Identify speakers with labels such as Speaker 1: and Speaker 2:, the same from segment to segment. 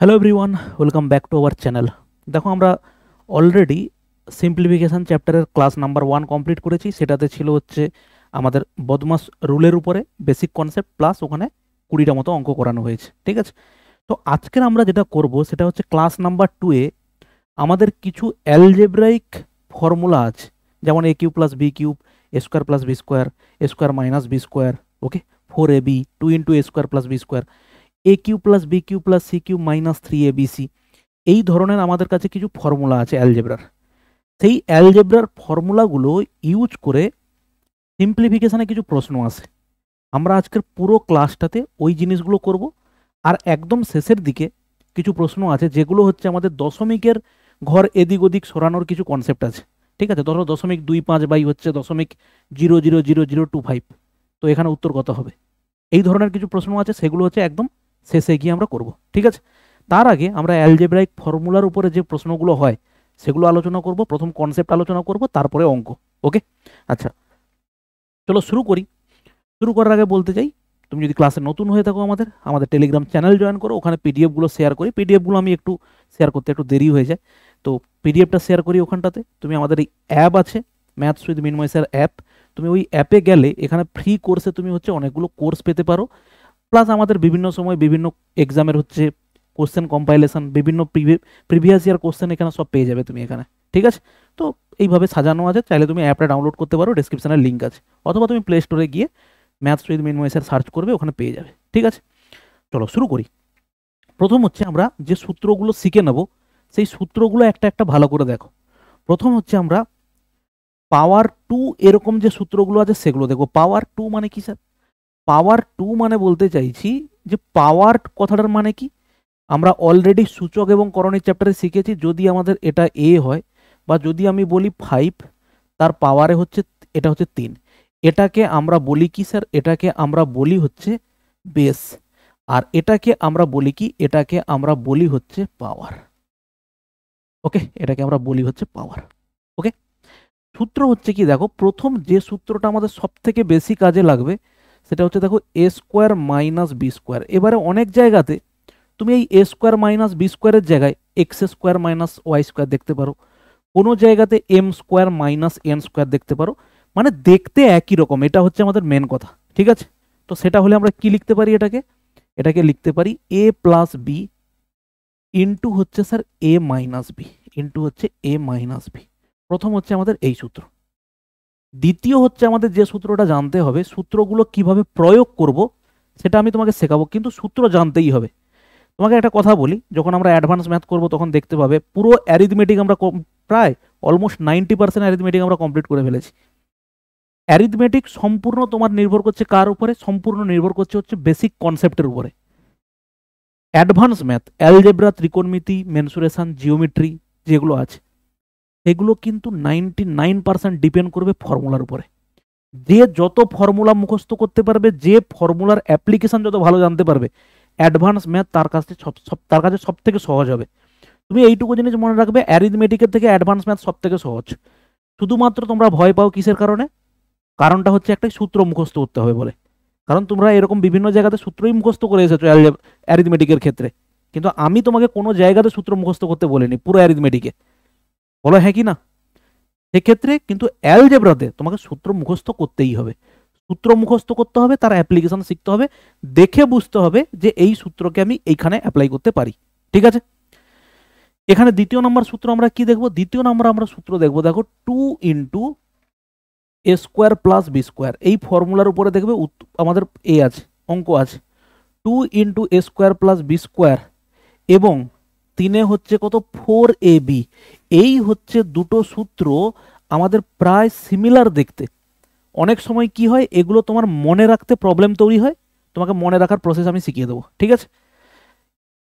Speaker 1: Hello everyone welcome back to our channel দেখো আমরা already simplification চ্যাপ্টারের ক্লাস নাম্বার ওয়ান কমপ্লিট করেছি সেটাতে ছিল হচ্ছে আমাদের বদমাস রুলের উপরে বেসিক কনসেপ্ট প্লাস ওখানে কুড়িটা মতো অঙ্ক করানো হয়েছে ঠিক আছে তো আজকের আমরা যেটা করব সেটা হচ্ছে ক্লাস নাম্বার টুয়ে আমাদের কিছু অ্যালজেব্রাইক ফর্মুলা আছে যেমন A cube plus B cube A square plus B square A square minus B square okay four A B two into A square plus B square A cube plus B cube plus C cube minus three A B C এই ধরনের আমাদের কাছে কিছু formula আছে অ্যালজেব্রার সেই অ্যালজেব্রার ফর্মুলাগুলো use করে সিম্পলিফিকেশানে কিছু প্রশ্ন আসে আমরা আজকের পুরো ক্লাসটাতে ওই জিনিসগুলো করব আর একদম শেষের দিকে কিছু প্রশ্ন আছে যেগুলো হচ্ছে আমাদের দশমিকের ঘর এদিক ওদিক সরানোর কিছু কনসেপ্ট আছে ঠিক আছে ধরো দশমিক দুই পাঁচ বাই হচ্ছে দশমিক zero zero zero zero two five তো এখানে উত্তর কত হবে এই ধরনের কিছু প্রশ্ন আছে সেগুলো হচ্ছে একদম শেষে গিয়ে আমরা করব ঠিক আছে তার আগে আমরা অ্যালজেব্রাইক ফর্মুলার উপরে যে প্রশ্নগুলো হয় সেগুলো আলোচনা করব প্রথম কনসেপ্ট আলোচনা করব তারপরে অঙ্ক ওকে আচ্ছা চলো শুরু করি শুরু করার আগে বলতে চাই তুমি যদি ক্লাসে নতুন হয়ে থাকো আমাদের আমাদের টেলিগ্রাম চ্যানেল জয়েন করো ওখানে পিডিএফগুলো শেয়ার করি পিডিএফগুলো আমি একটু শেয়ার করতে একটু দেরি হয়ে যায় তো পিডিএফটা শেয়ার করি ওখানটাতে তুমি আমাদের এই অ্যাপ আছে maths with Minmoy sir app তুমি ওই অ্যাপে গেলে এখানে ফ্রি কোর্সে তুমি হচ্ছে অনেকগুলো কোর্স পেতে পারো প্লাস আমাদের বিভিন্ন সময় বিভিন্ন এক্সামের হচ্ছে কোশ্চেন কম্পাইলেশন বিভিন্ন প্রিভিয়াস ইয়ার কোশ্চেন এখানে সব পেয়ে যাবে তুমি এখানে ঠিক আছে তো এইভাবে সাজানো আছে চাইলে তুমি অ্যাপটা ডাউনলোড করতে পারো ডিসক্রিপশানের লিঙ্ক আছে অথবা তুমি প্লে স্টোরে গিয়ে ম্যাথস উইথ মিনময়েসের সার্চ করবে ওখানে পেয়ে যাবে ঠিক আছে চলো শুরু করি প্রথম হচ্ছে আমরা যে সূত্রগুলো শিখে নেব সেই সূত্রগুলো একটা একটা ভালো করে দেখো প্রথম হচ্ছে আমরা পাওয়ার টু এরকম যে সূত্রগুলো আছে সেগুলো দেখো পাওয়ার টু মানে কি স্যার পাওয়ার টু মানে বলতে চাইছি যে পাওয়ার কথাটার মানে কি আমরা অলরেডি সূচক এবং করণের চ্যাপ্টারে শিখেছি যদি আমাদের এটা এ হয় বা যদি আমি বলি ফাইভ তার পাওয়ারে হচ্ছে এটা হচ্ছে তিন এটাকে আমরা বলি কি স্যার এটাকে আমরা বলি হচ্ছে বেস আর এটাকে আমরা বলি কি এটাকে আমরা বলি হচ্ছে পাওয়ার ওকে এটাকে আমরা বলি হচ্ছে পাওয়ার ওকে সূত্র হচ্ছে কি দেখো প্রথম যে সূত্রটা আমাদের সব থেকে বেশি কাজে লাগবে সেটা হচ্ছে দেখো A square minus B square এবারে অনেক জায়গাতে তুমি এই এ স্কোয়ার মাইনাস বি স্কোয়ারের জায়গায় X square minus Y square দেখতে পারো কোনো জায়গাতে M square minus N square দেখতে পারো মানে দেখতে একই রকম এটা হচ্ছে আমাদের মেন কথা ঠিক আছে তো সেটা হলে আমরা কি লিখতে পারি এটাকে এটাকে লিখতে পারি এ প্লাস বি ইন্টু হচ্ছে sir A minus B into হচ্ছে এ মাইনাস বি প্রথম হচ্ছে আমাদের এই সূত্র দ্বিতীয় হচ্ছে আমাদের যে সূত্রটা জানতে হবে সূত্রগুলো কিভাবে প্রয়োগ করব সেটা আমি তোমাকে শেখাবো কিন্তু সূত্র জানতেই হবে তোমাকে একটা কথা বলি যখন আমরা অ্যাডভান্স ম্যাথ করব তখন দেখতে পাবে পুরো অ্যারিথমেটিক আমরা প্রায় অলমোস্ট নাইনটি পার্সেন্ট অ্যারিথমেটিক আমরা কমপ্লিট করে ফেলেছি অ্যারিথমেটিক সম্পূর্ণ তোমার নির্ভর করছে কার উপরে সম্পূর্ণ নির্ভর করছে হচ্ছে বেসিক কনসেপ্টের উপরে অ্যাডভান্স ম্যাথ অ্যালজেব্রা ত্রিকোণমিতি মেনসুরেশন জিওমেট্রি যেগুলো আছে সেগুলো কিন্তু নাইনটি নাইন পার্সেন্ট ডিপেন্ড করবে ফর্মুলার উপরে যে যত ফর্মুলা মুখস্থ করতে পারবে যে ফর্মুলার অ্যাপ্লিকেশান যত ভালো জানতে পারবে অ্যাডভান্স ম্যাথ তার কাছে সব সব তার কাছে সব থেকে সহজ হবে তুমি এইটুকু জিনিস মনে রাখবে অ্যারিথমেটিকের থেকে অ্যাডভান্স ম্যাথ সব থেকে সহজ শুধুমাত্র তোমরা ভয় পাও কিসের কারণে কারণটা হচ্ছে একটা সূত্র মুখস্থ করতে হবে বলে কারণ তোমরা এরকম বিভিন্ন জায়গাতে সূত্রই মুখস্থ করে এসেছো অ্যারিথমেটিকের ক্ষেত্রে কিন্তু আমি তোমাকে কোনো জায়গাতে সূত্র মুখস্থ করতে বলিনি পুরো অ্যারিথমেটিকে বলো হ্যাঁ কি না সেক্ষেত্রে কিন্তু অ্যালজেব্রাতে তোমাকে সূত্র মুখস্থ করতেই হবে সূত্র মুখস্থ করতে হবে তার অ্যাপ্লিকেশন শিখতে হবে দেখে বুঝতে হবে যে এই সূত্রকে আমি এইখানে অ্যাপ্লাই করতে পারি ঠিক আছে এখানে দ্বিতীয় নম্বর সূত্র আমরা কি দেখব দ্বিতীয় নম্বর আমরা সূত্র দেখব দেখো টু ইন্টু এ স্কোয়ার প্লাস বি স্কোয়ার এই ফর্মুলার উপরে দেখবে আমাদের এ আছে অঙ্ক আছে টু ইন্টু এ স্কোয়ার প্লাস বি স্কোয়ার এবং তিনে হচ্ছে কত ফোর এ বি এই হচ্ছে দুটো সূত্র আমাদের প্রায় সিমিলার দেখতে অনেক সময় কি হয় এগুলো তোমার মনে রাখতে প্রবলেম তৈরি হয় তোমাকে মনে রাখার প্রসেস আমি শিখিয়ে দেবো ঠিক আছে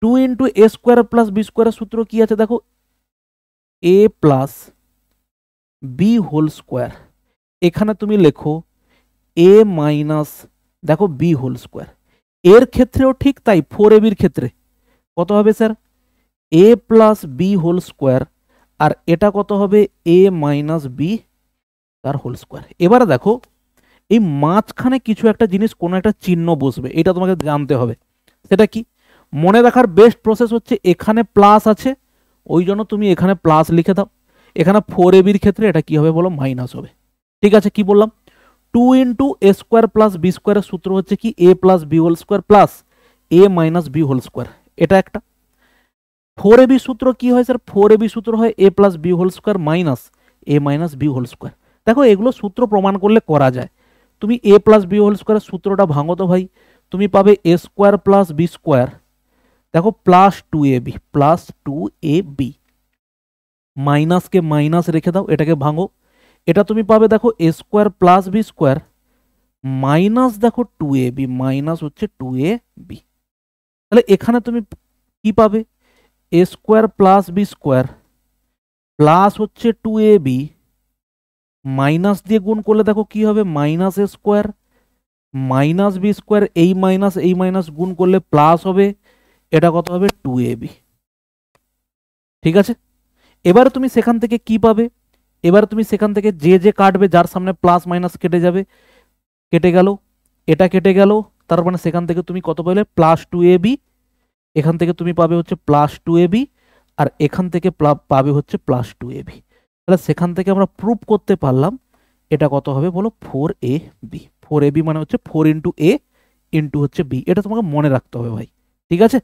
Speaker 1: টু ইন্টু এ স্কোয়ার প্লাস বি স্কোয়ারের সূত্র কি আছে দেখো A plus B whole square এখানে তুমি লেখো এ মাইনাস দেখো বি হোল স্কোয়ার এর ক্ষেত্রেও ঠিক তাই ফোর এবির ক্ষেত্রে কত হবে স্যার এ প্লাস বি হোল স্কোয়ার আর এটা কত হবে এ মাইনাস বি তার হোল স্কোয়ার এবারে দেখো এই মাঝখানে কিছু একটা জিনিস কোনো একটা চিহ্ন বসবে এটা তোমাকে জানতে হবে সেটা কি মনে রাখার বেস্ট প্রসেস হচ্ছে এখানে প্লাস আছে ওই জন্য তুমি এখানে প্লাস লিখে দাও এখানে ফোর এ বির ক্ষেত্রে এটা কি হবে বলো মাইনাস হবে ঠিক আছে কি বললাম টু ইন্টু এ স্কোয়ার প্লাস বি স্কোয়ারের সূত্র হচ্ছে কি A plus B whole square plus A minus B whole square এটা একটা 4ab সূত্র কি হয় স্যার 4ab সূত্র হয় a+b whole square - a-b whole square দেখো এগোলো সূত্র প্রমাণ করতে করা যায় তুমি a+b হোল স্কয়ার সূত্রটা ভাঙো তো ভাই তুমি পাবে a² + b² দেখো + 2ab + 2ab माइनस के माइनस রেখে দাও এটাকে ভাঙো এটা তুমি পাবে দেখো a² + b² - দেখো 2ab - হচ্ছে 2ab তাহলে এখানে তুমি কি পাবে A square plus B square plus হচ্ছে টু এ বি মাইনাস দিয়ে গুণ করলে দেখো কি হবে minus A square minus B square এই মাইনাস এই মাইনাস গুণ করলে প্লাস হবে এটা কত হবে টু এ বি ঠিক আছে এবারে তুমি সেখান থেকে কি পাবে এবারে তুমি সেখান থেকে যে যে কাটবে যার সামনে প্লাস মাইনাস কেটে যাবে কেটে গেল এটা কেটে গেল তার মানে সেখান থেকে তুমি কত পেলে প্লাস টু এ বি এখান থেকে তুমি পাবে হচ্ছে প্লাস টু এবি আর এখান থেকে পাবে হচ্ছে প্লাস টু এবি তাহলে সেখান থেকে আমরা প্রুভ করতে পারলাম এটা কত হবে বলো four A B four A B মানে হচ্ছে ফোর ইন্টু এ ইন্টু হচ্ছে বি এটা তোমাকে মনে রাখতে হবে ভাই ঠিক আছে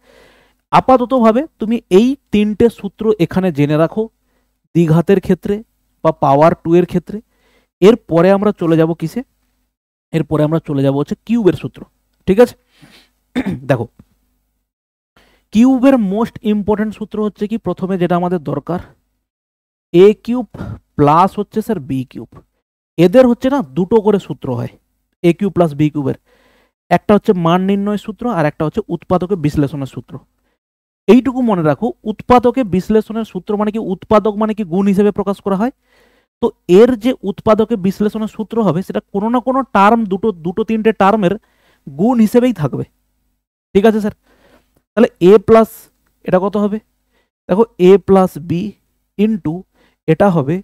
Speaker 1: আপাততভাবে তুমি এই তিনটে সূত্র এখানে জেনে রাখো দ্বিঘাতের ক্ষেত্রে বা পাওয়ার টু এর ক্ষেত্রে এরপরে আমরা চলে যাব কিসে এরপরে আমরা চলে যাব হচ্ছে কিউবের সূত্র ঠিক আছে দেখো কিউবের মোস্ট ইম্পর্টেন্ট সূত্র হচ্ছে কি প্রথমে যেটা আমাদের দরকার এ কিউব প্লাস হচ্ছে স্যার বি কিউব এদের হচ্ছে না দুটো করে সূত্র হয় এ কিউব প্লাস বি কিউবের একটা হচ্ছে মান নির্ণয় সূত্র আর একটা হচ্ছে উৎপাদকে বিশ্লেষণের সূত্র এইটুকু মনে রাখো উৎপাদকে বিশ্লেষণের সূত্র মানে কি উৎপাদক মানে কি গুণ হিসেবে প্রকাশ করা হয় তো এর যে উৎপাদকে বিশ্লেষণের সূত্র হবে সেটা কোনো না কোনো টার্ম দুটো দুটো তিনটে টার্মের গুণ হিসেবেই থাকবে ঠিক আছে স্যার তাহলে এ প্লাস এটা কত হবে দেখো এ প্লাস বি ইন্টু এটা হবে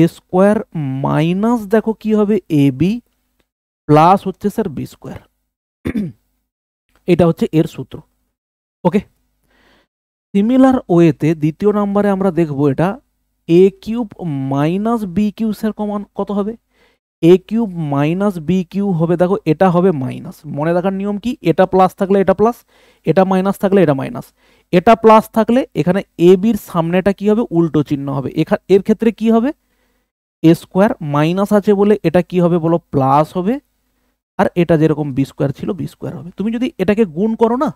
Speaker 1: এ স্কোয়ার মাইনাস দেখো কি হবে এ বি প্লাস হচ্ছে স্যার বি স্কোয়ার এটা হচ্ছে এর সূত্র ওকে সিমিলার ওয়েতে দ্বিতীয় নাম্বারে আমরা দেখব এটা A cube minus B cube sir কমান কত হবে A cube minus B cube হবে দেখো এটা হবে মাইনাস মনে রাখার নিয়ম কি এটা প্লাস থাকলে এটা প্লাস এটা মাইনাস থাকলে এটা মাইনাস এটা প্লাস থাকলে এখানে এ বির সামনেটা কি হবে উল্টো চিহ্ন হবে এখা এর ক্ষেত্রে কি হবে এ স্কোয়ার মাইনাস আছে বলে এটা কি হবে বলো প্লাস হবে আর এটা যেরকম বি স্কোয়ার ছিল বি স্কোয়ার হবে তুমি যদি এটাকে গুণ করো না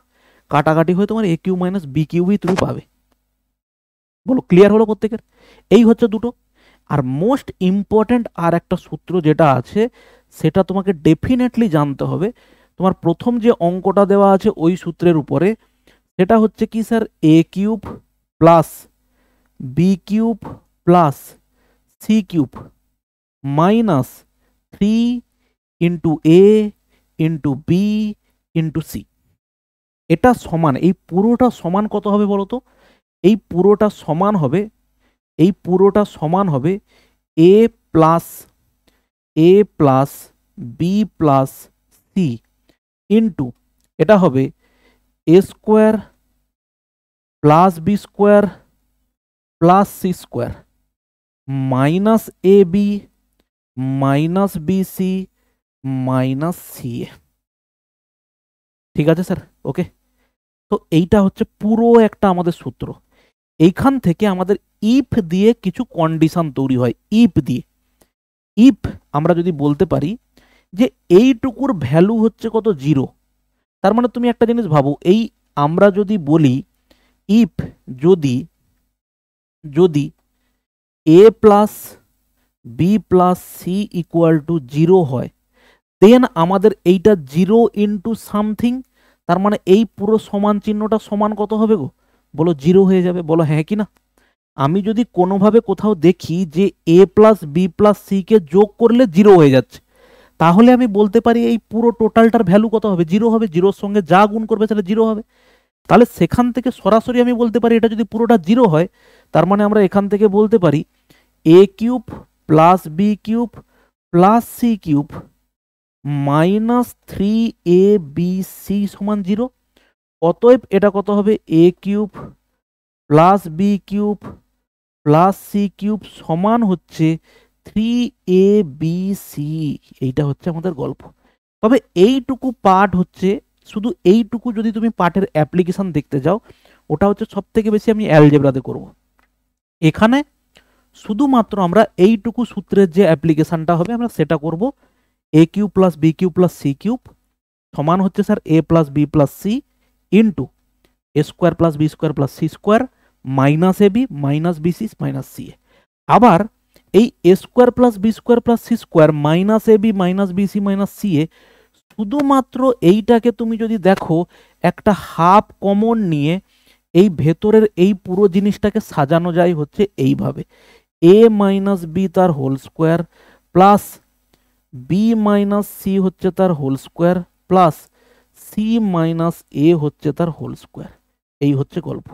Speaker 1: কাটাকাটি হয়ে তোমার এ কিউ মাইনাস বি কিউবই তুমি পাবে বলো ক্লিয়ার হলো প্রত্যেকের এই হচ্ছে দুটো আর মোস্ট ইম্পর্ট্যান্ট আর একটা সূত্র যেটা আছে সেটা তোমাকে ডেফিনেটলি জানতে হবে তোমার প্রথম যে অঙ্কটা দেওয়া আছে ওই সূত্রের উপরে সেটা হচ্ছে কি sir A cube plus B cube plus C cube minus three into A into B into C এটা সমান এই পুরোটা সমান কত হবে বলো তো এই পুরোটা সমান হবে এই পুরোটা সমান হবে A plus A plus B plus C into এটা হবে A square plus B square plus C square minus A B minus B C minus C A ঠিক আছে স্যার ওকে তো এইটা হচ্ছে পুরো একটা আমাদের সূত্র এইখান থেকে আমাদের ইফ দিয়ে কিছু কন্ডিশন তৈরি হয় ইফ দিয়ে ইফ আমরা যদি বলতে পারি যে এইটুকুর ভ্যালু হচ্ছে কত জিরো তার মানে তুমি একটা জিনিস ভাবো এই আমরা যদি বলি ইফ যদি যদি A plus B plus C equal to zero হয় দেন আমাদের এইটা জিরো ইন্টু সামথিং তার মানে এই পুরো সমান চিহ্নটা সমান কত হবে গো বলো জিরো হয়ে যাবে বলো হ্যাঁ কি না আমি যদি কোনোভাবে কোথাও দেখি যে এ প্লাস বি প্লাস সিকে যোগ করলে জিরো হয়ে যাচ্ছে তাহলে আমি বলতে পারি এই পুরো টোটালটার ভ্যালু কত হবে জিরো হবে জিরোর সঙ্গে যা গুণ করবে সেটা জিরো হবে তাহলে সেখান থেকে সরাসরি আমি বলতে পারি এটা যদি পুরোটা জিরো হয় তার মানে আমরা এখান থেকে বলতে পারি A cube plus B cube plus C cube minus three A B C সমান জিরো অতএব এটা কত হবে A cube plus B cube plus C cube সমান হচ্ছে থ্রি এ বি সি এইটা হচ্ছে আমাদের গল্প তবে এইটুকু পার্ট হচ্ছে শুধু এইটুকু যদি তুমি পাঠের অ্যাপ্লিকেশান দেখতে যাও ওটা হচ্ছে সব থেকে বেশি আমি অ্যালজেব্রাতে করব এখানে শুধুমাত্র আমরা এইটুকু সূত্রের যে অ্যাপ্লিকেশানটা হবে আমরা সেটা করব A cube plus B cube plus C cube সমান হচ্ছে sir A plus B plus C into A square plus B square plus C square minus A B minus B C minus C A আবার এই A square plus B square plus C square minus A B minus B C minus C A শুধুমাত্র এইটাকে তুমি যদি দেখো একটা half common নিয়ে এই ভেতরের এই পুরো জিনিসটাকে সাজানো যায় হচ্ছে এইভাবে এ মাইনাস বি তার whole square plus B minus C হচ্ছে তার whole square plus C minus A হচ্ছে তার হোল স্কোয়ার এই হচ্ছে গল্প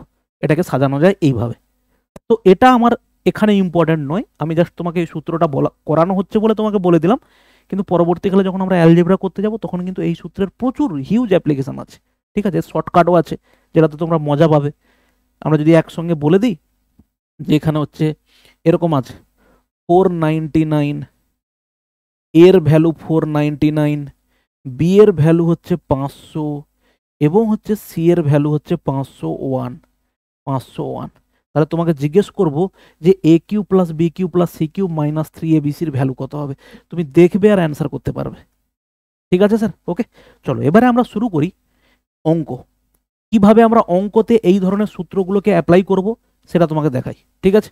Speaker 1: এটাকে সাজানো যায় এইভাবে তো এটা আমার এখানে ইম্পর্ট্যান্ট নয় আমি জাস্ট তোমাকে এই সূত্রটা বলা করানো হচ্ছে বলে তোমাকে বলে দিলাম কিন্তু পরবর্তীকালে যখন আমরা অ্যালজেব্রা করতে যাব তখন কিন্তু এই সূত্রের প্রচুর হিউজ অ্যাপ্লিকেশান আছে ঠিক আছে শর্টকাটও আছে যেটাতে তোমরা মজা পাবে আমরা যদি একসঙ্গে বলে দিই যে এখানে হচ্ছে এরকম আছে ফোর নাইনটি নাইন এর value four ninety nine B এর ভ্যালু হচ্ছে পাঁচশো এবং হচ্ছে সি এর ভ্যালু হচ্ছে পাঁচশো ওয়ান পাঁচশো ওয়ান তাহলে তোমাকে জিজ্ঞেস করব যে A cube plus B cube plus C cube minus three A বিসির ভ্যালু কত হবে তুমি দেখবে আর অ্যান্সার করতে পারবে ঠিক আছে স্যার ওকে চলো এবারে আমরা শুরু করি অঙ্ক কিভাবে আমরা অঙ্কতে এই ধরনের সূত্রগুলোকে অ্যাপ্লাই করব সেটা তোমাকে দেখাই ঠিক আছে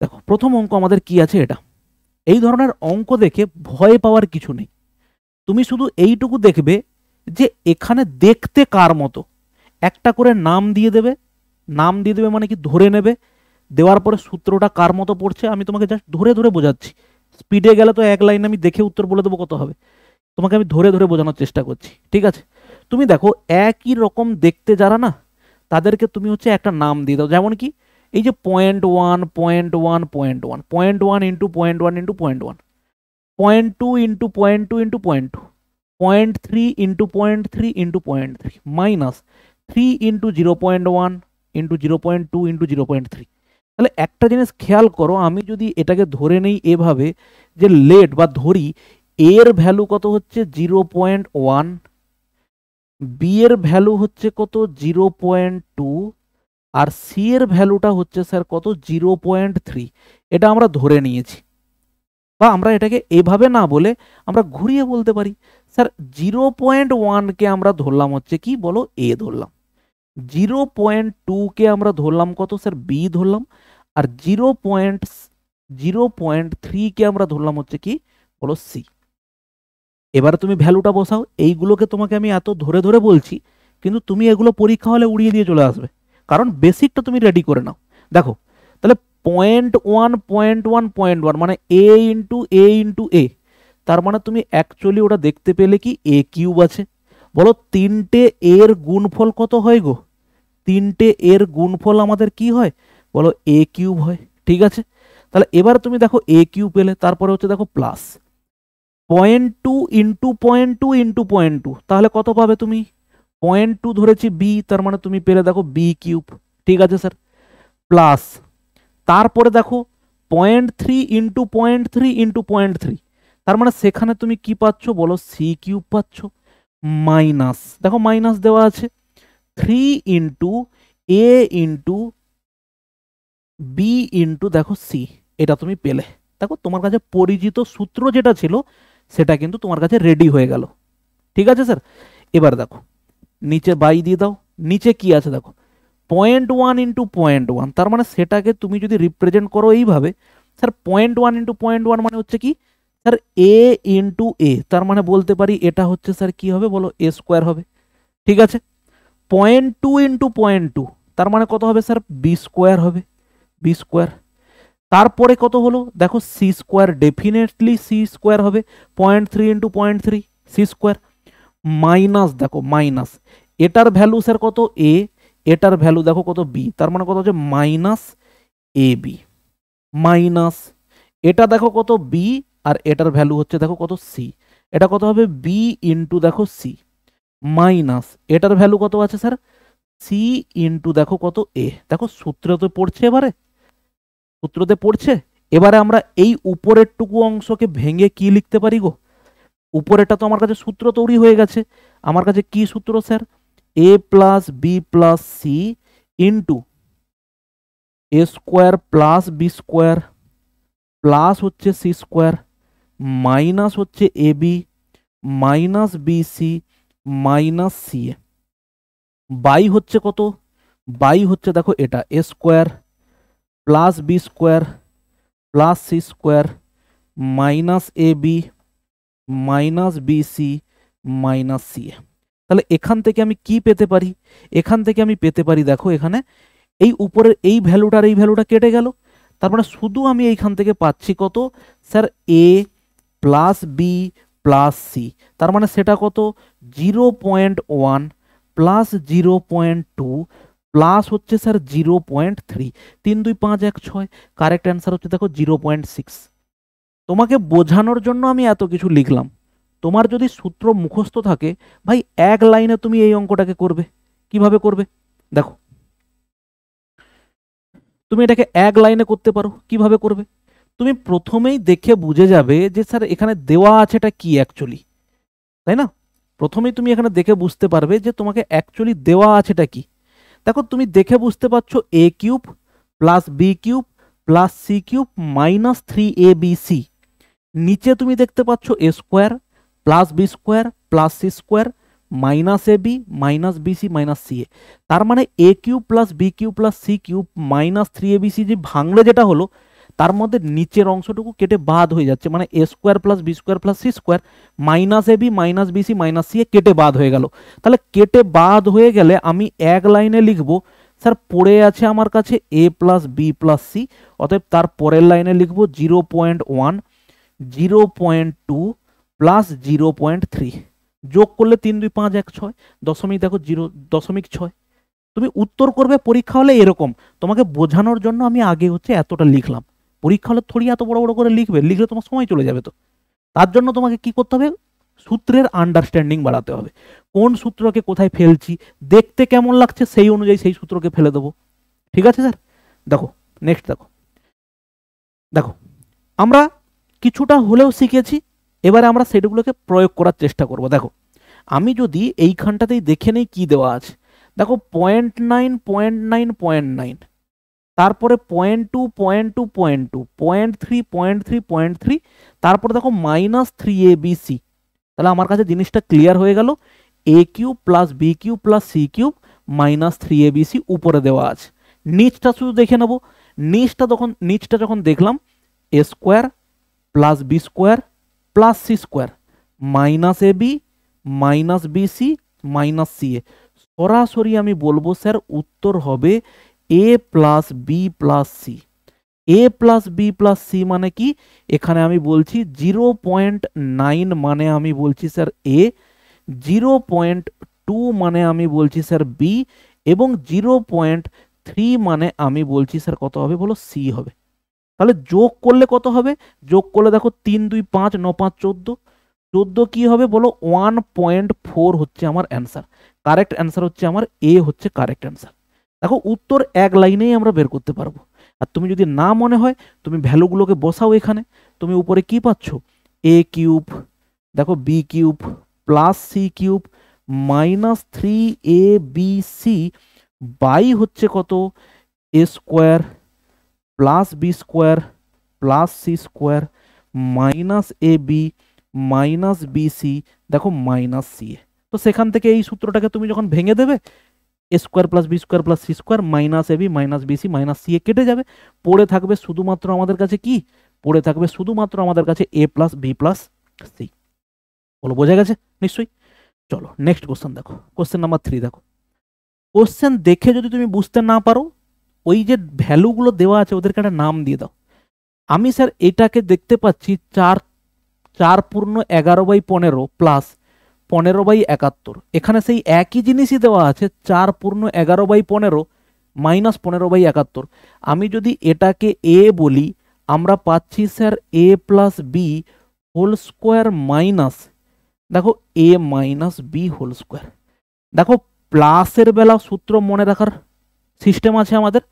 Speaker 1: দেখো প্রথম অঙ্ক আমাদের কি আছে এটা এই ধরনের অঙ্ক দেখে ভয় পাওয়ার কিছু নেই তুমি শুধু এইটুকু দেখবে যে এখানে দেখতে কার মতো একটা করে নাম দিয়ে দেবে নাম দিয়ে দেবে মানে কি ধরে নেবে দেওয়ার পরে সূত্রটা কার মতো পড়ছে আমি তোমাকে জাস্ট ধরে ধরে বোঝাচ্ছি স্পিডে গেলে তো এক লাইন আমি দেখে উত্তর বলে দেবো কত হবে তোমাকে আমি ধরে ধরে বোঝানোর চেষ্টা করছি ঠিক আছে তুমি দেখো একই রকম দেখতে যারা না তাদেরকে তুমি হচ্ছে একটা নাম দিয়ে দাও যেমন কি এই যে point one point one point one point one into point one into point one point two into point two into point two point three into point three into point three minus three into zero point one into zero point two into zero point three তাহলে একটা জিনিস খেয়াল করো আমি যদি এটাকে ধরে নেই এভাবে যে লেট বা ধরি এর ভ্যালু কত হচ্ছে জিরো পয়েন্ট ওয়ান বি এর ভ্যালু হচ্ছে কত জিরো পয়েন্ট টু আর সি এর ভ্যালুটা হচ্ছে স্যার কত জিরো পয়েন্ট থ্রি এটা আমরা ধরে নিয়েছি বা আমরা এটাকে এভাবে না বলে আমরা ঘুরিয়ে বলতে পারি স্যার জিরো পয়েন্ট ওয়ানকে আমরা ধরলাম হচ্ছে কি বলো এ ধরলাম জিরো পয়েন্ট টুকে আমরা ধরলাম কত স্যার বি ধরলাম আর জিরো পয়েন্ট জিরো পয়েন্ট থ্রিকে আমরা ধরলাম হচ্ছে কি বলো সি এবারে তুমি ভ্যালুটা বসাও এইগুলোকে তোমাকে আমি এত ধরে ধরে বলছি কিন্তু তুমি এগুলো পরীক্ষা হলে উড়িয়ে দিয়ে চলে আসবে কারণ বেসিকটা তুমি রেডি করে নাও দেখো তাহলে point one point one point one মানে এ ইন্টু এ ইন্টু এ তার মানে তুমি অ্যাকচুয়ালি ওটা দেখতে পেলে কি এ কিউব আছে বলো তিনটে এর গুণফল কত হয় গো তিনটে এর গুণফল আমাদের কি হয় বলো এ কিউব হয় ঠিক আছে তাহলে এবার তুমি দেখো এ কিউব পেলে তারপরে হচ্ছে দেখো plus point two into point two into point two তাহলে কত পাবে তুমি পয়েন্ট টু ধরেছি বি তার মানে তুমি পেলে দেখো বি কিউব ঠিক আছে স্যার প্লাস তারপরে দেখো point three into point three into point three তার মানে সেখানে তুমি কি পাচ্ছ বলো সি কিউব পাচ্ছ মাইনাস দেখো মাইনাস দেওয়া আছে three into A into B into দেখো সি এটা তুমি পেলে দেখো তোমার কাছে পরিচিত সূত্র যেটা ছিল সেটা কিন্তু তোমার কাছে রেডি হয়ে গেল ঠিক আছে স্যার এবার দেখো নিচে বাই দিয়ে দাও নিচে কি আছে দেখো point one into point one তার মানে সেটাকে তুমি যদি রিপ্রেজেন্ট করো এইভাবে sir point one into point one মানে হচ্ছে কি স্যার এ ইন্টু এ তার মানে বলতে পারি এটা হচ্ছে স্যার কি হবে বলো এ স্কোয়ার হবে ঠিক আছে point two into point two তার মানে কত হবে স্যার বি স্কোয়ার হবে বি স্কোয়ার তারপরে কত হলো দেখো C square definitely C square হবে point three into point three C square minus দেখো মাইনাস এটার ভ্যালু স্যার কত এ এটার ভ্যালু দেখো কত বি তার মানে কত হচ্ছে মাইনাস এ বি মাইনাস এটা দেখো কত বি আর এটার ভ্যালু হচ্ছে দেখো কত সি এটা কত হবে বি ইন্টু দেখো সি মাইনাস এটার ভ্যালু কত আছে স্যার সি ইন্টু দেখো কত এ দেখো সূত্রতে পড়ছে এবারে সূত্রতে পড়ছে এবারে আমরা এই উপরের টুকু অংশকে ভেঙে কি লিখতে পারি গো উপরেরটা তো আমার কাছে সূত্র তৈরি হয়ে গেছে আমার কাছে কি সূত্র sir A plus B plus C into A square plus B square plus हे सी स्कोर माइनस हे A minus B C minus C A बच्चे कत बच्चे देखो ये A square plus B square plus C square minus A B minus B C minus C A তাহলে এখান থেকে আমি কি পেতে পারি এখান থেকে আমি পেতে পারি দেখো এখানে এই উপরের এই ভ্যালুটার এই ভ্যালুটা কেটে গেল তারপরে মানে শুধু আমি এইখান থেকে পাচ্ছি কত স্যার এ প্লাস বি প্লাস সি তার মানে সেটা কত zero point one plus zero point two plus হচ্ছে স্যার জিরো পয়েন্ট থ্রি তিন দুই পাঁচ এক ছয় কারেক্ট অ্যান্সার হচ্ছে দেখো জিরো পয়েন্ট সিক্স তোমাকে বোঝানোর জন্য আমি এত কিছু লিখলাম তোমার যদি সূত্র মুখস্থ থাকে ভাই এক লাইনে তুমি এই অঙ্কটাকে করবে কিভাবে করবে দেখো তুমি এটাকে এক লাইনে করতে পারো কিভাবে করবে তুমি প্রথমেই দেখে বুঝে যাবে যে স্যার এখানে দেওয়া আছে এটা কি অ্যাকচুয়ালি তাই না প্রথমেই তুমি এখানে দেখে বুঝতে পারবে যে তোমাকে অ্যাকচুয়ালি দেওয়া আছে এটা কি দেখো তুমি দেখে বুঝতে পারছো A cube plus B cube plus C cube minus three A B C নিচে তুমি দেখতে পাচ্ছ A square plus B square plus C square minus A B minus B C minus C A তার মানে A cube plus B cube plus C cube minus three A B C যে ভাঙলে যেটা হলো তার মধ্যে নিচের অংশটুকু কেটে বাদ হয়ে যাচ্ছে মানে এ square plus B square plus C square minus A B minus B C minus C A কেটে বাদ হয়ে গেল তাহলে কেটে বাদ হয়ে গেলে আমি এক লাইনে লিখব স্যার পড়ে আছে আমার কাছে A plus B plus C অতএব তার পরের লাইনে লিখব zero point one zero point two plus zero point three যোগ করলে তিন দুই পাঁচ এক ছয় দশমিক দেখো জিরো দশমিক ছয় তুমি উত্তর করবে পরীক্ষা হলে এরকম তোমাকে বোঝানোর জন্য আমি আগে হচ্ছে এতটা লিখলাম পরীক্ষা হলে থোড়ি এত বড় বড় করে লিখবে লিখলে তোমার সময় চলে যাবে তো তার জন্য তোমাকে কি করতে হবে সূত্রের আন্ডারস্ট্যান্ডিং বাড়াতে হবে কোন সূত্রকে কোথায় ফেলছি দেখতে কেমন লাগছে সেই অনুযায়ী সেই সূত্রকে ফেলে দেবো ঠিক আছে স্যার দেখো নেক্সট দেখো দেখো আমরা কিছুটা হলেও শিখেছি এবারে আমরা সেটগুলোকে প্রয়োগ করার চেষ্টা করব দেখো আমি যদি এইখানটাতেই দেখে নেই কী দেওয়া আছে দেখো point nine point nine point nine তারপরে point two point two point two point three point three point three তারপরে দেখো minus three A B C তাহলে আমার কাছে জিনিসটা ক্লিয়ার হয়ে গেল A cube plus B cube plus C cube minus three A B C উপরে দেওয়া আছে নিচটা শুধু দেখে নেব নিচটা তখন নিচটা যখন দেখলাম A square plus B square plus C square minus A B minus B C minus C A সরাসরি আমি বলবো স্যার উত্তর হবে A plus B plus C A plus B plus C মানে কি এখানে আমি বলছি জিরো পয়েন্ট নাইন মানে আমি বলছি sir A zero point two মানে আমি বলছি স্যার বি এবং জিরো পয়েন্ট থ্রি মানে আমি বলছি স্যার কত হবে বলো সি হবে তাহলে যোগ করলে কত হবে যোগ করলে দেখো তিন দুই পাঁচ ন পাঁচ চোদ্দো চোদ্দো কী হবে বলো ওয়ান পয়েন্ট ফোর হচ্ছে আমার অ্যান্সার কারেক্ট অ্যান্সার হচ্ছে আমার এ হচ্ছে কারেক্ট অ্যান্সার দেখো উত্তর এক লাইনেই আমরা বের করতে পারবো আর তুমি যদি না মনে হয় তুমি ভ্যালুগুলোকে বসাও এখানে তুমি উপরে কি পাচ্ছ এ কিউব দেখো B cube plus C cube minus three A B C by হচ্ছে কত এ square +b2 + c2 - ab - bc দেখো - ca তো সেখান থেকে এই সূত্রটাকে তুমি যখন ভেঙ্গে দেবে a2 + b2 + c2 - ab - bc - ca কেটে যাবে পড়ে থাকবে শুধুমাত্র আমাদের কাছে কি পড়ে থাকবে শুধুমাত্র আমাদের কাছে a + b + c বলো বোঝা গেছে নিশ্চয়ই চলো नेक्स्ट क्वेश्चन देखो क्वेश्चन नंबर 3 দেখো क्वेश्चन দেখে যদি তুমি বুঝতে না পারো ওই যে ভ্যালুগুলো দেওয়া আছে ওদেরকে একটা নাম দিয়ে দাও আমি স্যার এটাকে দেখতে পাচ্ছি চার চার পূর্ণ এগারো বাই পনেরো প্লাস পনেরো বাই একাত্তর এখানে সেই একই জিনিসই দেওয়া আছে চার পূর্ণ এগারো বাই পনেরো মাইনাস পনেরো বাই একাত্তর আমি যদি এটাকে এ বলি আমরা পাচ্ছি স্যার এ plus B whole square minus দেখো A minus B whole square দেখো প্লাসের বেলা সূত্র মনে রাখার সিস্টেম আছে আমাদের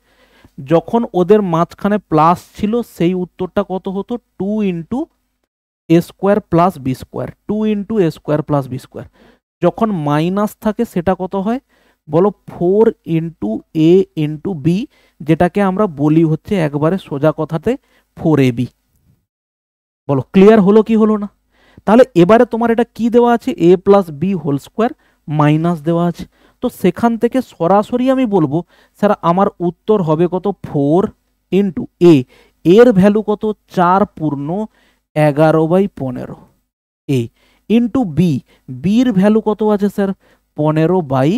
Speaker 1: যখন ওদের মাঝখানে প্লাস ছিল সেই উত্তরটা কত হতো টু ইন্টু এ square plus B square two into এ স্কোয়ার প্লাস বি স্কোয়ার যখন মাইনাস থাকে সেটা কত হয় বলো four into A into B যেটাকে আমরা বলি হচ্ছে একবারে সোজা কথাতে ফোর এ বি বলো ক্লিয়ার হলো কি হলো না তাহলে এবারে তোমার এটা কি দেওয়া আছে A plus B whole square minus দেওয়া আছে তো সেখান থেকে সরাসরি আমি বলবো স্যার আমার উত্তর হবে কত ফোর ইন্টু এ এর ভ্যালু কত চার পূর্ণ এগারো বাই পনেরো এ ইন্টু বি বির ভ্যালু কত আছে স্যার পনেরো বাই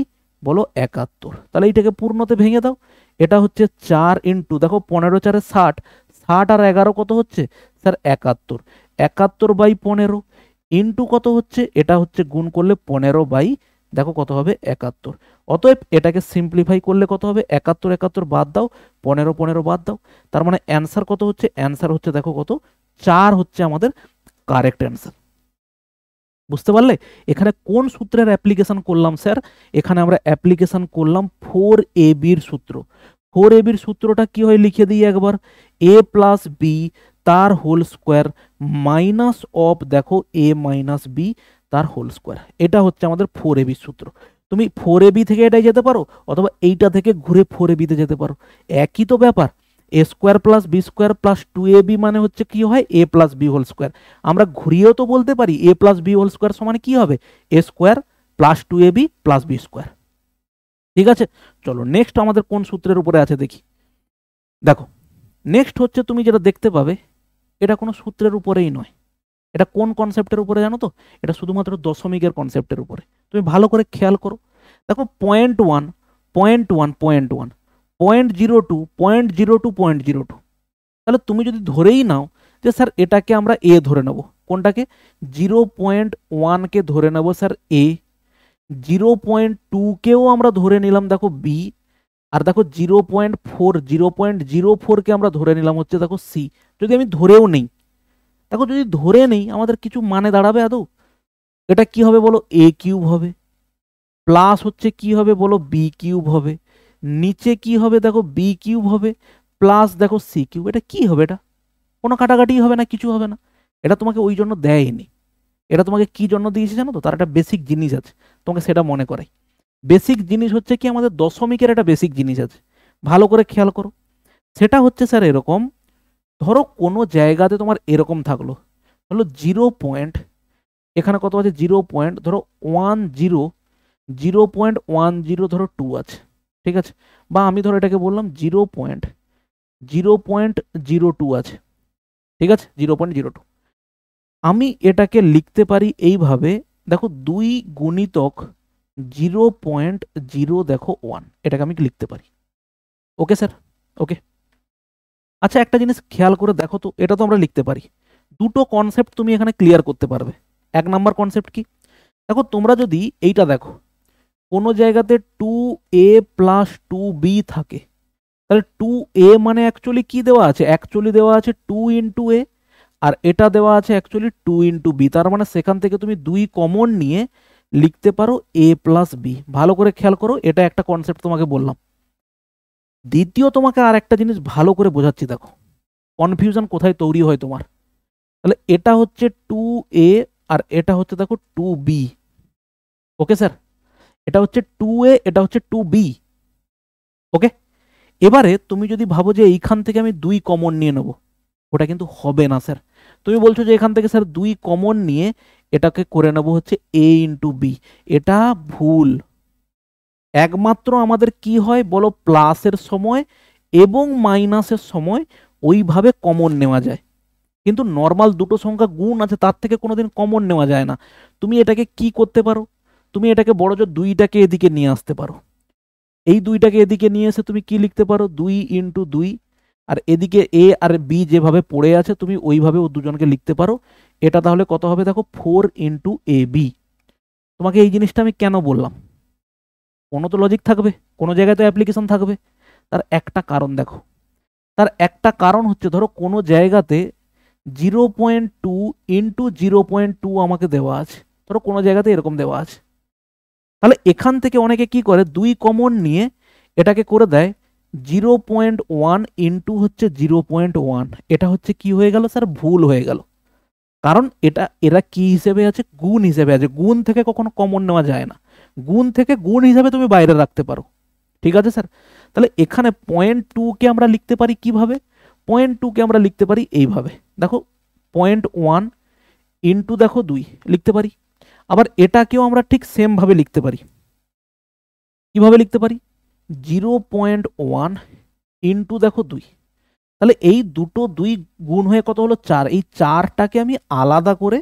Speaker 1: বলো একাত্তর তাহলে এইটাকে পূর্ণতে ভেঙে দাও এটা হচ্ছে চার ইন্টু দেখো পনেরো চারে ষাট ষাট আর এগারো কত হচ্ছে স্যার একাত্তর একাত্তর বাই পনেরো ইন্টু কত হচ্ছে এটা হচ্ছে গুণ করলে পনেরো বাই দেখো কত হবে একাত্তর অতএব এটাকে সিম্পলিফাই করলে কত হবে একাত্তর একাত্তর বাদ দাও পনেরো পনেরো বাদ দাও তার মানে অ্যান্সার কত হচ্ছে অ্যান্সার হচ্ছে দেখো কত চার হচ্ছে আমাদের কারেক্ট অ্যান্সার বুঝতে পারলে এখানে কোন সূত্রের অ্যাপ্লিকেশন করলাম স্যার এখানে আমরা অ্যাপ্লিকেশন করলাম ফোর এ বির সূত্র ফোর এ বির সূত্রটা কি হয় লিখে দিই একবার এ প্লাস বি তার হোল স্কোয়ার মাইনাস অফ দেখো এ মাইনাস বি তার হোল স্কোয়ার এটা হচ্ছে আমাদের ফোর এবি সূত্র তুমি ফোর এবি থেকে এটাই যেতে পারো অথবা এইটা থেকে ঘুরে ফোর এবিতে যেতে পারো একই তো ব্যাপার A square plus B square plus two A B মানে হচ্ছে কি হয় A plus B whole square আমরা ঘুরিয়েও তো বলতে পারি A plus B whole square সমানে কি হবে A square plus two A B plus B square ঠিক আছে চলো নেক্সট আমাদের কোন সূত্রের উপরে আছে দেখি দেখো নেক্সট হচ্ছে তুমি যেটা দেখতে পাবে এটা কোনো সূত্রের উপরেই নয় এটা কোন কনসেপ্টের উপরে জানো তো এটা শুধুমাত্র দশমিকের কনসেপ্টের উপরে তুমি ভালো করে খেয়াল করো দেখো point one point one point one point zero two point zero two point zero two তাহলে তুমি যদি ধরেই নাও যে স্যার এটাকে আমরা এ ধরে নেব কোনটাকে জিরো পয়েন্ট ওয়ানকে ধরে নেব স্যার এ জিরো পয়েন্ট টুকেও আমরা ধরে নিলাম দেখো বি আর দেখো zero point four zero point zero ফোরকে আমরা ধরে নিলাম হচ্ছে দেখো সি যদি আমি ধরেও নেই দেখো যদি ধরে নেই আমাদের কিছু মানে দাঁড়াবে আদৌ এটা কি হবে বলো এ কিউব হবে প্লাস হচ্ছে কি হবে বলো বি কিউব হবে নিচে কি হবে দেখো বি কিউব হবে প্লাস দেখো সি কিউব এটা কি হবে এটা কোনো কাটাকাটি হবে না কিছু হবে না এটা তোমাকে ওই জন্য দেয়নি এটা তোমাকে কি জন্য দিয়েছে জানো তো তার একটা বেসিক জিনিস আছে তোমাকে সেটা মনে করাই বেসিক জিনিস হচ্ছে কি আমাদের দশমিকের একটা বেসিক জিনিস আছে ভালো করে খেয়াল করো সেটা হচ্ছে স্যার এরকম ধরো কোনো জায়গাতে তোমার এরকম থাকলো হলো জিরো পয়েন্ট এখানে কত আছে জিরো পয়েন্ট ধরো one zero zero point one zero ধরো টু আছে ঠিক আছে বা আমি ধরো এটাকে বললাম zero point zero point zero two আছে ঠিক আছে জিরো পয়েন্ট জিরো টু আমি এটাকে লিখতে পারি এইভাবে দেখো দুই গুণিতক জিরো পয়েন্ট জিরো দেখো ওয়ান এটাকে আমি লিখতে পারি ওকে স্যার ওকে আচ্ছা একটা জিনিস খেয়াল করে দেখো তো এটা তো আমরা লিখতে পারি দুটো কনসেপ্ট তুমি এখানে ক্লিয়ার করতে পারবে এক নাম্বার কনসেপ্ট কি দেখো তোমরা যদি এইটা দেখো কোনো জায়গাতে two A plus two B থাকে তাহলে টু এ মানে অ্যাকচুয়ালি কি দেওয়া আছে অ্যাকচুয়ালি দেওয়া আছে টু ইন্টু এ আর এটা দেওয়া আছে অ্যাকচুয়ালি টু ইন্টু বি তার মানে সেখান থেকে তুমি দুই কমন নিয়ে লিখতে পারো এ প্লাস বি ভালো করে খেয়াল করো এটা একটা কনসেপ্ট তোমাকে বললাম দ্বিতীয় তোমাকে আর একটা জিনিস ভালো করে বোঝাচ্ছি দেখো কনফিউশন কোথায় তৈরি হয় তোমার তাহলে এটা হচ্ছে টু এ আর এটা হচ্ছে দেখো টু বি ওকে স্যার এটা হচ্ছে টু এ এটা হচ্ছে টু বি ওকে এবারে তুমি যদি ভাবো যে এইখান থেকে আমি দুই কমন নিয়ে নেব ওটা কিন্তু হবে না স্যার তুমি বলছো যে এখান থেকে স্যার দুই কমন নিয়ে এটাকে করে নেবো হচ্ছে এ ইন্টু বি এটা ভুল একমাত্র আমাদের কি হয় বলো প্লাসের সময় এবং মাইনাসের সময় ওইভাবে কমন নেওয়া যায় কিন্তু নর্মাল দুটো সংখ্যা গুণ আছে তার থেকে কোনো দিন কমন নেওয়া যায় না তুমি এটাকে কি করতে পারো তুমি এটাকে বড় যে দুইটাকে এদিকে নিয়ে আসতে পারো এই দুইটাকে এদিকে নিয়ে এসে তুমি কি লিখতে পারো দুই ইন্টু দুই আর এদিকে এ আর বি যেভাবে পড়ে আছে তুমি ওইভাবে ও দুজনকে লিখতে পারো এটা তাহলে কত হবে দেখো ফোর ইন্টু এ বি তোমাকে এই জিনিসটা আমি কেন বললাম কোনো তো লজিক থাকবে কোনো জায়গায় তো অ্যাপ্লিকেশন থাকবে তার একটা কারণ দেখো তার একটা কারণ হচ্ছে ধরো কোনো জায়গাতে zero point two into zero point two আমাকে দেওয়া আছে ধরো কোনো জায়গাতে এরকম দেওয়া আছে তাহলে এখান থেকে অনেকে কি করে দুই কমন নিয়ে এটাকে করে দেয় জিরো পয়েন্ট ওয়ান ইন্টু হচ্ছে জিরো পয়েন্ট ওয়ান এটা হচ্ছে কি হয়ে গেল স্যার ভুল হয়ে গেল কারণ এটা এরা কি হিসেবে আছে গুণ হিসেবে আছে গুণ থেকে কখনো কমন নেওয়া যায় না গুণ থেকে গুণ হিসাবে তুমি বাইরে রাখতে পারো ঠিক আছে স্যার তাহলে এখানে পয়েন্ট টুকে আমরা লিখতে পারি কিভাবে পয়েন্ট টুকে আমরা লিখতে পারি এইভাবে দেখো পয়েন্ট ওয়ান ইন্টু দেখো দুই লিখতে পারি আবার এটাকেও আমরা ঠিক সেমভাবে লিখতে পারি কিভাবে লিখতে পারি জিরো পয়েন্ট ওয়ান ইন্টু দেখো দুই তাহলে এই দুটো দুই গুণ হয়ে কত হলো চার এই চারটাকে আমি আলাদা করে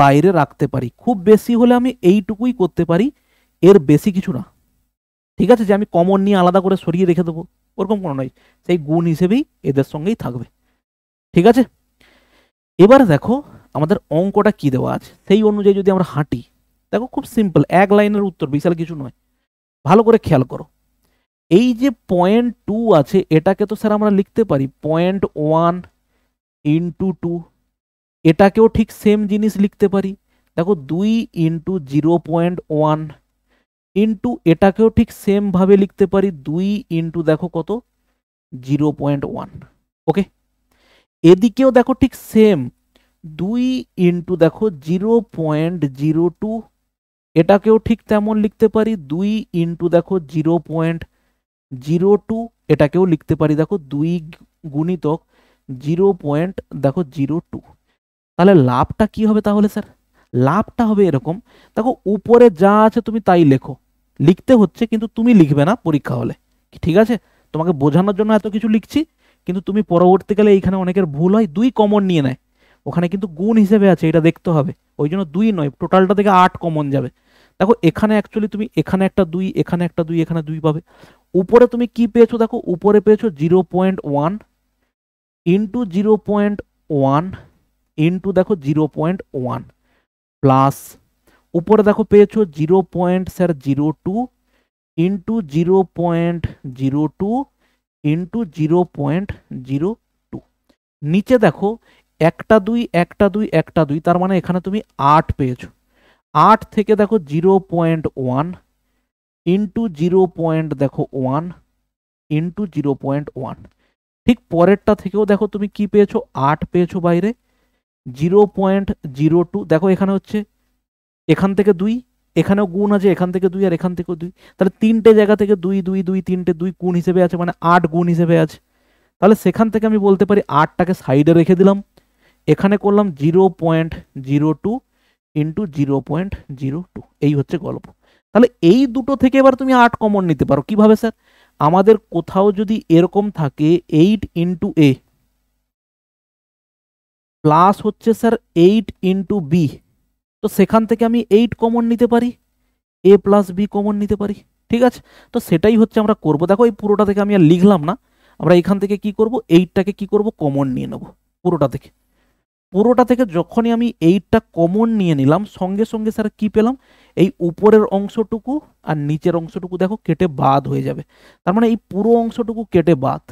Speaker 1: বাইরে রাখতে পারি খুব বেশি হলে আমি এইটুকুই করতে পারি এর বেশি কিছু না ঠিক আছে যে আমি কমন নিয়ে আলাদা করে সরিয়ে রেখে দেবো ওরকম কোনো নয় সেই গুণ হিসেবেই এদের সঙ্গেই থাকবে ঠিক আছে এবার দেখো আমাদের অঙ্কটা কি দেওয়া আছে সেই অনুযায়ী যদি আমরা হাঁটি দেখো খুব সিম্পল এক লাইনের উত্তর বিশাল কিছু নয় ভালো করে খেয়াল করো এই যে পয়েন্ট টু আছে এটাকে তো স্যার আমরা লিখতে পারি পয়েন্ট ওয়ান ইন্টু টু এটাকেও ঠিক সেম জিনিস লিখতে পারি দেখো দুই into zero point one into এটাকেও ঠিক সেমভাবে লিখতে পারি দুই ইন্টু দেখো কত জিরো পয়েন্ট ওয়ান ওকে এদিকেও দেখো ঠিক সেম দুই ইন্টু দেখো জিরো পয়েন্ট জিরো টু এটাকেও ঠিক তেমন লিখতে পারি দুই ইন্টু দেখো জিরো পয়েন্ট জিরো টু এটাকেও লিখতে পারি দেখো দুই গুণিতক জিরো পয়েন্ট দেখো জিরো টু তাহলে লাভটা কি হবে তাহলে স্যার লাভটা হবে এরকম দেখো উপরে যা আছে তুমি তাই লেখো লিখতে হচ্ছে কিন্তু তুমি লিখবে না পরীক্ষা হলে ঠিক আছে তোমাকে বোঝানোর জন্য এত কিছু লিখছি কিন্তু তুমি পরবর্তীকালে এইখানে অনেকের ভুল হয় দুই কমন নিয়ে নেয় ওখানে কিন্তু গুণ হিসেবে আছে এটা দেখতে হবে ওই জন্য দুই নয় টোটালটা থেকে আট কমন যাবে দেখো এখানে অ্যাকচুয়ালি তুমি এখানে একটা দুই এখানে একটা দুই এখানে দুই পাবে উপরে তুমি কি পেয়েছো দেখো উপরে পেয়েছো zero point one into zero point one into দেখো জিরো পয়েন্ট ওয়ান প্লাস উপরে দেখো পেয়েছো zero point sir zero two into zero point zero two into zero point zero two নিচে দেখো একটা দুই একটা দুই একটা দুই তার মানে এখানে তুমি আট পেয়েছো আট থেকে দেখো zero point one into zero point দেখো one into zero point one ঠিক পরেরটা থেকেও দেখো তুমি কি পেয়েছো আট পেয়েছো বাইরে জিরো পয়েন্ট জিরো টু দেখো এখানে হচ্ছে এখান থেকে দুই এখানেও গুণ আছে এখান থেকে দুই আর এখান থেকে দুই তাহলে তিনটে জায়গা থেকে দুই দুই দুই তিনটে দুই গুণ হিসেবে আছে মানে আট গুণ হিসেবে আছে তাহলে সেখান থেকে আমি বলতে পারি আটটাকে সাইডে রেখে দিলাম এখানে করলাম zero point zero two into zero point zero two এই হচ্ছে গল্প তাহলে এই দুটো থেকে এবার তুমি আট কমন নিতে পারো কিভাবে স্যার আমাদের কোথাও যদি এরকম থাকে এইট ইন্টু এ প্লাস হচ্ছে স্যার এইট ইন্টু বি তো সেখান থেকে আমি এইট কমন নিতে পারি এ প্লাস বি কমন নিতে পারি ঠিক আছে তো সেটাই হচ্ছে আমরা করব দেখো এই পুরোটা থেকে আমি আর লিখলাম না আমরা এখান থেকে কি করব এইটটাকে কি করব কমন নিয়ে নেব পুরোটা থেকে পুরোটা থেকে যখনই আমি এইটটা কমন নিয়ে নিলাম সঙ্গে সঙ্গে স্যার কি পেলাম এই উপরের অংশটুকু আর নিচের অংশটুকু দেখো কেটে বাদ হয়ে যাবে তার মানে এই পুরো অংশটুকু কেটে বাদ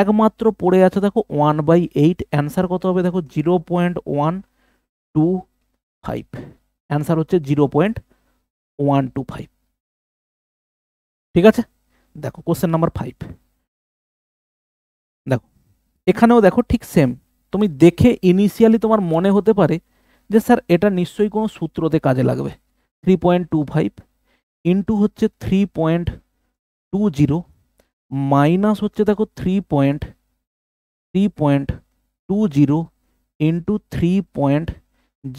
Speaker 1: একমাত্র পড়ে আছে দেখো ওয়ান বাই এইট অ্যান্সার কত হবে দেখো zero point one two five answer হচ্ছে zero point one two five ঠিক আছে দেখো কোশ্চেন নাম্বার ফাইভ দেখো এখানেও দেখো ঠিক সেম তুমি দেখে ইনিশিয়ালি তোমার মনে হতে পারে যে স্যার এটা নিশ্চয়ই কোনো সূত্রতে কাজে লাগবে three point two five into হচ্ছে three point two zero minus হচ্ছে দেখো three point three point two zero into three point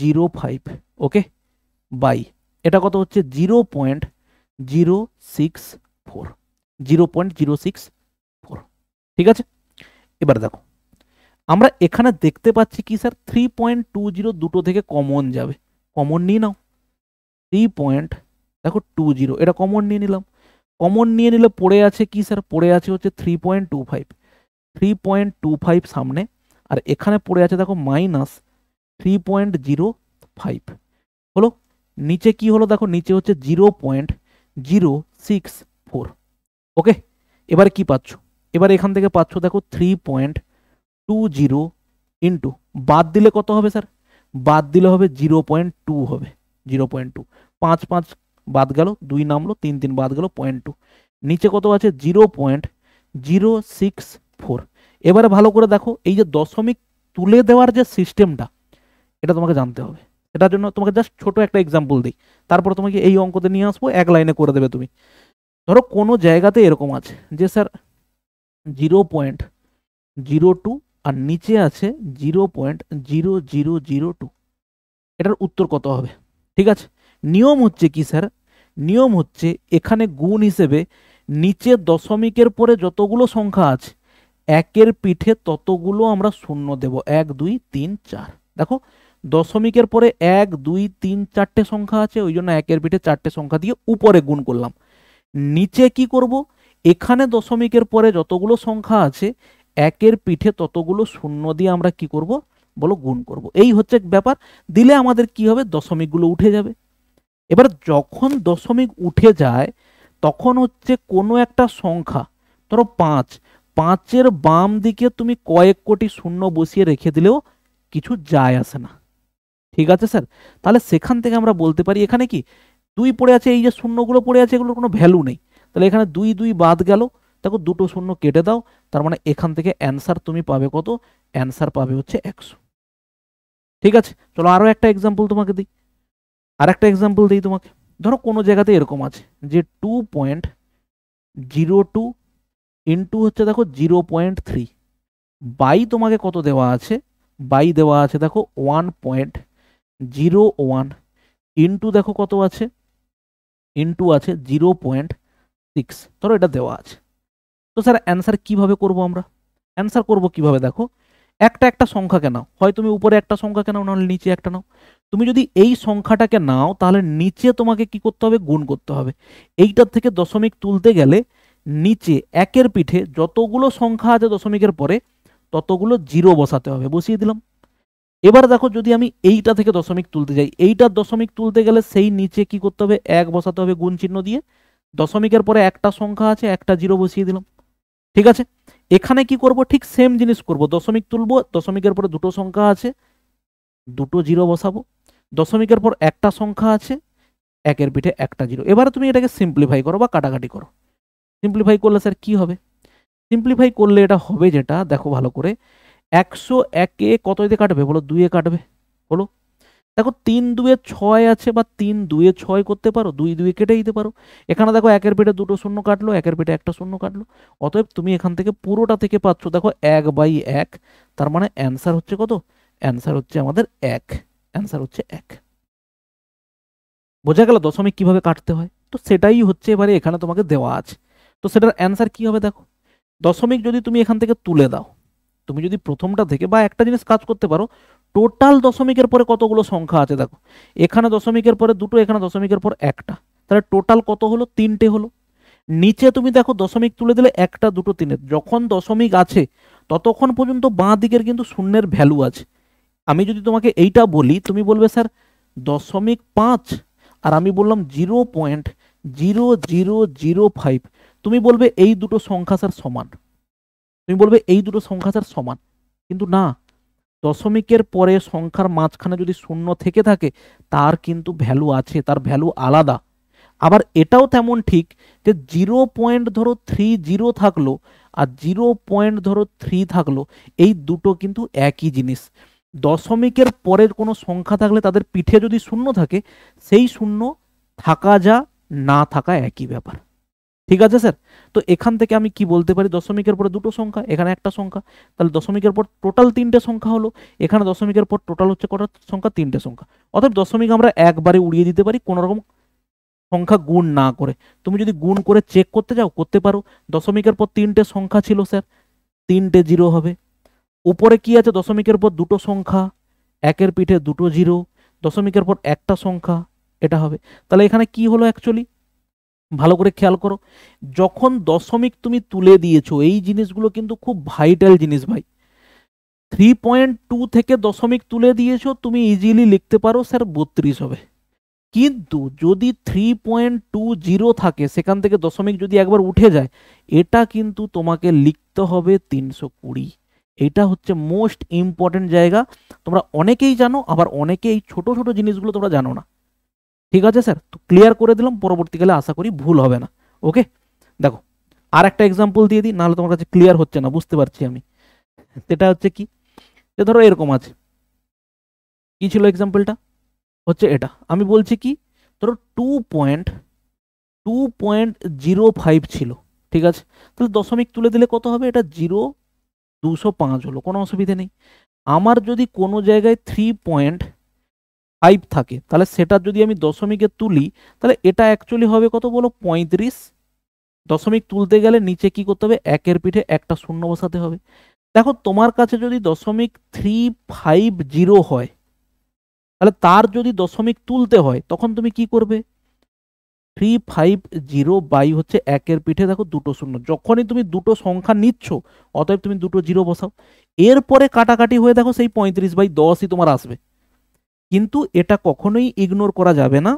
Speaker 1: zero five okay by এটা কত হচ্ছে zero point zero six four zero point zero six four ঠিক আছে এবার দেখো আমরা এখানে দেখতে পাচ্ছি কি sir three point two zero দুটো থেকে কমন যাবে কমন নিয়ে নাও থ্রি পয়েন্ট দেখো টু জিরো এটা কমন নিয়ে নিলাম কমন নিয়ে নিলে পড়ে আছে কি স্যার পড়ে আছে হচ্ছে three point two five three point two five সামনে আর এখানে পড়ে আছে দেখো minus three point zero five হলো নিচে কি হলো দেখো নিচে হচ্ছে zero point zero six four okay এবারে কি পাচ্ছ এবার এখান থেকে পাচ্ছ দেখো three point two zero into বাদ দিলে কত হবে স্যার বাদ দিলে হবে জিরো পয়েন্ট টু হবে জিরো পয়েন্ট টু পাঁচ পাঁচ বাদ গেল দুই নামলো তিন তিন বাদ গেল পয়েন্ট টু নিচে কত আছে zero point zero six four এবারে ভালো করে দেখো এই যে দশমিক তুলে দেওয়ার যে সিস্টেমটা এটা তোমাকে জানতে হবে এটার জন্য তোমাকে জাস্ট ছোট একটা এক্সাম্পল দিই তারপর তোমাকে এই অঙ্কতে নিয়ে আসবো এক লাইনে করে দেবে তুমি ধরো কোনো জায়গাতে এরকম আছে যে sir zero point zero two আর নিচে আছে zero point zero zero zero two এটার উত্তর কত হবে ঠিক আছে নিয়ম হচ্ছে কি স্যার নিয়ম হচ্ছে এখানে গুণ হিসেবে নিচে দশমিকের পরে যতগুলো সংখ্যা আছে একের পিঠে ততগুলো আমরা শূন্য দেব এক দুই তিন চার দেখো দশমিকের পরে এক দুই তিন চারটে সংখ্যা আছে ওই জন্য একের পিঠে চারটে সংখ্যা দিয়ে উপরে গুণ করলাম নিচে কি করব এখানে দশমিকের পরে যতগুলো সংখ্যা আছে একের পিঠে ততগুলো শূন্য দিয়ে আমরা কি করব বলো গুণ করব এই হচ্ছে ব্যাপার দিলে আমাদের কি হবে দশমিকগুলো উঠে যাবে এবার যখন দশমিক উঠে যায় তখন হচ্ছে কোনো একটা সংখ্যা ধরো পাঁচ পাঁচের বাম দিকে তুমি কয়েক কোটি শূন্য বসিয়ে রেখে দিলেও কিছু যায় আসে না ঠিক আছে স্যার তাহলে সেখান থেকে আমরা বলতে পারি এখানে কি দুই পড়ে আছে এই যে শূন্যগুলো পড়ে আছে এগুলোর কোনো ভ্যালু নেই তাহলে এখানে দুই দুই বাদ গেল দেখো দুটো শূন্য কেটে দাও তার মানে এখান থেকে অ্যান্সার তুমি পাবে কত অ্যান্সার পাবে হচ্ছে একশো ঠিক আছে চলো আরও একটা এক্সাম্পল তোমাকে দিই আর একটা এক্সাম্পল দিই তোমাকে ধরো কোনো জায়গাতে এরকম আছে যে two point zero two into হচ্ছে দেখো জিরো পয়েন্ট থ্রি বাই তোমাকে কত দেওয়া আছে বাই দেওয়া আছে দেখো one point zero one into দেখো কত আছে ইন্টু আছে জিরো পয়েন্ট সিক্স ধরো এটা দেওয়া আছে তো স্যার অ্যান্সার কিভাবে করব আমরা অ্যান্সার করব কিভাবে দেখো একটা একটা সংখ্যা কেনাও হয় তুমি উপরে একটা সংখ্যা নাও নাহলে নিচে একটা নাও তুমি যদি এই সংখ্যাটাকে নাও তাহলে নিচে তোমাকে কি করতে হবে গুণ করতে হবে এইটার থেকে দশমিক তুলতে গেলে নিচে একের পিঠে যতগুলো সংখ্যা আছে দশমিকের পরে ততগুলো জিরো বসাতে হবে বসিয়ে দিলাম এবার দেখো যদি আমি এইটা থেকে দশমিক তুলতে যাই এইটার দশমিক তুলতে গেলে সেই নিচে কি করতে হবে এক বসাতে হবে গুণ চিহ্ন দিয়ে দশমিকের পরে একটা সংখ্যা আছে একটা জিরো বসিয়ে দিলাম ঠিক আছে এখানে কি করব ঠিক সেম জিনিস করব দশমিক তুলব দশমিকের পরে দুটো সংখ্যা আছে দুটো জিরো বসাবো দশমিকের পর একটা সংখ্যা আছে একের পিঠে একটা জিরো এবারে তুমি এটাকে সিম্পলিফাই করো বা কাটাকাটি করো সিম্পলিফাই করলে স্যার কি হবে সিম্পলিফাই করলে এটা হবে যেটা দেখো ভালো করে একশো একে কত দিতে কাটবে বলো দুয়ে কাটবে বলো দেখো তিন দুয়ে ছয় আছে বা তিন দুয়ে ছয় করতে পারো দুই দুয়ে কেটে দিতে পারো এখানে দেখো একের পিঠে দুটো শূন্য কাটলো একের পিঠে একটা শূন্য কাটলো অতএব তুমি এখান থেকে পুরোটা থেকে পাচ্ছ দেখো এক বাই এক তার মানে অ্যান্সার হচ্ছে কত অ্যান্সার হচ্ছে আমাদের এক অ্যান্সার হচ্ছে এক বোঝা গেল দশমিক কিভাবে কাটতে হয় তো সেটাই হচ্ছে এবারে এখানে তোমাকে দেওয়া আছে তো সেটার অ্যান্সার কি হবে দেখো দশমিক যদি তুমি এখান থেকে তুলে দাও তুমি যদি প্রথমটা থেকে বা একটা জিনিস কাজ করতে পারো টোটাল দশমিকের পরে কতগুলো সংখ্যা আছে দেখো এখানে দশমিকের পরে দুটো এখানে দশমিকের পর একটা তাহলে টোটাল কত হলো তিনটে হলো নিচে তুমি দেখো দশমিক তুলে দিলে একটা দুটো তিনের যখন দশমিক আছে ততক্ষণ পর্যন্ত বাঁ দিকের কিন্তু শূন্যের ভ্যালু আছে আমি যদি তোমাকে এইটা বলি তুমি বলবে স্যার দশমিক পাঁচ আর আমি বললাম zero point zero zero zero five তুমি বলবে এই দুটো সংখ্যা স্যার সমান তুমি বলবে এই দুটো সংখ্যা স্যার সমান কিন্তু না দশমিকের পরে সংখ্যার মাঝখানে যদি শূন্য থেকে থাকে তার কিন্তু ভ্যালু আছে তার ভ্যালু আলাদা আবার এটাও তেমন ঠিক যে জিরো পয়েন্ট ধরো থ্রি জিরো থাকলো আর জিরো পয়েন্ট ধরো থ্রি থাকলো এই দুটো কিন্তু একই জিনিস দশমিকের পরের কোনো সংখ্যা থাকলে তাদের পিঠে যদি শূন্য থাকে সেই শূন্য থাকা যা না থাকা একই ব্যাপার ঠিক আছে স্যার তো এখান থেকে আমি কি বলতে পারি দশমিকের পরে দুটো সংখ্যা এখানে একটা সংখ্যা তাহলে দশমিকের পর টোটাল তিনটে সংখ্যা হলো এখানে দশমিকের পর টোটাল হচ্ছে কটা সংখ্যা তিনটে সংখ্যা অর্থাৎ দশমিক আমরা একবারে উড়িয়ে দিতে পারি কোনো রকম সংখ্যা গুণ না করে তুমি যদি গুণ করে চেক করতে যাও করতে পারো দশমিকের পর তিনটে সংখ্যা ছিল স্যার তিনটে জিরো হবে উপরে কি আছে দশমিকের পর দুটো সংখ্যা একের পিঠে দুটো জিরো দশমিকের পর একটা সংখ্যা এটা হবে তাহলে এখানে কি হলো অ্যাকচুয়ালি ভালো করে খেয়াল করো যখন দশমিক তুমি তুলে দিয়েছো এই জিনিসগুলো কিন্তু খুব ভাইটাল জিনিস ভাই থ্রি পয়েন্ট টু থেকে দশমিক তুলে দিয়েছো তুমি ইজিলি লিখতে পারো স্যার বত্রিশ হবে কিন্তু যদি থ্রি পয়েন্ট টু জিরো থাকে সেখান থেকে দশমিক যদি একবার উঠে যায় এটা কিন্তু তোমাকে লিখতে হবে তিনশো কুড়ি এটা হচ্ছে মোস্ট ইম্পর্টেন্ট জায়গা তোমরা অনেকেই জানো আবার অনেকে এই ছোটো ছোটো জিনিসগুলো তোমরা জানো না ঠিক আছে স্যার তো ক্লিয়ার করে দিলাম পরবর্তীকালে আশা করি ভুল হবে না ওকে দেখো আর একটা এক্সাম্পল দিয়ে দিই নাহলে তোমার কাছে ক্লিয়ার হচ্ছে না বুঝতে পারছি আমি সেটা হচ্ছে কি যে ধরো এরকম আছে কি ছিল এক্সাম্পলটা হচ্ছে এটা আমি বলছি কি ধরো two point two point zero five ছিল ঠিক আছে তাহলে দশমিক তুলে দিলে কত হবে এটা জিরো দুশো পাঁচ হলো কোনো অসুবিধে নেই আমার যদি কোনো জায়গায় থ্রি পয়েন্ট ফাইভ থাকে তাহলে সেটা যদি আমি দশমিকে তুলি তাহলে এটা অ্যাকচুয়ালি হবে কত বলো পঁয়ত্রিশ দশমিক তুলতে গেলে নিচে কি করতে হবে একের পিঠে একটা শূন্য বসাতে হবে দেখো তোমার কাছে যদি দশমিক থ্রি ফাইভ জিরো হয় তাহলে তার যদি দশমিক তুলতে হয় তখন তুমি কি করবে থ্রি ফাইভ জিরো বাই হচ্ছে একের পিঠে দেখো দুটো শূন্য যখনই তুমি দুটো সংখ্যা নিচ্ছ অতএব তুমি দুটো জিরো বসাও এরপরে কাটাকাটি হয়ে দেখো সেই পঁয়ত্রিশ বাই দশই তোমার আসবে কিন্তু এটা কখনোই ইগনোর করা যাবে না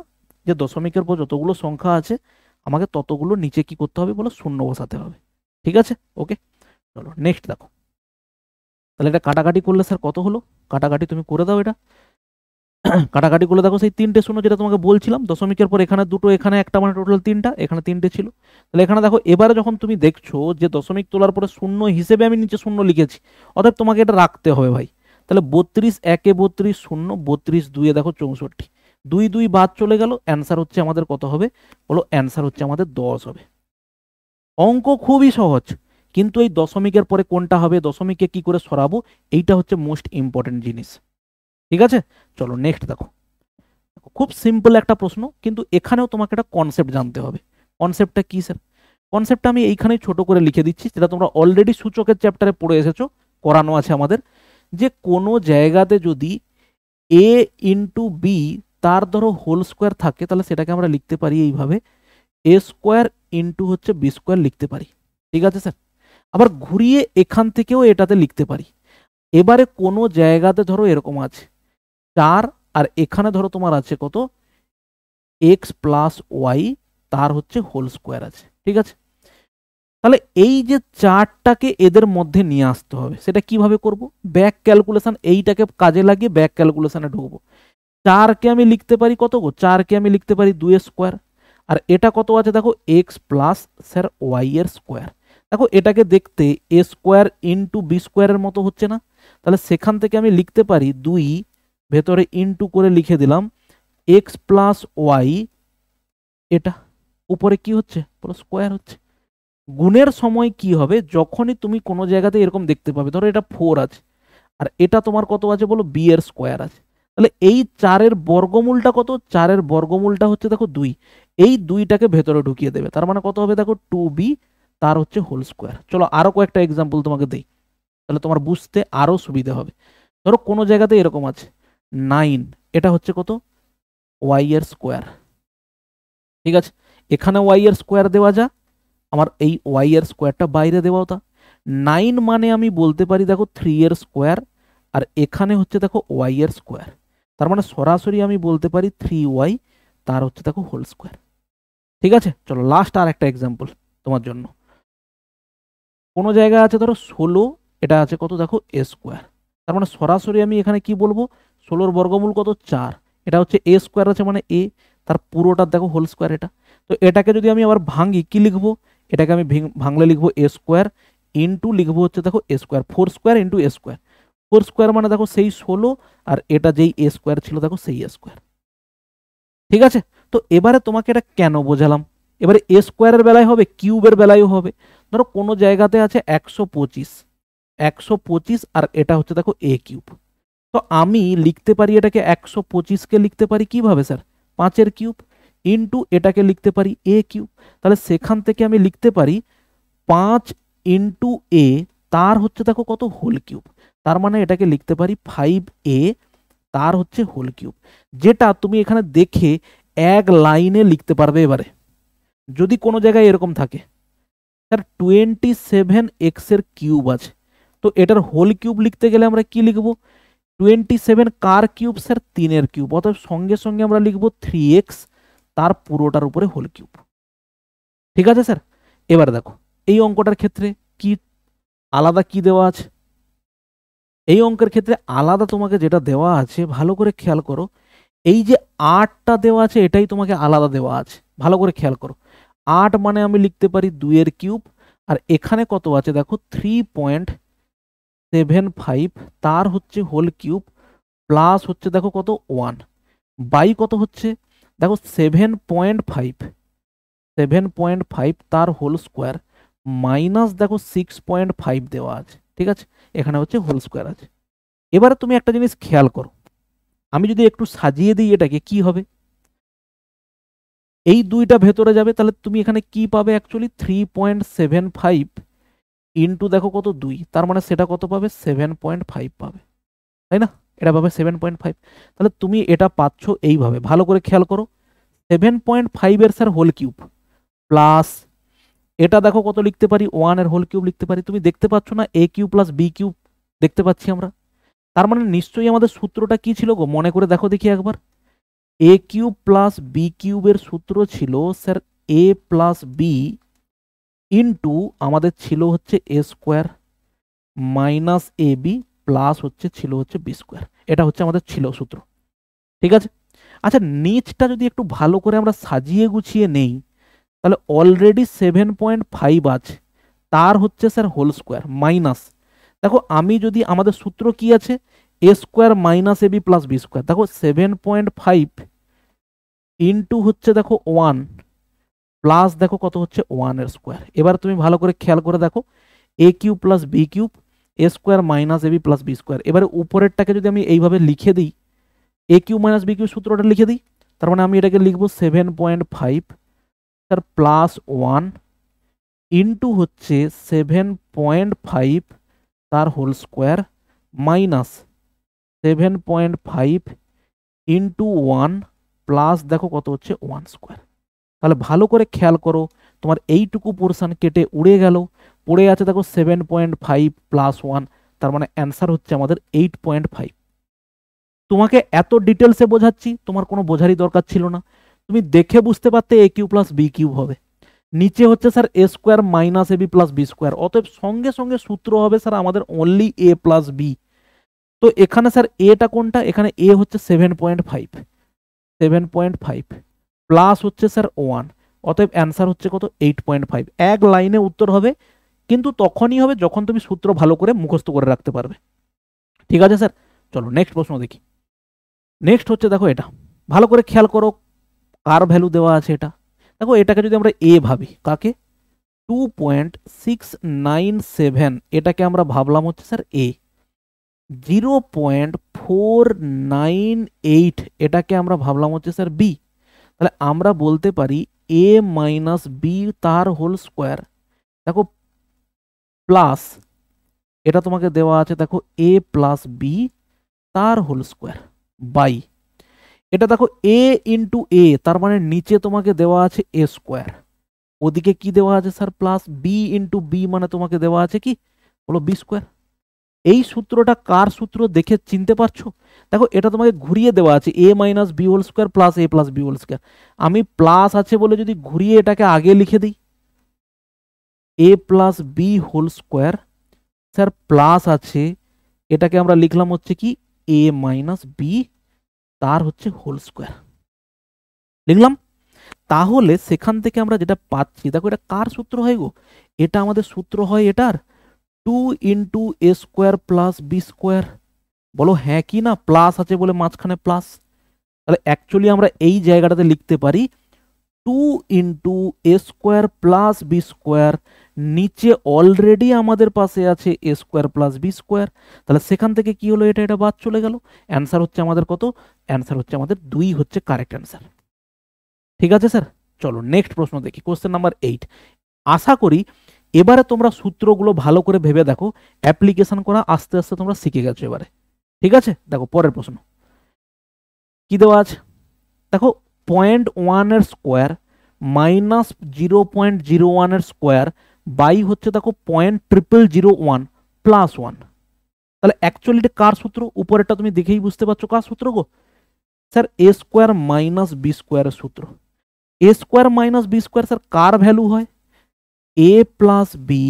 Speaker 1: যে দশমিকের পর যতগুলো সংখ্যা আছে আমাকে ততগুলো নিচে কি করতে হবে বলো শূন্য বসাতে হবে ঠিক আছে ওকে চলো নেক্সট দেখো তাহলে এটা কাটাকাটি করলে স্যার কত হলো কাটাকাটি তুমি করে দাও এটা কাটাকাটি করলে দেখো সেই তিনটে শূন্য যেটা তোমাকে বলছিলাম দশমিকের পর এখানে দুটো এখানে একটা মানে টোটাল তিনটা এখানে তিনটে ছিল তাহলে এখানে দেখো এবারে যখন তুমি দেখছো যে দশমিক তোলার পরে শূন্য হিসেবে আমি নিচে শূন্য লিখেছি অতএব তোমাকে এটা রাখতে হবে ভাই তাহলে বত্রিশ একে বত্রিশ শূন্য বত্রিশ দুইয়ে দেখো চৌষট্টি দুই দুই বাদ চলে গেল অ্যান্সার হচ্ছে আমাদের কত হবে বলো অ্যান্সার হচ্ছে আমাদের দশ হবে অঙ্ক খুবই সহজ কিন্তু এই দশমিকের পরে কোনটা হবে দশমিকে কি করে সরাবো এইটা হচ্ছে মোস্ট ইম্পর্টেন্ট জিনিস ঠিক আছে চলো নেক্সট দেখো খুব সিম্পল একটা প্রশ্ন কিন্তু এখানেও তোমাকে একটা কনসেপ্ট জানতে হবে কনসেপ্টটা কী স্যার কনসেপ্টটা আমি এইখানে ছোট করে লিখে দিচ্ছি যেটা তোমরা অলরেডি সূচকের চ্যাপ্টারে পড়ে এসেছো করানো আছে আমাদের যে কোনো জায়গাতে যদি এ ইন্টু বি তার ধরো হোল স্কোয়ার থাকে তাহলে সেটাকে আমরা লিখতে পারি এইভাবে এ স্কোয়ার ইন্টু হচ্ছে বি স্কোয়ার লিখতে পারি ঠিক আছে স্যার আবার ঘুরিয়ে এখান থেকেও এটাতে লিখতে পারি এবারে কোনো জায়গাতে ধরো এরকম আছে চার আর এখানে ধরো তোমার আছে কত এক্স প্লাস ওয়াই তার হচ্ছে হোল স্কোয়ার আছে ঠিক আছে তাহলে এই যে চারটাকে এদের মধ্যে নিয়ে আসতে হবে সেটা কিভাবে করব ব্যাক ক্যালকুলেশন এইটাকে কাজে লাগিয়ে ব্যাক ক্যালকুলেশনে ঢুকবো চারকে আমি লিখতে পারি কত গো চারকে আমি লিখতে পারি দুই স্কোয়ার আর এটা কত আছে দেখো এক্স প্লাস স্যার ওয়াই এর স্কোয়ার দেখো এটাকে দেখতে এ স্কোয়ার ইন্টু বি স্কোয়ারের মতো হচ্ছে না তাহলে সেখান থেকে আমি লিখতে পারি দুই ভেতরে ইনটু করে লিখে দিলাম এক্স প্লাস ওয়াই এটা উপরে কি হচ্ছে বলো স্কোয়ার হচ্ছে গুণের সময় কি হবে যখনই তুমি কোনো জায়গাতে এরকম দেখতে পাবে ধরো এটা ফোর আছে আর এটা তোমার কত আছে বলো বি এর স্কোয়ার আছে তাহলে এই চারের বর্গমূলটা কত চারের বর্গমূলটা হচ্ছে দেখো দুই এই দুইটাকে ভেতরে ঢুকিয়ে দেবে তার মানে কত হবে দেখো টু বি তার হচ্ছে হোল স্কোয়ার চলো আরও কয়েকটা এক্সাম্পল তোমাকে দেই তাহলে তোমার বুঝতে আরও সুবিধা হবে ধরো কোনো জায়গাতে এরকম আছে নাইন এটা হচ্ছে কত ওয়াই এর স্কোয়ার ঠিক আছে এখানে ওয়াই এর স্কোয়ার দেওয়া যা আমার এই ওয়াই এর স্কোয়ারটা বাইরে দেওয়া তা নাইন মানে আমি বলতে পারি দেখো থ্রি এর স্কোয়ার আর এখানে হচ্ছে দেখো ওয়াই এর স্কোয়ার তার মানে সরাসরি আমি বলতে পারি থ্রি ওয়াই তার হচ্ছে দেখো হোল স্কোয়ার ঠিক আছে চলো লাস্ট আর একটা এক্সাম্পল তোমার জন্য কোনো জায়গায় আছে ধরো ষোলো এটা আছে কত দেখো এ স্কোয়ার তার মানে সরাসরি আমি এখানে কি বলবো ষোলোর বর্গমূল কত চার এটা হচ্ছে এ স্কোয়ার আছে মানে এ তার পুরোটা দেখো হোল স্কোয়ার এটা তো এটাকে যদি আমি আবার ভাঙি কি লিখবো এটাকে আমি ভাঙলে লিখবো এ স্কোয়ার ইন্টু লিখবো হচ্ছে দেখো A square four square into A square four square মানে দেখো সেই ষোলো আর এটা যেই এ স্কোয়ার ছিল দেখো সেই এ স্কোয়ার ঠিক আছে তো এবারে তোমাকে এটা কেন বোঝালাম এবারে এ স্কোয়ারের বেলায় হবে কিউবের বেলায়ও হবে ধরো কোনো জায়গাতে আছে একশো পঁচিশ একশো পঁচিশ আর এটা হচ্ছে দেখো এ কিউব তো আমি লিখতে পারি এটাকে একশো পঁচিশকে লিখতে পারি কিভাবে স্যার পাঁচের কিউব ইন্টু এটাকে লিখতে পারি এ কিউব তাহলে সেখান থেকে আমি লিখতে পারি পাঁচ ইন্টু এ তার হচ্ছে দেখো কত হোল কিউব তার মানে এটাকে লিখতে পারি ফাইভ এ তার হচ্ছে হোল কিউব যেটা তুমি এখানে দেখে এক লাইনে লিখতে পারবে এবারে যদি কোনো জায়গায় এরকম থাকে স্যার টোয়েন্টি সেভেন এক্সের কিউব আছে তো এটার হোল কিউব লিখতে গেলে আমরা কি লিখবো টোয়েন্টি সেভেন কার কিউবসের তিনের কিউব অতএব সঙ্গে সঙ্গে আমরা লিখব থ্রি এক্স তার পুরোটার উপরে হোল কিউব ঠিক আছে স্যার এবার দেখো এই অঙ্কটার ক্ষেত্রে কি আলাদা কি দেওয়া আছে এই অঙ্কের ক্ষেত্রে আলাদা তোমাকে যেটা দেওয়া আছে ভালো করে খেয়াল করো এই যে আটটা দেওয়া আছে এটাই তোমাকে আলাদা দেওয়া আছে ভালো করে খেয়াল করো আট মানে আমি লিখতে পারি দুইয়ের কিউব আর এখানে কত আছে দেখো থ্রি পয়েন্ট সেভেন ফাইভ তার হচ্ছে হোল কিউব প্লাস হচ্ছে দেখো কত ওয়ান বাই কত হচ্ছে দেখো seven point five seven point five তার হোল স্কোয়ার মাইনাস দেখো সিক্স পয়েন্ট ফাইভ দেওয়া আছে ঠিক আছে এখানে হচ্ছে হোল স্কোয়ার আছে এবারে তুমি একটা জিনিস খেয়াল করো আমি যদি একটু সাজিয়ে দিই এটাকে কি হবে এই দুইটা ভেতরে যাবে তাহলে তুমি এখানে কি পাবে actually three point seven five into দেখো কত দুই তার মানে সেটা কত পাবে সেভেন পয়েন্ট ফাইভ পাবে তাই না এটা পাবে সেভেন পয়েন্ট ফাইভ তাহলে তুমি এটা পাচ্ছ এইভাবে ভালো করে খেয়াল করো সেভেন পয়েন্ট ফাইভের স্যার হোল কিউব প্লাস এটা দেখো কত লিখতে পারি ওয়ানের হোল কিউব লিখতে পারি তুমি দেখতে পাচ্ছ না A cube plus B cube দেখতে পাচ্ছি আমরা তার মানে নিশ্চয়ই আমাদের সূত্রটা কি ছিল গো মনে করে দেখো দেখি একবার এ কিউব প্লাস বি কিউবের সূত্র ছিল স্যার এ প্লাস বি ইন্টু আমাদের ছিল হচ্ছে এ square minus A B plus হচ্ছে ছিল হচ্ছে বি স্কোয়ার এটা হচ্ছে আমাদের ছিল সূত্র ঠিক আছে আচ্ছা নিচটা যদি একটু ভালো করে আমরা সাজিয়ে গুছিয়ে নেই তাহলে অলরেডি সেভেন পয়েন্ট ফাইভ আছে তার হচ্ছে স্যার হোল স্কোয়ার মাইনাস দেখো আমি যদি আমাদের সূত্র কি আছে এ square minus A B plus B square দেখো সেভেন পয়েন্ট ফাইভ ইন্টু হচ্ছে দেখো ওয়ান প্লাস দেখো কত হচ্ছে ওয়ানের স্কোয়ার এবার তুমি ভালো করে খেয়াল করে দেখো এ cube plus B cube A square minus A B plus B square এবারে উপরেরটাকে যদি আমি এইভাবে লিখে দিই A cube minus B cube সূত্রটা লিখে দিই তার মানে আমি এটাকে লিখবো সেভেন পয়েন্ট ফাইভ তার প্লাস ওয়ান ইন্টু হচ্ছে সেভেন পয়েন্ট ফাইভ তার whole square minus seven point five into one plus দেখো কত হচ্ছে ওয়ান স্কোয়ার তাহলে ভালো করে খেয়াল করো তোমার এইটুকু পোর্শান কেটে উড়ে গেল পড়ে আছে দেখো seven point five plus one তার মানে অ্যান্সার হচ্ছে আমাদের এইট পয়েন্ট ফাইভ তোমাকে এত ডিটেলসে বোঝাচ্ছি তোমার কোনো বোঝারই দরকার ছিল না তুমি দেখে বুঝতে পারতে A cube plus B cube হবে নিচে হচ্ছে sir A square minus A B plus B square অতএব সঙ্গে সঙ্গে সূত্র হবে স্যার আমাদের অনলি এ প্লাস বি তো এখানে স্যার এটা কোনটা এখানে এ হচ্ছে seven point five seven point five plus হচ্ছে স্যার ওয়ান অতএব অ্যান্সার হচ্ছে কত এইট পয়েন্ট ফাইভ এক লাইনে উত্তর হবে কিন্তু তখনই হবে যখন তুমি সূত্র ভালো করে মুখস্থ করে রাখতে পারবে ঠিক আছে স্যার চলো নেক্সট প্রশ্ন দেখি নেক্সট হচ্ছে দেখো এটা ভালো করে খেয়াল করো কার ভ্যালু দেওয়া আছে এটা দেখো এটাকে যদি আমরা এ ভাবি কাকে two point six nine seven এটাকে আমরা ভাবলাম হচ্ছে sir A zero point four nine eight এটাকে আমরা ভাবলাম হচ্ছে স্যার বি তাহলে আমরা বলতে পারি এ মাইনাস বি তার হোল স্কোয়ার দেখো প্লাস এটা তোমাকে দেওয়া আছে দেখো এ প্লাস বি তার হোল স্কোয়ার বাই এটা দেখো এ ইন্টু এ তার মানে নিচে তোমাকে দেওয়া আছে এ স্কোয়ার ওদিকে কি দেওয়া আছে sir plus B into B মানে তোমাকে দেওয়া আছে কি হলো বি স্কোয়ার এই সূত্রটা কার সূত্র দেখে চিনতে পারছো দেখো এটা তোমাকে ঘুরিয়ে দেওয়া আছে এ minus B whole square plus A plus B whole square আমি প্লাস আছে বলে যদি ঘুরিয়ে এটাকে আগে লিখে দিই A plus B whole square sir plus আছে এটাকে আমরা লিখলাম হচ্ছে কি এ মাইনাস বি তার হচ্ছে হোল স্কোয়ার লিখলাম তাহলে সেখান থেকে আমরা যেটা পাচ্ছি দেখো এটা কার সূত্র হয় গো এটা আমাদের সূত্র হয় এটার টু ইন্টু এ স্কোয়ার প্লাস বি স্কোয়ার বলো হ্যাঁ কি না প্লাস আছে বলে মাঝখানে প্লাস তাহলে অ্যাকচুয়ালি আমরা এই জায়গাটাতে লিখতে পারি টু ইন্টু এ স্কোয়ার প্লাস বি স্কোয়ার নিচে অলরেডি আমাদের পাশে আছে এ স্কোয়ার প্লাস বি স্কোয়ার তাহলে সেখান থেকে কি হলো এটা এটা বাদ চলে গেল অ্যান্সার হচ্ছে আমাদের কত অ্যান্সার হচ্ছে আমাদের দুই হচ্ছে কারেক্ট অ্যান্সার ঠিক আছে স্যার চলো নেক্সট প্রশ্ন দেখি কোশ্চেন নাম্বার এইট আশা করি এবারে তোমরা সূত্রগুলো ভালো করে ভেবে দেখো অ্যাপ্লিকেশন করা আস্তে আস্তে তোমরা শিখে গেছো এবারে ঠিক আছে দেখো পরের প্রশ্ন কি দেওয়া আছে দেখো পয়েন্ট ওয়ানের square minus zero point zero ওয়ানের স্কোয়ার বাই হচ্ছে দেখো point triple zero one plus one তাহলে অ্যাকচুয়ালি এটা কার সূত্র উপরেরটা তুমি দেখেই বুঝতে পারছো কার সূত্র গো স্যার এ স্কোয়ার মাইনাস বি স্কোয়ারের সূত্র A square minus B square sir কার ভ্যালু হয় এ প্লাস বি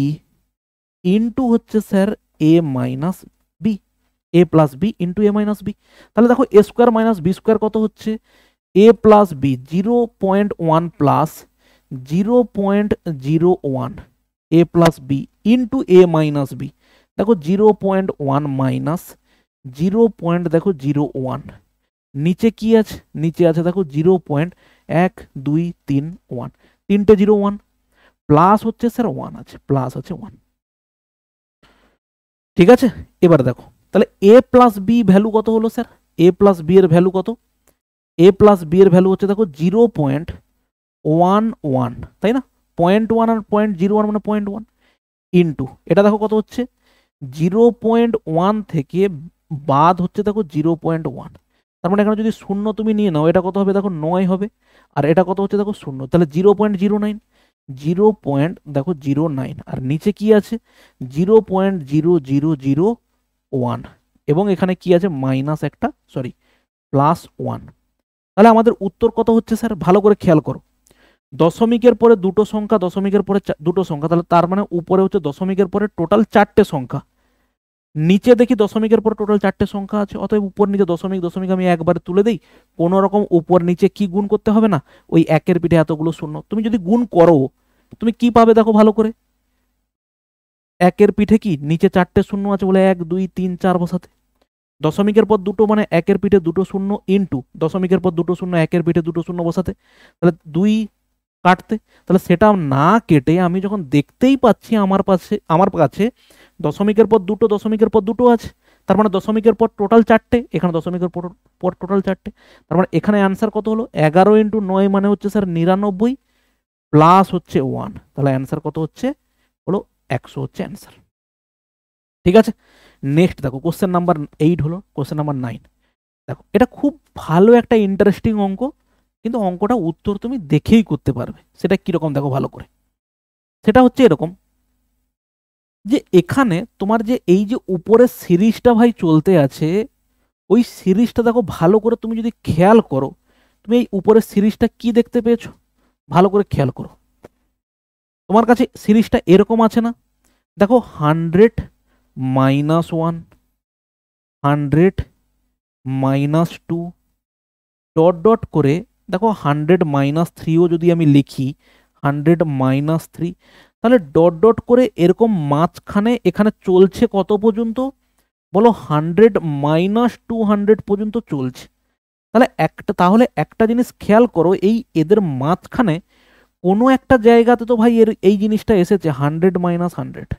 Speaker 1: ইন্টু হচ্ছে sir A minus B A plus B into A minus B তাহলে দেখো A square minus B square কত হচ্ছে A plus B zero point one plus zero point zero one A plus B into A minus B দেখো zero point one minus zero point দেখো zero one নিচে কি আছে নিচে আছে দেখো জিরো পয়েন্ট এক দুই তিন ওয়ান তিনটে জিরো ওয়ান প্লাস হচ্ছে স্যার ওয়ান আছে প্লাস আছে ওয়ান ঠিক আছে এবার দেখো তাহলে এ প্লাস বি ভ্যালু কত হলো স্যার এ প্লাস বি এর ভ্যালু কত এ প্লাস বি এর ভ্যালু হচ্ছে দেখো জিরো পয়েন্ট ওয়ান ওয়ান তাই না পয়েন্ট ওয়ান আর পয়েন্ট জিরো ওয়ান মানে পয়েন্ট ওয়ান ইন্টু এটা দেখো কত হচ্ছে জিরো পয়েন্ট ওয়ান থেকে বাদ হচ্ছে দেখো জিরো পয়েন্ট ওয়ান তার মানে এখানে যদি শূন্য তুমি নিয়ে নাও এটা কত হবে দেখো নয় হবে আর এটা কত হচ্ছে দেখো শূন্য তাহলে zero point zero nine zero point দেখো জিরো নাইন আর নিচে কি আছে zero point zero zero zero one এবং এখানে কি আছে মাইনাস একটা সরি প্লাস ওয়ান তাহলে আমাদের উত্তর কত হচ্ছে স্যার ভালো করে খেয়াল করো দশমিকের পরে দুটো সংখ্যা দশমিকের পরে দুটো সংখ্যা তাহলে তার মানে উপরে হচ্ছে দশমিকের পরে টোটাল চারটে সংখ্যা নিচে দেখি দশমিকের পর টোটাল চারটে সংখ্যা আছে অতএব উপর নিচে দশমিক দশমিক আমি একবার তুলে দিই কোনো রকম উপর নিচে কি গুণ করতে হবে না ওই একের পিঠে এতগুলো শূন্য তুমি যদি গুণ করো তুমি কি পাবে দেখো ভালো করে একের পিঠে কি নিচে চারটে শূন্য আছে বলে এক দুই তিন চার বসাতে দশমিকের পর দুটো মানে একের পিঠে দুটো শূন্য ইন্টু দশমিকের পর দুটো শূন্য একের পিঠে দুটো শূন্য বসাতে তাহলে দুই কাটতে তাহলে সেটা না কেটে আমি যখন দেখতেই পাচ্ছি আমার পাশে আমার কাছে দশমিকের পর দুটো দশমিকের পর দুটো আছে তার মানে দশমিকের পর টোটাল চারটে এখানে দশমিকের পর টোটাল চারটে তার মানে এখানে অ্যান্সার কত হলো এগারো ইন্টু নয় মানে হচ্ছে স্যার নিরানব্বই প্লাস হচ্ছে ওয়ান তাহলে অ্যান্সার কত হচ্ছে হলো একশো হচ্ছে অ্যান্সার ঠিক আছে নেক্সট দেখো কোশ্চেন নাম্বার এইট হলো কোশ্চেন নাম্বার নাইন দেখো এটা খুব ভালো একটা ইন্টারেস্টিং অঙ্ক কিন্তু অঙ্কটা উত্তর তুমি দেখেই করতে পারবে সেটা কীরকম দেখো ভালো করে সেটা হচ্ছে এরকম যে এখানে তোমার যে এই যে উপরের সিরিজটা ভাই চলতে আছে ওই সিরিজটা দেখো ভালো করে তুমি যদি খেয়াল করো তুমি এই উপরের সিরিজটা কি দেখতে পেয়েছো ভালো করে খেয়াল করো তোমার কাছে সিরিজটা এরকম আছে না দেখো hundred minus one hundred minus two dot dot করে দেখো হান্ড্রেড মাইনাস থ্রিও যদি আমি লিখি হান্ড্রেড মাইনাস থ্রি তাহলে ডট ডট করে এরকম মাঝখানে এখানে চলছে কত পর্যন্ত বলো হান্ড্রেড মাইনাস টু পর্যন্ত চলছে তাহলে একটা তাহলে একটা জিনিস খেয়াল করো এই এদের মাঝখানে কোনো একটা জায়গাতে তো ভাই এর এই জিনিসটা এসেছে হান্ড্রেড মাইনাস হান্ড্রেড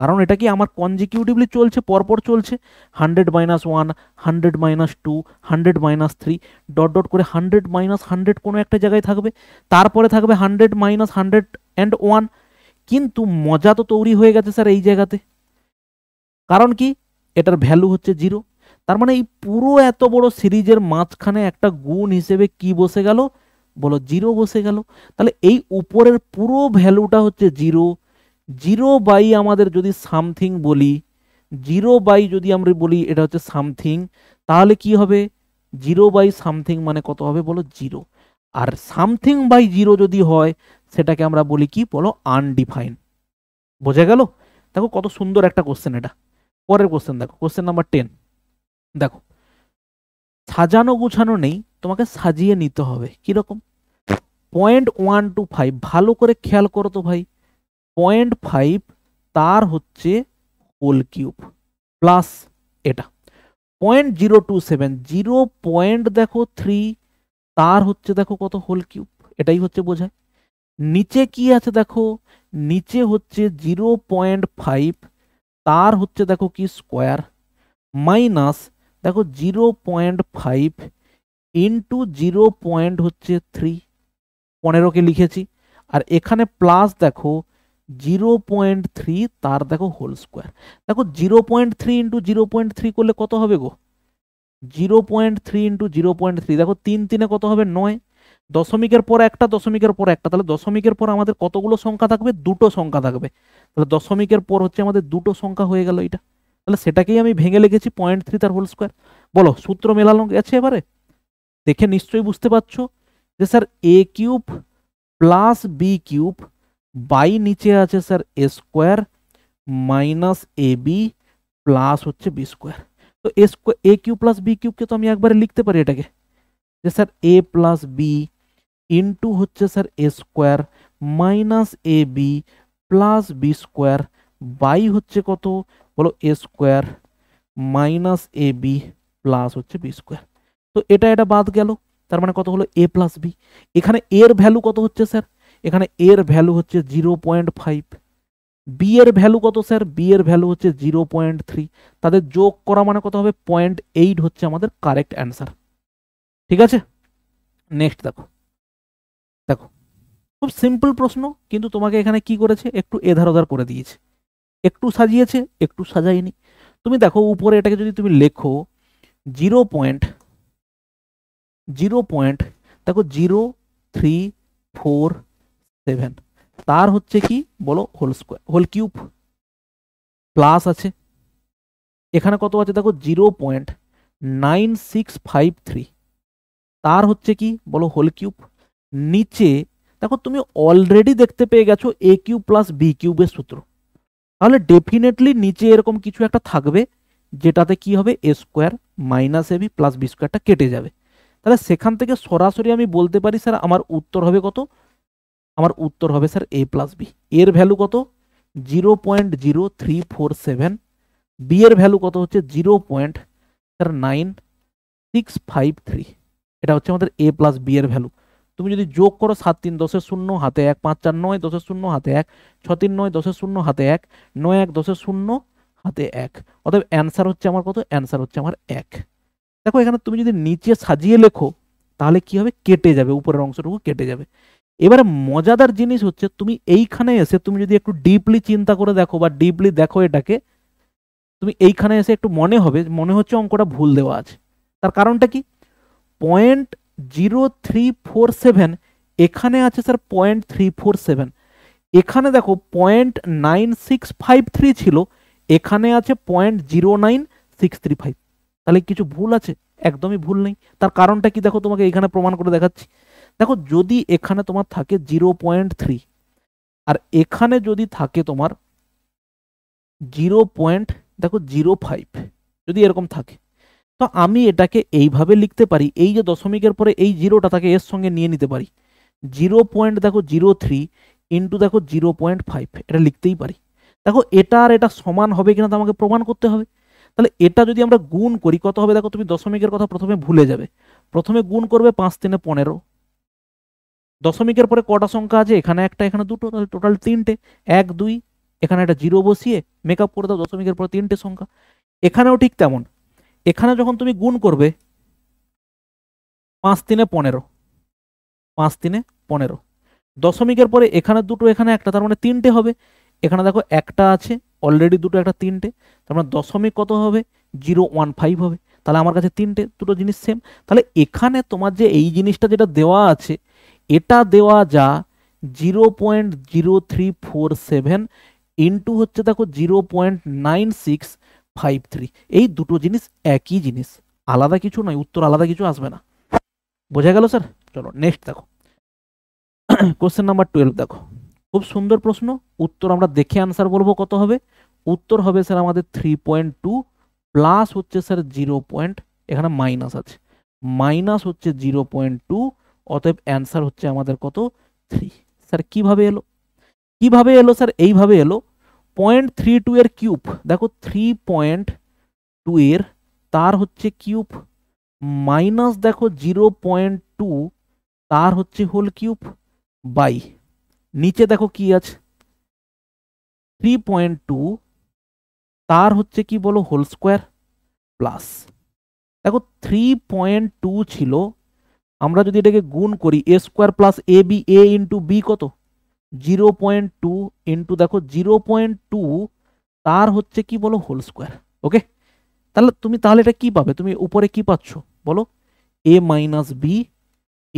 Speaker 1: কারণ এটা কি আমার কনজিকিউটিভলি চলছে পরপর চলছে hundred minus one hundred minus two hundred minus three dot dot করে হান্ড্রেড মাইনাস হান্ড্রেড কোনো একটা জায়গায় থাকবে তারপরে থাকবে hundred minus hundred and one কিন্তু মজা তো তৈরি হয়ে গেছে স্যার এই জায়গাতে কারণ কি এটার ভ্যালু হচ্ছে জিরো তার মানে এই পুরো এত বড় সিরিজের মাঝখানে একটা গুণ হিসেবে কি বসে গেল বলো জিরো বসে গেল তাহলে এই উপরের পুরো ভ্যালুটা হচ্ছে জিরো জিরো বাই আমাদের যদি সামথিং বলি জিরো বাই যদি আমরা বলি এটা হচ্ছে সামথিং তাহলে কি হবে জিরো বাই সামথিং মানে কত হবে বলো জিরো আর সামথিং বাই জিরো যদি হয় সেটাকে আমরা বলি কি বলো আনডিফাইন বোঝা গেল দেখো কত সুন্দর একটা কোশ্চেন এটা পরের কোশ্চেন দেখো কোশ্চেন নাম্বার টেন দেখো সাজানো গুছানো নেই তোমাকে সাজিয়ে নিতে হবে কীরকম পয়েন্ট ওয়ান টু ফাইভ ভালো করে খেয়াল করো তো ভাই পয়েন্ট ফাইভ তার হচ্ছে হোল কিউব প্লাস এটা point zero two seven zero point দেখো থ্রি তার হচ্ছে দেখো কত হোল কিউব এটাই হচ্ছে বোঝায় নিচে কি আছে দেখো নিচে হচ্ছে জিরো পয়েন্ট ফাইভ তার হচ্ছে দেখো কি স্কোয়ার মাইনাস দেখো zero point five into zero point হচ্ছে থ্রি পনেরোকে লিখেছি আর এখানে প্লাস দেখো জিরো পয়েন্ট থ্রি তার দেখো হোল স্কোয়ার দেখো zero point three into zero point three করলে কত হবে গো zero point three into zero point three দেখো তিন তিনে কত হবে নয় দশমিিকার পর একটা দশমিিকার পর একটা তাহলে দশমিিকার পর আমাদের কতগুলো সংখ্যা থাকবে দুটো সংখ্যা থাকবে তাহলে দশমিিকার পর হচ্ছে আমাদের দুটো সংখ্যা হয়ে গেল এটা তাহলে সেটাকেই আমি ভেঙে লিখেছি 0.3 তার হোল স্কয়ার বলো সূত্র মেলাLongitude আছে এবারে দেখে নিশ্চয়ই বুঝতে পাচ্ছো যে sir a cube plus b cube by নিচে আছে sir a square minus ab plus হচ্ছে b স্কয়ার তো इसको a cube plus b cube কে তো আমরা একবার লিখতে পারি এটাকে যে স্যার a + b ইন্টু হচ্ছে sir A square minus A B plus B square by হচ্ছে কত বলো A square minus A B plus হচ্ছে বি স্কোয়ার তো এটা এটা বাদ গেল তার মানে কত হলো এ প্লাস বি এখানে এর ভ্যালু কত হচ্ছে স্যার এখানে এর ভ্যালু হচ্ছে জিরো পয়েন্ট ফাইভ বি এর ভ্যালু কত স্যার বি এর ভ্যালু হচ্ছে জিরো পয়েন্ট থ্রি তাদের যোগ করা মানে কত হবে পয়েন্ট এইট হচ্ছে আমাদের কারেক্ট অ্যান্সার ঠিক আছে নেক্সট দেখো খুব সিম্পল প্রশ্ন কিন্তু তোমাকে এখানে কি করেছে একটু এধার ওধার করে দিয়েছে একটু সাজিয়েছে একটু সাজাইনি তুমি দেখো উপরে এটাকে যদি তুমি লেখো জিরো পয়েন্ট জিরো পয়েন্ট দেখো জিরো থ্রি ফোর সেভেন তার হচ্ছে কি বলো whole square whole cube plus আছে এখানে কত আছে দেখো zero point nine six five three তার হচ্ছে কি বলো হোল কিউব নিচে দেখো তুমি অলরেডি দেখতে পেয়ে গেছো এ কিউ প্লাস বি কিউবের সূত্র তাহলে ডেফিনেটলি নিচে এরকম কিছু একটা থাকবে যেটাতে কি হবে A square minus A B plus B স্কোয়ারটা কেটে যাবে তাহলে সেখান থেকে সরাসরি আমি বলতে পারি স্যার আমার উত্তর হবে কত আমার উত্তর হবে স্যার এ প্লাস বি এর ভ্যালু কত zero point zero three four seven B এর ভ্যালু কত হচ্ছে zero point sir nine six five three এটা হচ্ছে আমাদের এ প্লাস বি এর ভ্যালু তুমি যদি যোগ করো সাত তিন দশের শূন্য হাতে এক পাঁচ চার নয় দশের শূন্য হাতে এক ছ তিন নয় দশের শূন্য হাতে এক নয় এক দশের শূন্য হাতে এক অতএব অ্যান্সার হচ্ছে আমার কত অ্যান্সার হচ্ছে আমার এক দেখো এখানে তুমি যদি নিচে সাজিয়ে লেখো তাহলে কি হবে কেটে যাবে উপরের অংশটুকু কেটে যাবে এবার মজাদার জিনিস হচ্ছে তুমি এইখানে এসে তুমি যদি একটু ডিপলি চিন্তা করে দেখো বা ডিপলি দেখো এটাকে তুমি এইখানে এসে একটু মনে হবে মনে হচ্ছে অঙ্কটা ভুল দেওয়া আছে তার কারণটা কি point zero three four seven এখানে আছে sir point three four seven এখানে দেখো point nine six five three ছিল এখানে আছে point zero nine six three five তাহলে কিছু ভুল আছে একদমই ভুল নেই তার কারণটা কি দেখো তোমাকে এখানে প্রমাণ করে দেখাচ্ছি দেখো যদি এখানে তোমার থাকে জিরো পয়েন্ট থ্রি আর এখানে যদি থাকে তোমার জিরো পয়েন্ট দেখো জিরো ফাইভ যদি এরকম থাকে তো আমি এটাকে এইভাবে লিখতে পারি এই যে দশমিকের পরে এই জিরোটা তাকে এর সঙ্গে নিয়ে নিতে পারি জিরো পয়েন্ট দেখো জিরো থ্রি ইন্টু দেখো জিরো পয়েন্ট ফাইভ এটা লিখতেই পারি দেখো এটা আর এটা সমান হবে কিনা তো আমাকে প্রমাণ করতে হবে তাহলে এটা যদি আমরা গুণ করি কত হবে দেখো তুমি দশমিকের কথা প্রথমে ভুলে যাবে প্রথমে গুণ করবে পাঁচ তিনে পনেরো দশমিকের পরে কটা সংখ্যা আছে এখানে একটা এখানে দুটো তাহলে টোটাল তিনটে এক দুই এখানে একটা জিরো বসিয়ে মেকআপ করে দাও দশমিকের পরে তিনটে সংখ্যা এখানেও ঠিক তেমন এখানে যখন তুমি গুণ করবে পাঁচ তিনে পনেরো পাঁচ তিনে পনেরো দশমিকের পরে এখানে দুটো এখানে একটা তার মানে তিনটে হবে এখানে দেখো একটা আছে অলরেডি দুটো একটা তিনটে তার মানে দশমিক কত হবে জিরো ওয়ান ফাইভ হবে তাহলে আমার কাছে তিনটে দুটো জিনিস সেম তাহলে এখানে তোমার যে এই জিনিসটা যেটা দেওয়া আছে এটা দেওয়া যা zero point zero three four seven into হচ্ছে দেখো zero point nine six five three এই দুটো জিনিস একই জিনিস আলাদা কিছু নয় উত্তর আলাদা কিছু আসবে না বোঝা গেল স্যার চলো নেক্সট দেখো কোশ্চেন নাম্বার টুয়েলভ দেখো খুব সুন্দর প্রশ্ন উত্তর আমরা দেখে আনসার বলবো কত হবে উত্তর হবে স্যার আমাদের থ্রি পয়েন্ট টু প্লাস হচ্ছে স্যার জিরো পয়েন্ট এখানে মাইনাস আছে মাইনাস হচ্ছে জিরো পয়েন্ট টু অতএব অ্যান্সার হচ্ছে আমাদের কত থ্রি স্যার কিভাবে এলো কিভাবে এলো স্যার এইভাবে এলো পয়েন্ট থ্রি টু এর কিউব দেখো থ্রি পয়েন্ট টু এর তার হচ্ছে কিউব মাইনাস দেখো জিরো পয়েন্ট টু তার হচ্ছে হোল কিউব বাই নিচে দেখো কি আছে থ্রি পয়েন্ট টু তার হচ্ছে কি বলো হোল স্কোয়ার প্লাস দেখো থ্রি পয়েন্ট টু ছিল আমরা যদি এটাকে গুণ করি A square plus A B A into B কত জিরো পয়েন্ট টু ইন্টু দেখো জিরো পয়েন্ট টু তার হচ্ছে কি বলো হোল স্কোয়ার ওকে তাহলে তুমি তাহলে এটা কি পাবে তুমি উপরে কি পাচ্ছ বলো এ মাইনাস বি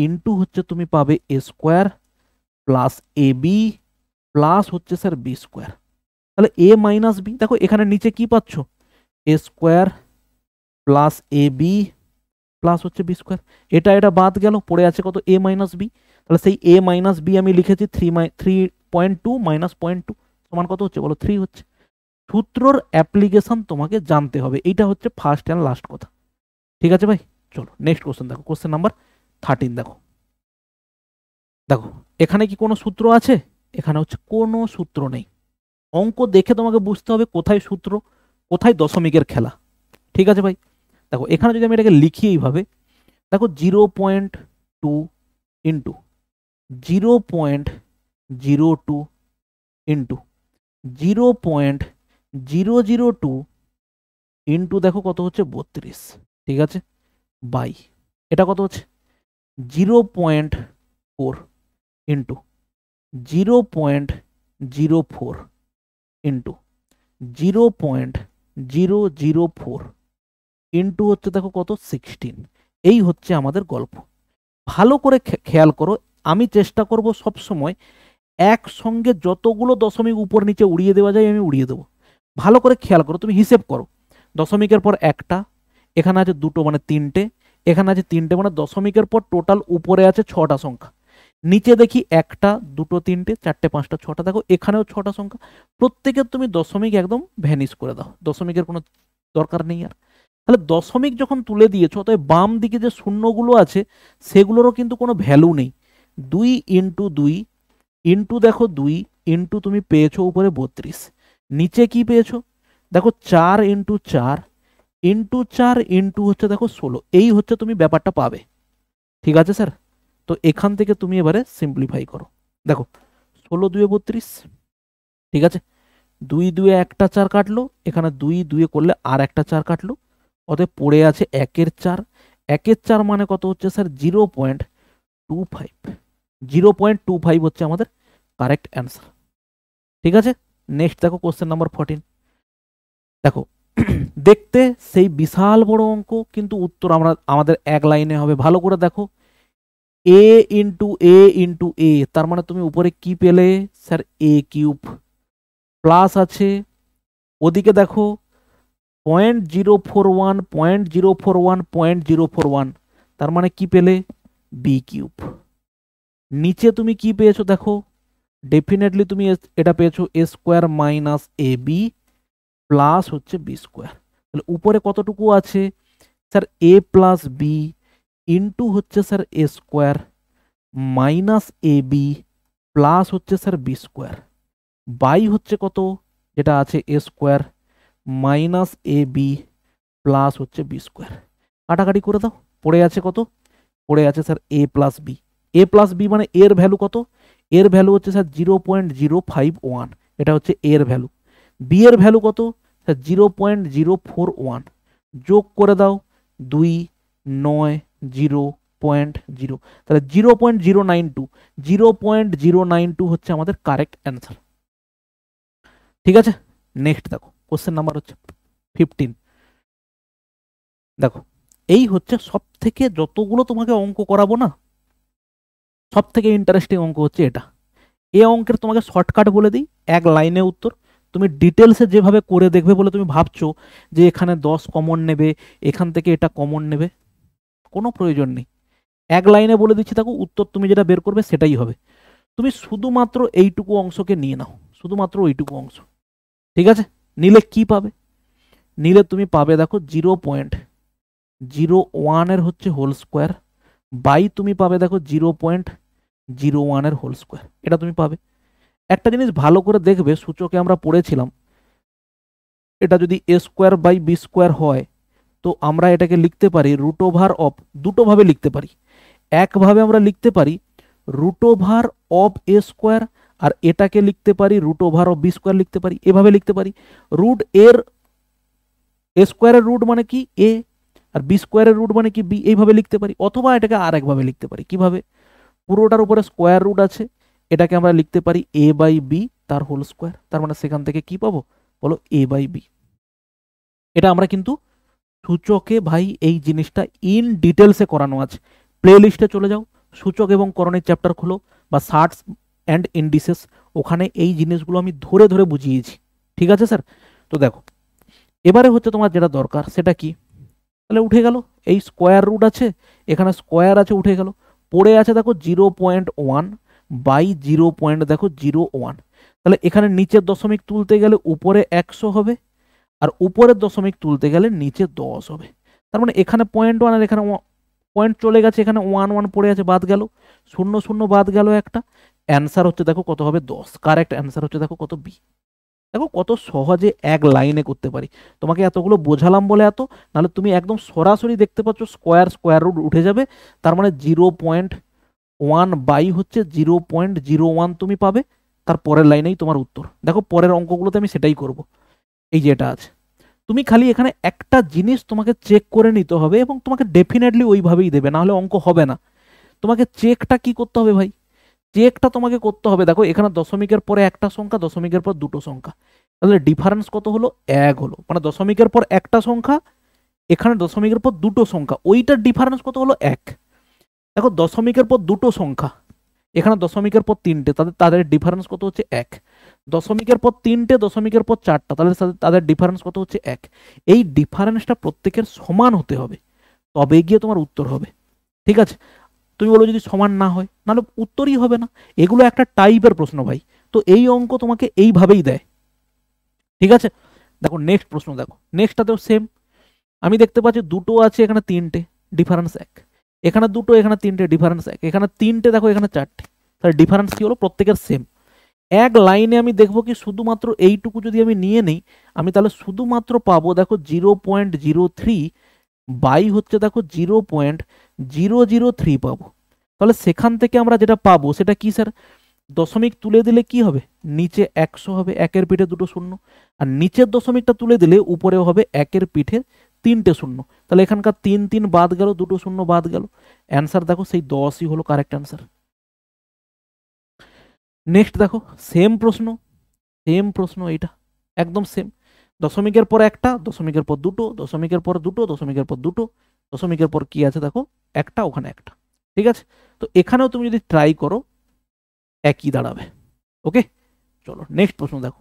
Speaker 1: ইন্টু হচ্ছে তুমি পাবে A square plus A B plus হচ্ছে স্যার বি স্কোয়ার তাহলে এ মাইনাস বি দেখো এখানে নিচে কি পাচ্ছ A square plus A B plus হচ্ছে বি স্কোয়ার এটা এটা বাদ গেল পড়ে আছে কত এ মাইনাস বি তাহলে সেই এ মাইনাস বি আমি লিখেছি থ্রি মাই three point two minus point two সমান কত হচ্ছে বলো থ্রি হচ্ছে সূত্রর অ্যাপ্লিকেশন তোমাকে জানতে হবে এইটা হচ্ছে ফার্স্ট অ্যান্ড লাস্ট কথা ঠিক আছে ভাই চলো নেক্সট কোশ্চেন দেখো কোশ্চেন নাম্বার থার্টিন দেখো দেখো এখানে কি কোনো সূত্র আছে এখানে হচ্ছে কোনো সূত্র নেই অঙ্ক দেখে তোমাকে বুঝতে হবে কোথায় সূত্র কোথায় দশমিকের খেলা ঠিক আছে ভাই দেখো এখানে যদি আমি এটাকে লিখি এইভাবে দেখো zero point two into zero zero point two into zero point zero zero two into দেখো কত হচ্ছে বত্রিশ ঠিক আছে বাই এটা কত হচ্ছে zero point four into zero point zero four into zero point zero zero four into হচ্ছে দেখো কত সিক্সটিন এই হচ্ছে আমাদের গল্প ভালো করে খেয়াল করো আমি চেষ্টা করব সবসময় একসঙ্গে যতগুলো দশমিক উপর নিচে উড়িয়ে দেওয়া যায় আমি উড়িয়ে দেবো ভালো করে খেয়াল করো তুমি হিসেব করো দশমিকের পর একটা এখানে আছে দুটো মানে তিনটে এখানে আছে তিনটে মানে দশমিকের পর টোটাল উপরে আছে ছটা সংখ্যা নিচে দেখি একটা দুটো তিনটে চারটে পাঁচটা ছটা দেখো এখানেও ছটা সংখ্যা প্রত্যেকের তুমি দশমিক একদম ভ্যানিশ করে দাও দশমিকের কোনো দরকার নেই আর তাহলে দশমিক যখন তুলে দিয়েছ তবে বাম দিকে যে শূন্যগুলো আছে সেগুলোরও কিন্তু কোনো ভ্যালু নেই দুই ইন্টু দুই ইন্টু দেখো দুই ইন্টু তুমি পেয়েছো উপরে বত্রিশ নিচে কি পেয়েছো দেখো চার ইন্টু চার ইন্টু চার ইন্টু হচ্ছে দেখো ষোলো এই হচ্ছে তুমি ব্যাপারটা পাবে ঠিক আছে স্যার তো এখান থেকে তুমি এবারে সিম্পলিফাই করো দেখো ষোলো দুয়ে বত্রিশ ঠিক আছে দুই দুয়ে একটা চার কাটলো এখানে দুই দুয়ে করলে আর একটা চার কাটলো অতএব পড়ে আছে একের চার একের চার মানে কত হচ্ছে sir zero point two five zero point two five হচ্ছে আমাদের কারেক্ট অ্যান্সার ঠিক আছে নেক্সট দেখো কোশ্চেন নাম্বার ফর্টিন দেখো দেখতে সেই বিশাল বড় অঙ্ক কিন্তু উত্তর আমরা আমাদের এক লাইনে হবে ভালো করে দেখো এ ইন্টু এ ইন্টু এ তার মানে তুমি উপরে কি পেলে স্যার এ কিউব প্লাস আছে ওদিকে দেখো point zero four one point zero four one point zero four one তার মানে কি পেলে বি কিউব নিচে তুমি কি পেয়েছো দেখো ডেফিনেটলি তুমি এটা পেয়েছো A square minus A B plus হচ্ছে বি স্কোয়ার তাহলে উপরে কতটুকু আছে স্যার এ প্লাস বি ইন্টু হচ্ছে sir A square minus A B plus হচ্ছে স্যার বি স্কোয়ার বাই হচ্ছে কত যেটা আছে এ square minus A B plus হচ্ছে বি স্কোয়ার কাটাকাটি করে দাও পড়ে আছে কত পড়ে আছে sir A plus B A plus B মানে এর ভ্যালু কত এর ভ্যালু হচ্ছে sir zero point zero five one এটা হচ্ছে এর ভ্যালু বি এর ভ্যালু কত sir zero point zero four one যোগ করে দাও দুই নয় জিরো পয়েন্ট জিরো তাহলে zero point zero nine two zero point zero nine two হচ্ছে আমাদের কারেক্ট অ্যান্সার ঠিক আছে নেক্সট দেখো কোশ্চেন নাম্বার হচ্ছে ফিফটিন দেখো এই হচ্ছে সব থেকে যতগুলো তোমাকে অঙ্ক করাবো না সব থেকে ইন্টারেস্টিং অঙ্ক হচ্ছে এটা এ অঙ্কের তোমাকে শর্টকাট বলে দিই এক লাইনে উত্তর তুমি ডিটেলসে যেভাবে করে দেখবে বলে তুমি ভাবছো যে এখানে দশ কমন নেবে এখান থেকে এটা কমন নেবে কোনো প্রয়োজন নেই এক লাইনে বলে দিচ্ছি তাকে উত্তর তুমি যেটা বের করবে সেটাই হবে তুমি শুধুমাত্র এইটুকু অংশকে নিয়ে নাও শুধুমাত্র ওইটুকু অংশ ঠিক আছে নিলে কি পাবে নিলে তুমি পাবে দেখো জিরো পয়েন্ট জিরো ওয়ানের হচ্ছে হোল স্কোয়ার বাই তুমি পাবে দেখো জিরো পয়েন্ট জিরো ওয়ানের হোল স্কোয়ার এটা তুমি পাবে একটা জিনিস ভালো করে দেখবে সূচকে আমরা পড়েছিলাম এটা যদি a square by b square হয় তো আমরা এটাকে লিখতে পারি রুট ওভার অফ দুটোভাবে লিখতে পারি একভাবে আমরা লিখতে পারি root over of a square আর এটাকে লিখতে পারি root over of b square লিখতে পারি এভাবে লিখতে পারি রুট এর এ স্কোয়ারের রুট মানে কি এ আর বি স্কোয়ারের রুট মানে কি বি এইভাবে লিখতে পারি অথবা এটাকে আর একভাবে লিখতে পারি কিভাবে পুরোটার উপরে স্কোয়ার রুট আছে এটাকে আমরা লিখতে পারি এ বাই বি তার হোল স্কোয়ার তার মানে সেখান থেকে কি পাবো বলো এ বাই বি এটা আমরা কিন্তু সূচকে ভাই এই জিনিসটা ইন ডিটেলসে করানো আছে প্লে লিস্টে চলে যাও সূচক এবং করণের চ্যাপ্টার খোলো বা সার্টস অ্যান্ড ইন্ডিসেস ওখানে এই জিনিসগুলো আমি ধরে ধরে বুঝিয়েছি ঠিক আছে স্যার তো দেখো এবারে হচ্ছে তোমার যেটা দরকার সেটা কি তাহলে উঠে গেল এই স্কোয়ার রুট আছে এখানে স্কোয়ার আছে উঠে গেল পড়ে আছে দেখো zero point one by zero point দেখো জিরো ওয়ান তাহলে এখানে নিচের দশমিক তুলতে গেলে উপরে একশো হবে আর উপরের দশমিক তুলতে গেলে নিচে দশ হবে তার মানে এখানে পয়েন্ট ওয়ান আর এখানে পয়েন্ট চলে গেছে এখানে ওয়ান ওয়ান পড়ে আছে বাদ গেল শূন্য শূন্য বাদ গেল একটা অ্যান্সার হচ্ছে দেখো কত হবে দশ কারেক্ট অ্যান্সার হচ্ছে দেখো কত বি দেখো কত সহজে এক লাইনে করতে পারি তোমাকে এতগুলো বোঝালাম বলে এত নাহলে তুমি একদম সরাসরি দেখতে পাচ্ছ স্কোয়ার স্কোয়ার রুট উঠে যাবে তার মানে জিরো পয়েন্ট ওয়ান বাই হচ্ছে জিরো পয়েন্ট জিরো ওয়ান তুমি পাবে তার পরের লাইনেই তোমার উত্তর দেখো পরের অঙ্কগুলোতে আমি সেটাই করব এই যে এটা আছে তুমি খালি এখানে একটা জিনিস তোমাকে চেক করে নিতে হবে এবং তোমাকে ডেফিনেটলি ওইভাবেই দেবে না হলে অঙ্ক হবে না তোমাকে চেকটা কি করতে হবে ভাই চেকটা তোমাকে করতে হবে দেখো এখানে দশমিকের পরে একটা সংখ্যা দশমিকের পর দুটো সংখ্যা তাহলে ডিফারেন্স কত হলো এক হলো মানে দশমিকের পর একটা সংখ্যা এখানে দশমিকের পর দুটো সংখ্যা ওইটার ডিফারেন্স কত হলো এক দেখো দশমিকের পর দুটো সংখ্যা এখানে দশমিকের পর তিনটে তাদের তাদের ডিফারেন্স কত হচ্ছে এক দশমিকের পর তিনটে দশমিকের পর চারটা সাথে তাদের ডিফারেন্স কত হচ্ছে এক এই ডিফারেন্সটা প্রত্যেকের সমান হতে হবে তবে গিয়ে তোমার উত্তর হবে ঠিক আছে তুমি বলো যদি সমান না হয় নাহলে উত্তরই হবে না এগুলো একটা টাইপের প্রশ্ন ভাই তো এই অঙ্ক তোমাকে এইভাবেই দেয় ঠিক আছে দেখো নেক্সট প্রশ্ন দেখো নেক্সটটাতেও সেম আমি দেখতে পাচ্ছি দুটো আছে এখানে তিনটে ডিফারেন্স এক এখানে দুটো এখানে তিনটে ডিফারেন্স এক এখানে তিনটে দেখো এখানে চারটে তাহলে ডিফারেন্স কী হলো প্রত্যেকের সেম এক লাইনে আমি দেখব কি শুধুমাত্র এইটুকু যদি আমি নিয়ে নিই আমি তাহলে শুধুমাত্র পাবো দেখো zero point zero three by হচ্ছে দেখো zero point zero zero three পাবো তাহলে সেখান থেকে আমরা যেটা পাবো সেটা কি স্যার দশমিক তুলে দিলে কি হবে নিচে একশো হবে একের পিঠে দুটো শূন্য আর নিচের দশমিকটা তুলে দিলে উপরে হবে একের পিঠে তিনটে শূন্য তাহলে এখানকার তিন তিন বাদ গেল দুটো শূন্য বাদ গেল অ্যান্সার দেখো সেই দশই হলো কারেক্ট অ্যান্সার নেক্সট দেখো সেম প্রশ্ন সেম প্রশ্ন এটা একদম সেম দশমিকের পর একটা দশমিকের পর দুটো দশমিকের পর দুটো দশমিকের পর দুটো দশমিকের পর কি আছে দেখো একটা ওখানে একটা ঠিক আছে তো এখানেও তুমি যদি ট্রাই করো একই দাঁড়াবে ওকে চলো নেক্সট প্রশ্ন দেখো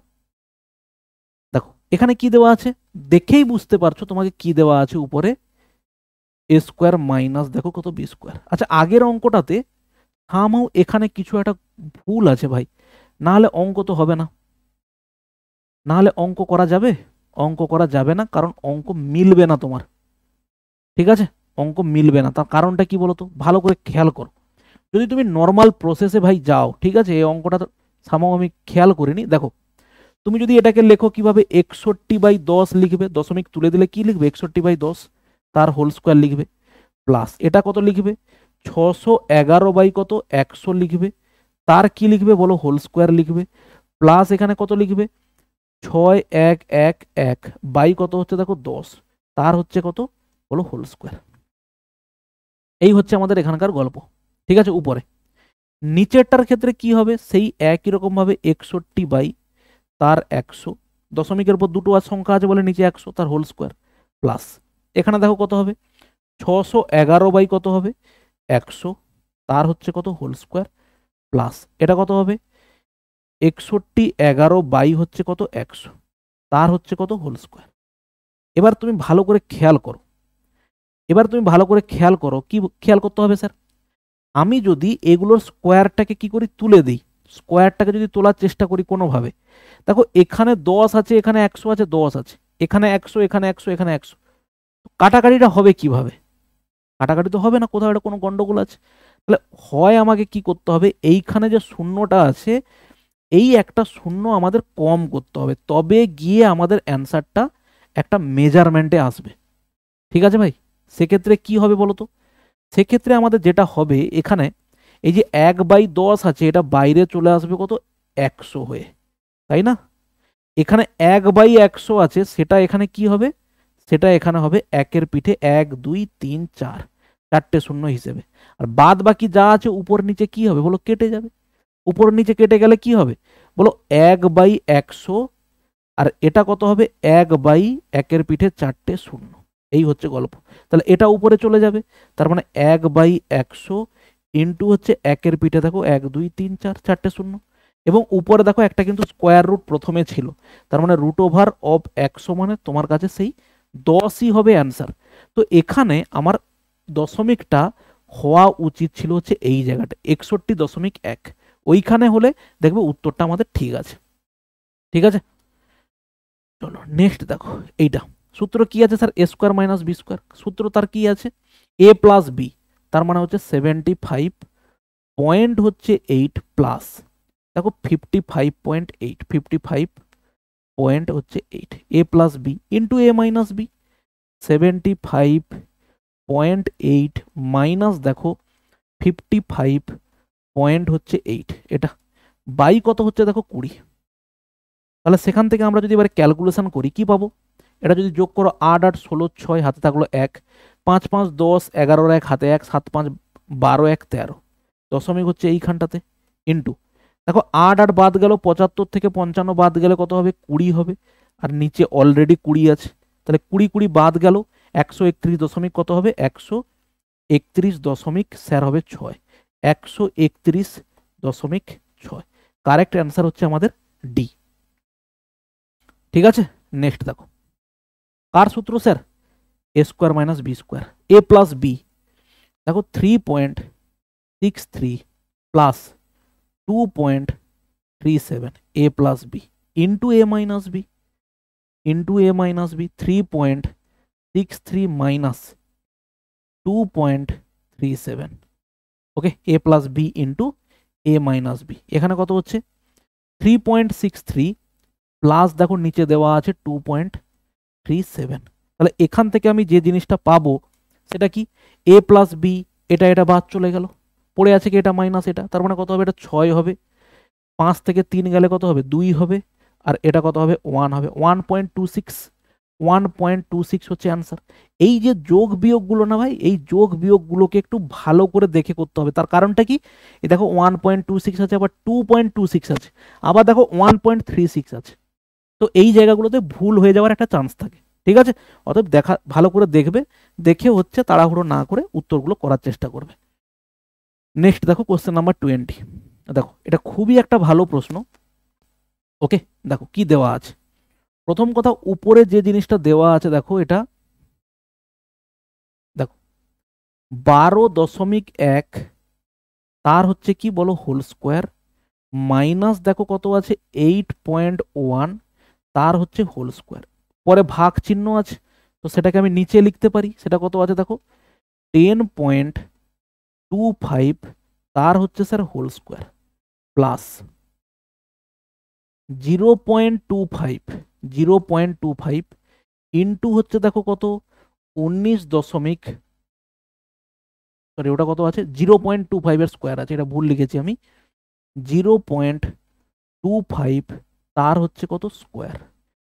Speaker 1: দেখো এখানে কি দেওয়া আছে দেখেই বুঝতে পারছো তোমাকে কি দেওয়া আছে উপরে এ স্কোয়ার মাইনাস দেখো কত বি স্কোয়ার আচ্ছা আগের অঙ্কটাতে হামাও এখানে কিছু একটা ভুল আছে ভাই না হলে অঙ্ক তো হবে না না হলে অঙ্ক করা যাবে অঙ্ক করা যাবে না কারণ অঙ্ক মিলবে না তোমার ঠিক আছে অঙ্ক মিলবে না তার কারণটা কি বলো তো ভালো করে খেয়াল করো যদি তুমি নর্মাল প্রসেসে ভাই যাও ঠিক আছে এই অঙ্কটা সামাও আমি খেয়াল করিনি দেখো তুমি যদি এটাকে লেখো কিভাবে একষট্টি বাই দশ লিখবে দশমিক তুলে দিলে কি লিখবে একষট্টি বাই দশ তার হোল স্কোয়ার লিখবে প্লাস এটা কত লিখবে ছশো এগারো বাই কত একশো লিখবে তার কি লিখবে বলো হোল স্কোয়ার লিখবে প্লাস এখানে কত লিখবে ছয় এক এক এক বাই কত হচ্ছে দেখো দশ তার হচ্ছে কত হলো হোল স্কোয়ার এই হচ্ছে আমাদের এখানকার গল্প ঠিক আছে উপরে নিচেরটার ক্ষেত্রে কি হবে সেই একই রকমভাবে একষট্টি বাই তার একশো দশমিকের উপর দুটো আর সংখ্যা আছে বলে নিচে একশো তার হোল স্কোয়ার প্লাস এখানে দেখো কত হবে ছশো এগারো বাই কত হবে একশো তার হচ্ছে কত হোল স্কোয়ার প্লাস এটা কত হবে একষট্টি এগারো বাই হচ্ছে কত একশো তার হচ্ছে কত হোল স্কোয়ার এবার তুমি ভালো করে খেয়াল করো এবার তুমি ভালো করে খেয়াল করো কি খেয়াল করতে হবে স্যার আমি যদি এগুলোর স্কোয়ারটাকে কি করি তুলে দিই স্কোয়ারটাকে যদি তোলার চেষ্টা করি কোনোভাবে দেখো এখানে দশ আছে এখানে একশো আছে দশ আছে এখানে একশো এখানে একশো এখানে একশো কাটাকাটিটা হবে কিভাবে কাটাকাটি তো হবে না কোথাও একটা কোনো গন্ডগোল আছে তাহলে হয় আমাকে কি করতে হবে এইখানে যে শূন্যটা আছে এই একটা শূন্য আমাদের কম করতে হবে তবে গিয়ে আমাদের অ্যান্সারটা একটা মেজারমেন্টে আসবে ঠিক আছে ভাই সেক্ষেত্রে কি হবে বলো তো সেক্ষেত্রে আমাদের যেটা হবে এখানে এই যে এক বাই দশ আছে এটা বাইরে চলে আসবে কত একশো হয়ে তাই না এখানে এক বাই একশো আছে সেটা এখানে কি হবে সেটা এখানে হবে একের পিঠে এক দুই তিন চার চারটে শূন্য হিসেবে আর বাদ বাকি যা আছে উপর নিচে কি হবে বলো কেটে যাবে উপর নিচে কেটে গেলে কি হবে বলো এক বাই একশো আর এটা কত হবে এক বাই একের পিঠে চারটে শূন্য এই হচ্ছে গল্প তাহলে এটা উপরে চলে যাবে তার মানে এক বাই একশো ইন্টু হচ্ছে একের পিঠে দেখো এক দুই তিন চার চারটে শূন্য এবং উপরে দেখো একটা কিন্তু স্কোয়ার রুট প্রথমে ছিল তার মানে রুট ওভার অফ একশো মানে তোমার কাছে সেই দশই হবে অ্যান্সার তো এখানে আমার দশমিকটা হওয়া উচিত ছিল হচ্ছে এই জায়গাটা একষট্টি দশমিক এক ওইখানে হলে দেখবে উত্তরটা আমাদের ঠিক আছে ঠিক আছে চলো নেক্সট দেখো এইটা সূত্র কি আছে স্যার এ স্কোয়ার মাইনাস বি স্কোয়ার সূত্র তার কি আছে এ প্লাস বি তার মানে হচ্ছে সেভেন্টি ফাইভ পয়েন্ট হচ্ছে এইট প্লাস দেখো fifty five point eight fifty five point হচ্ছে eight a plus B into A minus b seventy five point eight minus দেখো ফিফটি ফাইভ পয়েন্ট হচ্ছে eight এটা by কত হচ্ছে দেখো কুড়ি তাহলে সেখান থেকে আমরা যদি এবারে ক্যালকুলেশান করি কি পাবো এটা যদি যোগ করো আট আট ষোলো ছয় হাতে থাকলো এক পাঁচ পাঁচ দশ এগারোর এক হাতে এক সাত পাঁচ বারো এক তেরো দশমিক হচ্ছে এইখানটাতে ইন্টু দেখো আট আট বাদ গেল পঁচাত্তর থেকে পঞ্চান্ন বাদ গেলে কত হবে কুড়ি হবে আর নিচে অলরেডি কুড়ি আছে তাহলে কুড়ি কুড়ি বাদ গেল একশো একত্রিশ দশমিক কত হবে একশো একত্রিশ দশমিক স্যার হবে ছয় 131.6 करेक्ट आंसर হচ্ছে আমাদের ডি ঠিক আছে নেক্সট দেখো কার সূত্র sir a2 - b2 a + b দেখো 3.63 + 2.37 a + b * a - b * a - b 3.63 - 2.37 okay a plus B into A minus b এখানে কত হচ্ছে three point six three plus দেখো নিচে দেওয়া আছে টু পয়েন্ট থ্রি সেভেন তাহলে এখান থেকে আমি যে জিনিসটা পাবো সেটা কি এ প্লাস বি এটা এটা বাদ চলে গেল পড়ে আছে কি এটা মাইনাস এটা তার মানে কত হবে এটা ছয় হবে পাঁচ থেকে তিন গেলে কত হবে দুই হবে আর এটা কত হবে ওয়ান হবে one point two six one point two six হচ্ছে অ্যান্সার এই যে যোগ বিয়োগগুলো না ভাই এই যোগ বিয়োগগুলোকে একটু ভালো করে দেখে করতে হবে তার কারণটা কি এই দেখো ওয়ান পয়েন্ট টু সিক্স আছে আবার টু পয়েন্ট টু সিক্স আছে আবার দেখো ওয়ান পয়েন্ট থ্রি সিক্স আছে তো এই জায়গাগুলোতে ভুল হয়ে যাওয়ার একটা চান্স থাকে ঠিক আছে অতএব দেখা ভালো করে দেখবে দেখে হচ্ছে তাড়াহুড়ো না করে উত্তরগুলো করার চেষ্টা করবে নেক্সট দেখো কোশ্চেন নাম্বার টোয়েন্টি দেখো এটা খুবই একটা ভালো প্রশ্ন ওকে দেখো কি দেওয়া আছে প্রথম কথা উপরে যে জিনিসটা দেওয়া আছে দেখো এটা দেখো বারো দশমিক এক তার হচ্ছে কি বলো হোল স্কোয়ার মাইনাস দেখো কত আছে এইট পয়েন্ট ওয়ান তার হচ্ছে হোল স্কোয়ার পরে ভাগ চিহ্ন আছে তো সেটাকে আমি নিচে লিখতে পারি সেটা কত আছে দেখো টেন পয়েন্ট টু ফাইভ তার হচ্ছে sir whole square plus zero point two five zero point two five into হচ্ছে দেখো কত উনিশ দশমিক সরি ওটা কত আছে জিরো পয়েন্ট টু ফাইভের স্কোয়ার আছে এটা ভুল লিখেছি আমি জিরো পয়েন্ট টু ফাইভ তার হচ্ছে কত স্কোয়ার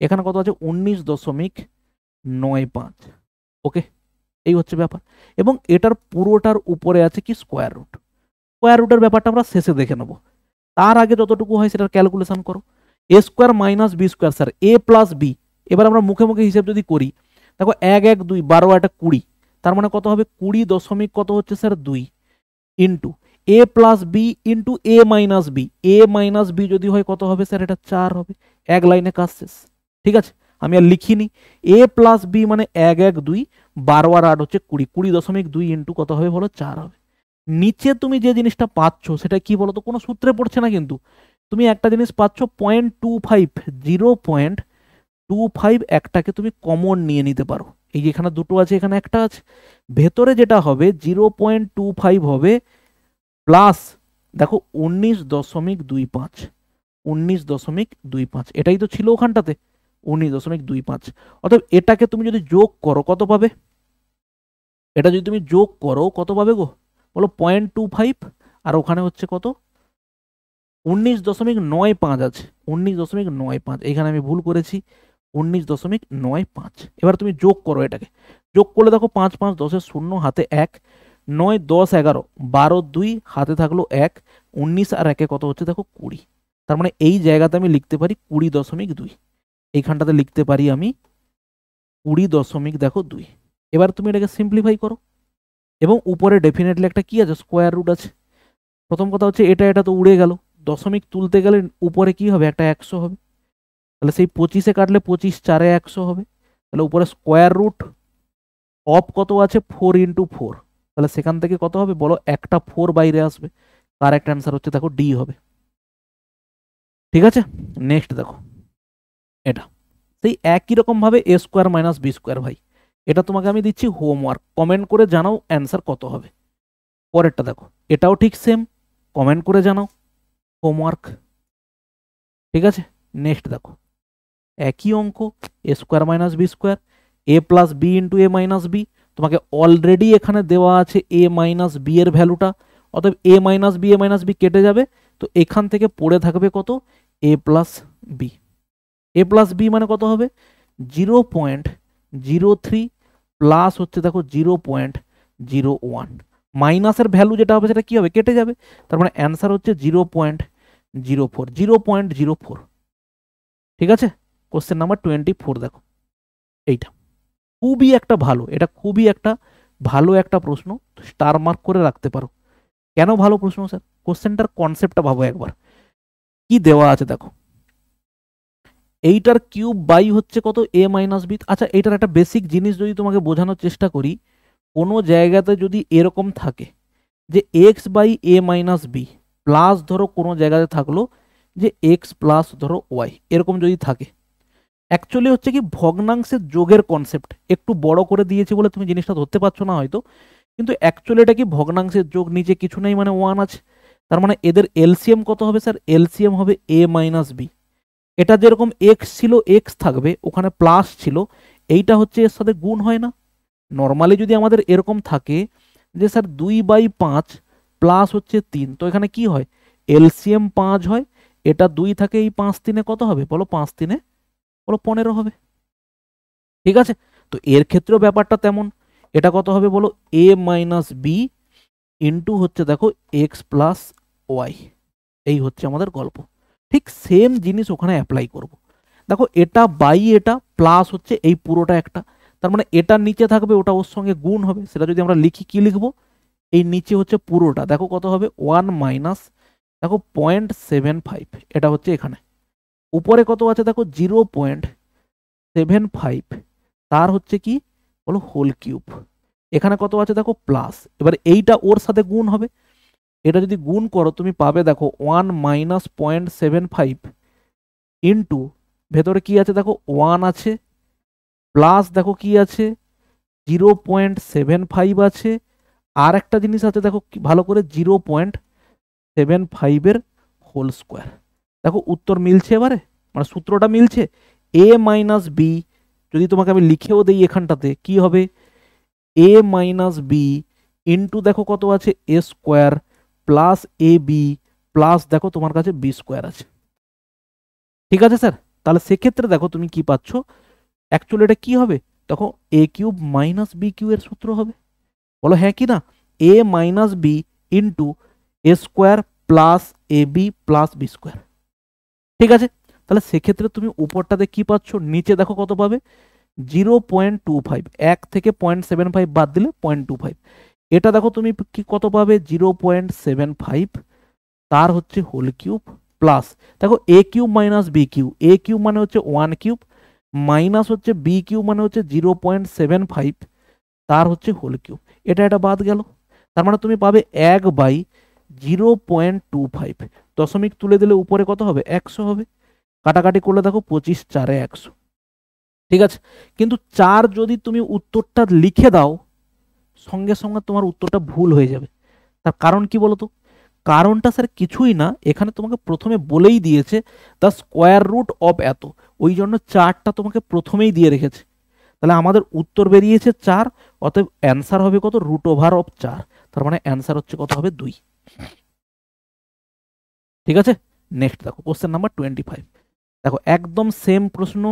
Speaker 1: এখানে কত আছে উনিশ দশমিক নয় পাঁচ ওকে এই হচ্ছে ব্যাপার এবং এটার পুরোটার উপরে আছে কি স্কোয়ার রুট স্কোয়ার রুটের ব্যাপারটা আমরা শেষে দেখে নেব তার আগে যতটুকু হয় সেটার ক্যালকুলেশন করো a square minus B square sir A plus b এবার আমরা মুখে মুখে হিসেব যদি করি দেখো এক এক দুই বারো একটা কুড়ি তার মানে কত হবে কুড়ি দশমিক কত হচ্ছে স্যার দুই into A plus B into A minus B a minus b যদি হয় কত হবে স্যার এটা চার হবে এক লাইনে কাজ শেষ ঠিক আছে আমি আর লিখিনি এ প্লাস বি মানে এক এক দুই বারো আর আট হচ্ছে কুড়ি কুড়ি দশমিক দুই ইন্টু কত হবে বলো চার হবে নিচে তুমি যে জিনিসটা পাচ্ছ সেটা কি বলো তো কোনো সূত্রে পড়ছে না কিন্তু তুমি একটা জিনিস পাচ্ছ point two five zero point two five একটাকে তুমি কমন নিয়ে নিতে পারো এই যে এখানে দুটো আছে এখানে একটা আছে ভেতরে যেটা হবে জিরো পয়েন্ট টু ফাইভ হবে প্লাস দেখো উনিশ দশমিক দুই পাঁচ উনিশ দশমিক দুই পাঁচ এটাই তো ছিল ওখানটাতে উনিশ দশমিক দুই পাঁচ অর্থাৎ এটাকে তুমি যদি যোগ করো কত পাবে এটা যদি তুমি যোগ করো কত পাবে গো বলো পয়েন্ট টু ফাইভ আর ওখানে হচ্ছে কত উনিশ দশমিক নয় পাঁচ আছে উনিশ দশমিক নয় পাঁচ এখানে আমি ভুল করেছি উনিশ দশমিক নয় পাঁচ এবার তুমি যোগ করো এটাকে যোগ করলে দেখো পাঁচ পাঁচ দশের শূন্য হাতে এক নয় দশ এগারো বারো দুই হাতে থাকলো এক উনিশ আর একে কত হচ্ছে দেখো কুড়ি তার মানে এই জায়গাতে আমি লিখতে পারি কুড়ি দশমিক দুই এইখানটাতে লিখতে পারি আমি কুড়ি দশমিক দেখো দুই এবার তুমি এটাকে সিম্পলিফাই করো এবং উপরে ডেফিনেটলি একটা কি আছে স্কোয়ার রুট আছে প্রথম কথা হচ্ছে এটা এটা তো উড়ে গেল দশমিক তুলতে গেলে উপরে কি হবে একটা একশো হবে তাহলে সেই পঁচিশে কাটলে পঁচিশ চারে একশো হবে তাহলে উপরে স্কোয়ার রুট অফ কত আছে ফোর ইন্টু ফোর তাহলে সেখান থেকে কত হবে বলো একটা ফোর বাইরে আসবে কারেক্ট অ্যান্সার হচ্ছে দেখো ডি হবে ঠিক আছে নেক্সট দেখো এটা সেই একই রকমভাবে a square minus B square ভাই এটা তোমাকে আমি দিচ্ছি হোমওয়ার্ক কমেন্ট করে জানাও অ্যান্সার কত হবে পরেরটা দেখো এটাও ঠিক সেম কমেন্ট করে জানাও হোমওয়ার্ক ঠিক আছে নেক্সট দেখো একই অঙ্ক a square minus B square a plus B into A minus b তোমাকে অলরেডি এখানে দেওয়া আছে এ মাইনাস বি এর ভ্যালুটা অতএব a minus B a minus b কেটে যাবে তো এখান থেকে পড়ে থাকবে কত এ plus B A plus B মানে কত হবে zero point zero three plus হচ্ছে দেখো জিরো পয়েন্ট জিরো ওয়ান মাইনাসের ভ্যালু যেটা হবে সেটা কী হবে কেটে যাবে তার মানে অ্যান্সার হচ্ছে zero point zero four zero point zero four ঠিক আছে কোশ্চেন নাম্বার টোয়েন্টি ফোর দেখো এইটা খুবই একটা ভালো এটা খুবই একটা ভালো একটা প্রশ্ন স্টার মার্ক করে রাখতে পারো কেন ভালো প্রশ্ন স্যার কোশ্চেনটার কনসেপ্টটা ভাবো একবার কি দেওয়া আছে দেখো এইটার কিউব বাই হচ্ছে কত এ মাইনাস বি আচ্ছা এইটার একটা বেসিক জিনিস যদি তোমাকে বোঝানোর চেষ্টা করি কোনো জায়গাতে যদি এরকম থাকে যে x by a minus b plus ধরো কোনো জায়গাতে থাকলো যে এক্স প্লাস ধরো ওয়াই এরকম যদি থাকে অ্যাকচুয়ালি হচ্ছে কি ভগ্নাংশের যোগের কনসেপ্ট একটু বড় করে দিয়েছে বলে তুমি জিনিসটা ধরতে পারছো না হয়তো কিন্তু অ্যাকচুয়ালি এটা কি ভগ্নাংশের যোগ নিচে কিছু নেই মানে ওয়ান আছে তার মানে এদের এলসিএম কত হবে স্যার এলসিএম হবে এ মাইনাস বি এটা যেরকম এক্স ছিল এক্স থাকবে ওখানে প্লাস ছিল এইটা হচ্ছে এর সাথে গুণ হয় না নর্মালি যদি আমাদের এরকম থাকে যে স্যার দুই বাই পাঁচ প্লাস হচ্ছে তিন তো এখানে কি হয় এলসিএম পাঁচ হয় এটা দুই থাকে এই পাঁচ তিনে কত হবে বলো পাঁচ তিনে বলো পনেরো হবে ঠিক আছে তো এর ক্ষেত্রেও ব্যাপারটা তেমন এটা কত হবে বলো এ মাইনাস বি ইন্টু হচ্ছে দেখো এক্স প্লাস ওয়াই এই হচ্ছে আমাদের গল্প ঠিক সেম জিনিস ওখানে অ্যাপ্লাই করব। দেখো এটা বাই এটা প্লাস হচ্ছে এই পুরোটা একটা তার মানে এটার নিচে থাকবে ওটা ওর সঙ্গে গুণ হবে সেটা যদি আমরা লিখি কি লিখবো এই নিচে হচ্ছে পুরোটা দেখো কত হবে ওয়ান মাইনাস দেখো পয়েন্ট সেভেন ফাইভ এটা হচ্ছে এখানে উপরে কত আছে দেখো জিরো পয়েন্ট সেভেন ফাইভ তার হচ্ছে কি বলো হোল কিউব এখানে কত আছে দেখো প্লাস এবার এইটা ওর সাথে গুণ হবে এটা যদি গুণ করো তুমি পাবে দেখো one minus point seven five into ভেতরে কি আছে দেখো ওয়ান আছে প্লাস দেখো কি আছে জিরো পয়েন্ট সেভেন ফাইভ আছে আর একটা জিনিস আছে দেখো ভালো করে জিরো পয়েন্ট সেভেন ফাইভের হোল স্কোয়ার দেখো উত্তর মিলছে এবারে মানে সূত্রটা মিলছে এ মাইনাস বি যদি তোমাকে আমি লিখেও দেই এখানটাতে কি হবে এ মাইনাস বি ইন্টু দেখো কত আছে এ square plus A B plus দেখো তোমার কাছে বি স্কোয়ার আছে ঠিক আছে স্যার তাহলে সেক্ষেত্রে দেখো তুমি কি পাচ্ছ অ্যাকচুয়ালি এটা কি হবে তখন a cube minus B cube এর সূত্র হবে বলো হ্যাঁ কি না a minus B into A square plus A B plus B square ঠিক আছে তাহলে সেক্ষেত্রে তুমি উপরটাতে কি পাচ্ছ নিচে দেখো কত পাবে জিরো পয়েন্ট টু ফাইভ এক থেকে পয়েন্ট সেভেন ফাইভ বাদ দিলে পয়েন্ট টু ফাইভ এটা দেখো তুমি কি কত পাবে জিরো পয়েন্ট সেভেন ফাইভ তার হচ্ছে হোল কিউব প্লাস দেখো এ cube minus B cube a cube মানে হচ্ছে ওয়ান কিউব মাইনাস হচ্ছে বি কিউব মানে হচ্ছে জিরো পয়েন্ট সেভেন ফাইভ তার হচ্ছে হোল কিউব এটা এটা বাদ গেল তার মানে তুমি পাবে এক by zero point two five দশমিক তুলে দিলে উপরে কত হবে একশো হবে কাটাকাটি করলে দেখো পঁচিশ চারে একশো ঠিক আছে কিন্তু চার যদি তুমি উত্তরটা লিখে দাও সঙ্গে সঙ্গে তোমার উত্তরটা ভুল হয়ে যাবে তার কারণ কি বলতো কারণটা স্যার কিছুই না এখানে তোমাকে প্রথমে বলেই দিয়েছে দ্য স্কোয়ার রুট অফ এত ওই জন্য চারটা তোমাকে প্রথমেই দিয়ে রেখেছে তাহলে আমাদের উত্তর বেরিয়েছে চার অতএব অ্যান্সার হবে কত রুট ওভার অফ চার তার মানে অ্যান্সার হচ্ছে কত হবে দুই ঠিক আছে নেক্সট দেখো কোশ্চেন নাম্বার টোয়েন্টি ফাইভ দেখো একদম সেম প্রশ্ন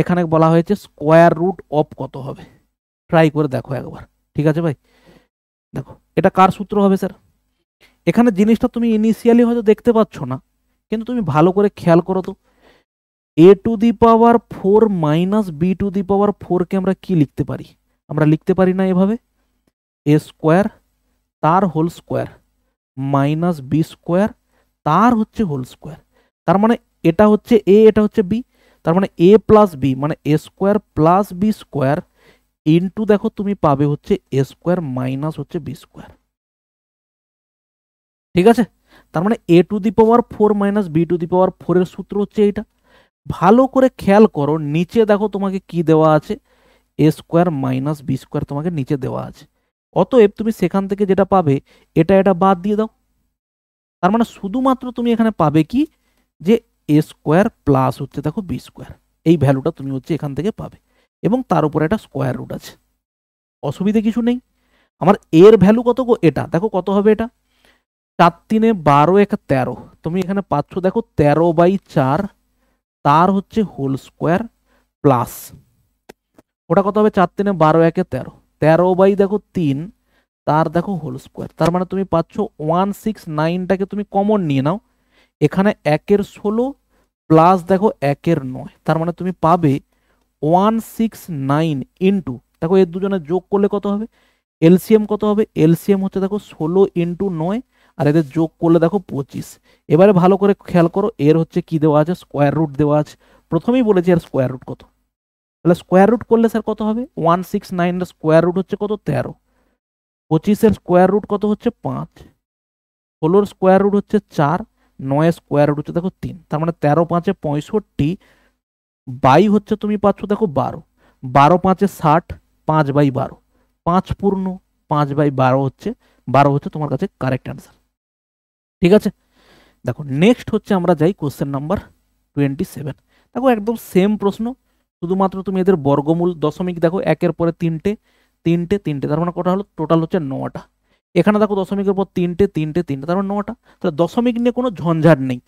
Speaker 1: এখানে বলা হয়েছে স্কোয়ার রুট অফ কত হবে ট্রাই করে দেখো একবার ঠিক আছে ভাই দেখো এটা কার সূত্র হবে স্যার এখানে জিনিসটা তুমি ইনিশিয়ালি হয়তো দেখতে পাচ্ছ না কিন্তু তুমি ভালো করে খেয়াল করো তো a to the power four minus b to the power ফোরকে আমরা কি লিখতে পারি আমরা লিখতে পারি না এভাবে এ স্কোয়ার তার whole square minus B square তার হচ্ছে হোল স্কোয়ার তার মানে এটা হচ্ছে এ এটা হচ্ছে বি তার মানে এ প্লাস বি মানে এ square plus B square into দেখো তুমি পাবে হচ্ছে এ স্কোয়ার মাইনাস হচ্ছে বি স্কোয়ার ঠিক আছে তার মানে a to the power four minus b to the power ফোরের সূত্র হচ্ছে এইটা ভালো করে খেয়াল করো নিচে দেখো তোমাকে কি দেওয়া আছে এ স্কোয়ার মাইনাস বি স্কোয়ার তোমাকে নিচে দেওয়া আছে অতএব তুমি সেখান থেকে যেটা পাবে এটা এটা বাদ দিয়ে দাও তার মানে শুধুমাত্র তুমি এখানে পাবে কি যে এ স্কোয়ার প্লাস হচ্ছে দেখো বি স্কোয়ার এই ভ্যালুটা তুমি হচ্ছে এখান থেকে পাবে এবং তার উপরে একটা স্কোয়ার রুট আছে অসুবিধে কিছু নেই আমার এর ভ্যালু কত এটা দেখো কত হবে এটা চার তিনে বারো এক তেরো তুমি এখানে পাচ্ছ দেখো তেরো বাই চার তার হচ্ছে হোল স্কোয়ার প্লাস ওটা কত হবে চার তিনে বারো একে তেরো তেরো বাই দেখো তিন তার দেখো হোল স্কোয়ার তার মানে তুমি পাচ্ছ ওয়ান সিক্স নাইনটাকে তুমি কমন নিয়ে নাও এখানে একের ষোলো প্লাস দেখো একের নয় তার মানে তুমি পাবে ওয়ান সিক্স নাইন ইন্টু দেখো এর দুজনে যোগ করলে কত হবে এলসিএম কত হবে এলসিএম হচ্ছে দেখো ষোলো ইন্টু নয় আর এদের যোগ করলে দেখো পঁচিশ এবারে ভালো করে খেয়াল করো এর হচ্ছে কি দেওয়া আছে স্কোয়ার রুট দেওয়া আছে প্রথমেই বলেছি এর স্কোয়ার রুট কত তাহলে স্কোয়ার রুট করলে স্যার কত হবে ওয়ান সিক্স নাইনের স্কোয়ার রুট হচ্ছে কত তেরো পঁচিশের স্কোয়ার রুট কত হচ্ছে পাঁচ ষোলোর স্কোয়ার রুট হচ্ছে চার নয়ের স্কোয়ার রুট হচ্ছে দেখো তিন তার মানে তেরো পাঁচে পঁয়ষট্টি বাই হচ্ছে তুমি পাচ্ছ দেখো বারো বারো পাঁচে ষাট পাঁচ বাই বারো পাঁচ পূর্ণ পাঁচ বাই বারো হচ্ছে বারো হচ্ছে তোমার কাছে কারেক্ট অ্যান্সার ঠিক আছে দেখো নেক্সট হচ্ছে আমরা যাই কোশ্চেন নাম্বার টোয়েন্টি সেভেন দেখো একদম সেম প্রশ্ন শুধুমাত্র তুমি এদের বর্গমূল দশমিক দেখো একের পরে তিনটে তিনটে তিনটে তার মানে কটা হলো টোটাল হচ্ছে নটা এখানে দেখো দশমিকের পর তিনটে তিনটে তিনটে তার মানে নটা তাহলে দশমিক নিয়ে কোনো ঝঞ্ঝাট নেই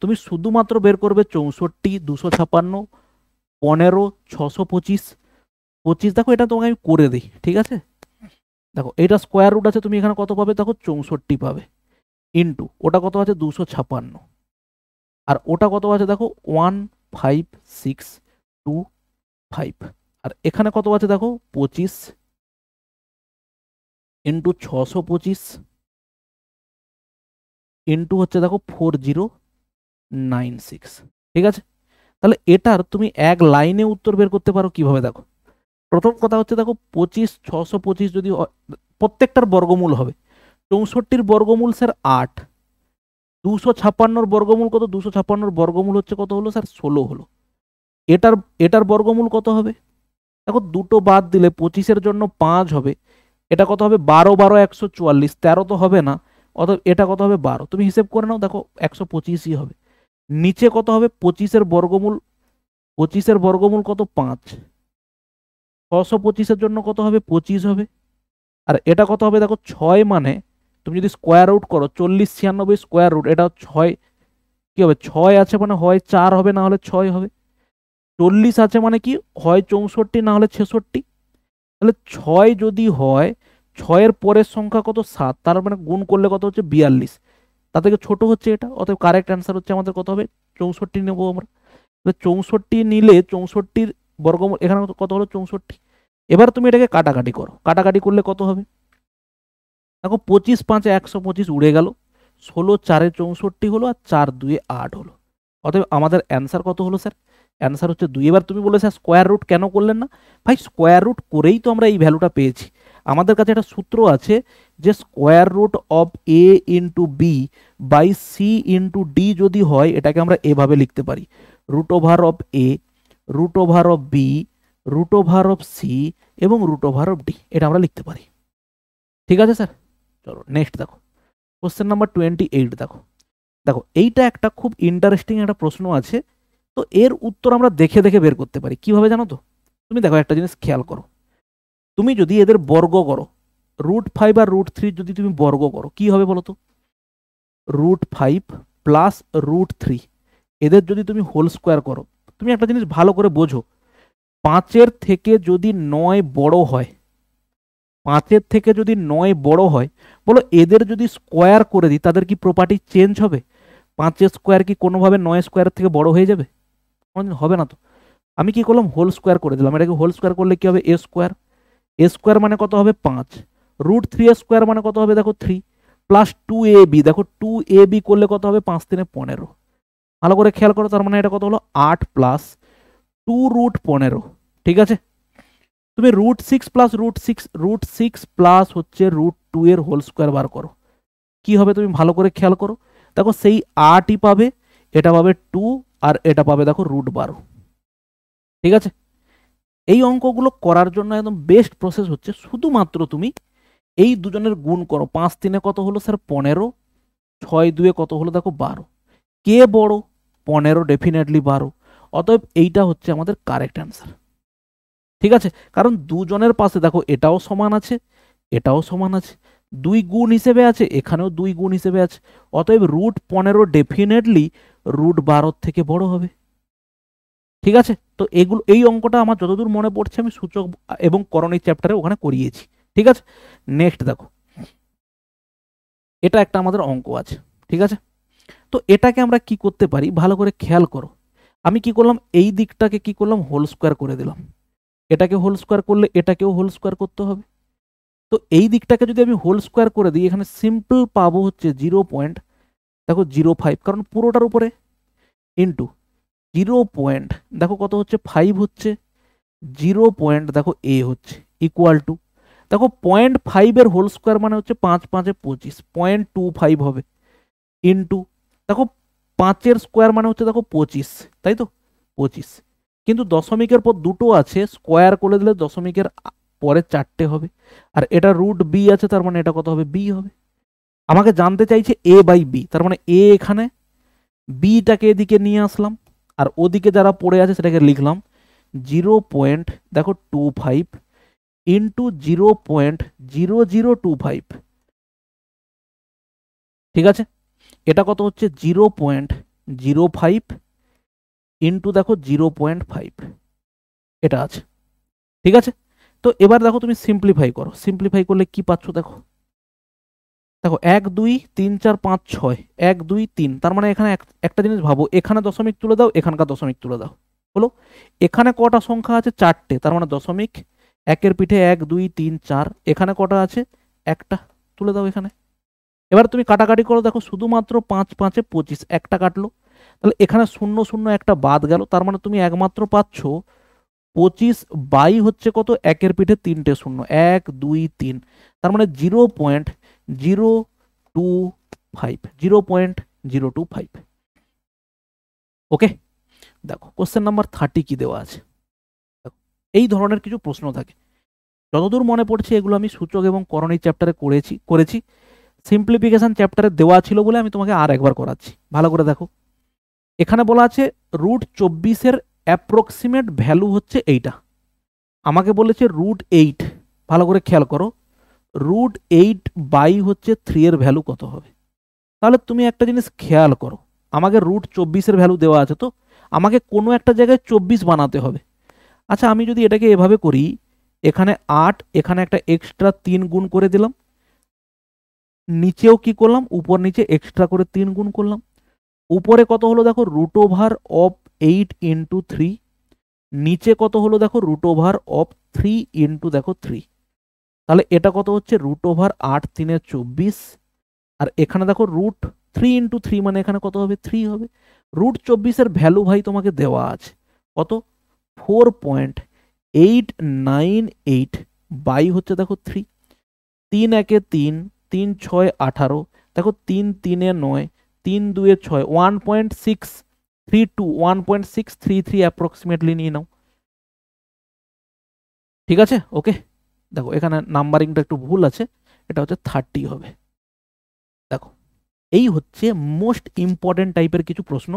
Speaker 1: তুমি শুধুমাত্র বের করবে চৌষট্টি দুশো ছাপান্ন পনেরো ছশো পঁচিশ পঁচিশ দেখো এটা তোমাকে আমি করে দিই ঠিক আছে দেখো এটা স্কোয়ার রুট আছে তুমি এখানে কত পাবে দেখো চৌষট্টি পাবে ইন্টু ওটা কত আছে দুশো ছাপান্ন আর ওটা কত আছে দেখো one five six two five আর এখানে কত আছে দেখো পঁচিশ ইন্টু ছশো পঁচিশ ইন্টু হচ্ছে দেখো ফোর জিরো নাইন সিক্স ঠিক আছে তাহলে এটার তুমি এক লাইনে উত্তর বের করতে পারো কিভাবে দেখো প্রথম কথা হচ্ছে দেখো পঁচিশ ছশো পঁচিশ যদি প্রত্যেকটার বর্গমূল হবে চৌষট্টির বর্গমূল স্যার আট দুশো ছাপ্পান্নর বর্গমূল কত দুশো ছাপ্পান্নর বর্গমূল হচ্ছে কত হলো স্যার ষোলো হলো এটার এটার বর্গমূল কত হবে দেখো দুটো বাদ দিলে পঁচিশের জন্য পাঁচ হবে এটা কত হবে বারো বারো একশো চুয়াল্লিশ তেরো তো হবে না অত এটা কত হবে বারো তুমি হিসেব করে নাও দেখো একশো পঁচিশই হবে নিচে কত হবে পঁচিশের বর্গমূল পঁচিশের বর্গমূল কত পাঁচ ছশো পঁচিশের জন্য কত হবে পঁচিশ হবে আর এটা কত হবে দেখো ছয় মানে তুমি যদি স্কোয়ার রুট করো চল্লিশ ছিয়ানব্বই স্কোয়ার রুট এটা ছয় কী হবে ছয় আছে মানে হয় চার হবে না হলে ছয় হবে চল্লিশ আছে মানে কি হয় চৌষট্টি না হলে ছেষট্টি তাহলে ছয় যদি হয় ছয়ের পরের সংখ্যা কত সাত তার মানে গুণ করলে কত হচ্ছে বিয়াল্লিশ তা থেকে ছোটো হচ্ছে এটা অতএব কারেক্ট অ্যান্সার হচ্ছে আমাদের কত হবে চৌষট্টি নেবো আমরা চৌষট্টি নিলে চৌষট্টির বর্গমূল এখানে কত হলো চৌষট্টি এবার তুমি এটাকে কাটাকাটি করো কাটাকাটি করলে কত হবে দেখো পঁচিশ পাঁচে একশো পঁচিশ উড়ে গেল ষোলো চারে চৌষট্টি হলো আর চার দুয়ে আট হলো অতএব আমাদের অ্যান্সার কত হলো স্যার অ্যান্সার হচ্ছে দুই এবার তুমি বলে স্যার স্কোয়ার রুট কেন করলেন না ভাই স্কোয়ার রুট করেই তো আমরা এই ভ্যালুটা পেয়েছি আমাদের কাছে একটা সূত্র আছে যে square root of a into b by c into d যদি হয় এটাকে আমরা এভাবে লিখতে পারি root over of a root over of b root over of c এবং রুট ওভার অফ ডি এটা আমরা লিখতে পারি ঠিক আছে স্যার চলো নেক্সট দেখো কোশ্চেন নাম্বার টোয়েন্টি এইট দেখো দেখো এইটা একটা খুব ইন্টারেস্টিং একটা প্রশ্ন আছে তো এর উত্তর আমরা দেখে দেখে বের করতে পারি কিভাবে জানো তো তুমি দেখো একটা জিনিস খেয়াল করো তুমি যদি এদের বর্গ করো রুট ফাইভ আর রুট থ্রি যদি তুমি বর্গ করো কি হবে বলো তো root five plus root three এদের যদি তুমি হোল স্কোয়ার করো তুমি একটা জিনিস ভালো করে বোঝো পাঁচের থেকে যদি নয় বড় হয় পাঁচের থেকে যদি নয় বড় হয় বলো এদের যদি স্কোয়ার করে দিই তাদের কি প্রপার্টি চেঞ্জ হবে পাঁচের স্কোয়ার কি কোনোভাবে নয় স্কোয়ারের থেকে বড় হয়ে যাবে কোনোদিন হবে না তো আমি কি করলাম হোল স্কোয়ার করে দিলাম এটাকে হোল স্কোয়ার করলে কি হবে এ স্কোয়ার এ স্কোয়ার মানে কত হবে পাঁচ রুট থ্রি এ স্কোয়ার মানে কত হবে দেখো থ্রি প্লাস টু এ বি দেখো টু এ বি করলে কত হবে পাঁচ তিনে পনেরো ভালো করে খেয়াল করো তার মানে এটা কত হলো আট প্লাস টু রুট পনেরো ঠিক আছে তুমি root six plus root six root six plus হচ্ছে রুট টু এর হোল স্কোয়ার বার করো কি হবে তুমি ভালো করে খেয়াল করো দেখো সেই আটই পাবে এটা পাবে টু আর এটা পাবে দেখো রুট বারো ঠিক আছে এই অঙ্কগুলো করার জন্য একদম বেস্ট প্রসেস হচ্ছে শুধুমাত্র তুমি এই দুজনের গুণ করো পাঁচ তিনে কত হলো স্যার পনেরো ছয় দুয়ে কত হলো দেখো বারো কে বড় পনেরো ডেফিনেটলি বারো অতএব এইটা হচ্ছে আমাদের কারেক্ট অ্যান্সার ঠিক আছে কারণ দুজনের পাশে দেখো এটাও সমান আছে এটাও সমান আছে দুই গুণ হিসেবে আছে এখানেও দুই গুণ হিসেবে আছে অতএব রুট পনেরো ডেফিনেটলি রুট বারোর থেকে বড় হবে ঠিক আছে তো এগুলো এই অঙ্কটা আমার যতদূর মনে পড়ছে আমি সূচক এবং করণের চ্যাপ্টারে ওখানে করিয়েছি ঠিক আছে নেক্সট দেখো এটা একটা আমাদের অঙ্ক আছে ঠিক আছে তো এটাকে আমরা কি করতে পারি ভালো করে খেয়াল করো আমি কি করলাম এই দিকটাকে কি করলাম হোল স্কোয়ার করে দিলাম এটাকে হোল স্কোয়ার করলে এটাকেও হোল স্কোয়ার করতে হবে তো এই দিকটাকে যদি আমি হোল স্কোয়ার করে দিই এখানে সিম্পল পাবো হচ্ছে জিরো পয়েন্ট দেখো জিরো ফাইভ কারণ পুরোটার উপরে ইন্টু জিরো পয়েন্ট দেখো কত হচ্ছে ফাইভ হচ্ছে জিরো পয়েন্ট দেখো এ হচ্ছে ইকুয়াল টু দেখো পয়েন্ট ফাইভের হোল স্কোয়ার মানে হচ্ছে পাঁচ পাঁচে পঁচিশ পয়েন্ট টু ফাইভ হবে ইন্টু দেখো পাঁচের স্কোয়ার মানে হচ্ছে দেখো পঁচিশ তাই তো পঁচিশ কিন্তু দশমিকের পর দুটো আছে স্কোয়ার করে দিলে দশমিকের পরে চারটে হবে আর এটা রুট বি আছে তার মানে এটা কত হবে বি হবে আমাকে জানতে চাইছে এ বাই বি তার মানে এ এখানে বিটাকে এদিকে নিয়ে আসলাম আর ওদিকে যারা পড়ে আছে সেটাকে লিখলাম জিরো পয়েন্ট দেখো two five into zero point zero zero two five ঠিক আছে এটা কত হচ্ছে zero point zero five into দেখো জিরো পয়েন্ট ফাইভ এটা আছে ঠিক আছে তো এবার দেখো তুমি সিম্পলিফাই করো সিম্পলিফাই করলে কি পাচ্ছ দেখো দেখো এক দুই তিন চার পাঁচ ছয় এক দুই তিন তার মানে এখানে একটা জিনিস ভাবো এখানে দশমিক তুলে দাও এখানকার দশমিক তুলে দাও হলো এখানে কটা সংখ্যা আছে চারটে তার মানে দশমিক একের পিঠে এক দুই তিন চার এখানে কটা আছে একটা তুলে দাও এখানে এবার তুমি কাটাকাটি করো দেখো শুধুমাত্র পাঁচ পাঁচে পঁচিশ একটা কাটলো তাহলে এখানে শূন্য শূন্য একটা বাদ গেল তার মানে তুমি একমাত্র পাচ্ছ পঁচিশ বাই হচ্ছে কত একের পিঠে তিনটে শূন্য এক দুই তিন তার মানে zero point zero two five zero point zero two five okay দেখো কোশ্চেন নাম্বার থার্টি কি দেওয়া আছে এই ধরনের কিছু প্রশ্ন থাকে যতদূর মনে পড়ছে এগুলো আমি সূচক এবং করণ চ্যাপ্টারে করেছি করেছি সিম্পলিফিকেশান চ্যাপ্টারে দেওয়া ছিল বলে আমি তোমাকে আর একবার করাচ্ছি ভালো করে দেখো এখানে বলা আছে রুট চব্বিশের অ্যাপ্রক্সিমেট ভ্যালু হচ্ছে এইটা আমাকে বলেছে রুট এইট ভালো করে খেয়াল করো রুট এইট বাই হচ্ছে থ্রি এর ভ্যালু কত হবে তাহলে তুমি একটা জিনিস খেয়াল করো আমাকে রুট চব্বিশের ভ্যালু দেওয়া আছে তো আমাকে কোনো একটা জায়গায় চব্বিশ বানাতে হবে আচ্ছা আমি যদি এটাকে এভাবে করি এখানে আট এখানে একটা এক্সট্রা তিন গুণ করে দিলাম নিচেও কি করলাম উপর নিচে এক্সট্রা করে তিন গুণ করলাম উপরে কত হলো দেখো root over of eight into three নিচে কত হলো দেখো root over of three into দেখো থ্রি তাহলে এটা কত হচ্ছে রুট ওভার আট তিনে চব্বিশ আর এখানে দেখো রুট থ্রি ইন্টু থ্রি মানে এখানে কত হবে থ্রি হবে রুট চব্বিশের ভ্যালু ভাই তোমাকে দেওয়া আছে কত four point eight nine eight by হচ্ছে দেখো থ্রি তিন একে তিন তিন ছয় আঠারো দেখো তিন তিনে নয় তিন দুয়ে ছয় one point six three two one point six three three approximately নিয়ে নাও ঠিক আছে ওকে দেখো এখানে নাম্বারিংটা একটু ভুল আছে এটা হচ্ছে থার্টি হবে দেখো এই হচ্ছে মোস্ট ইম্পর্টেন্ট টাইপের কিছু প্রশ্ন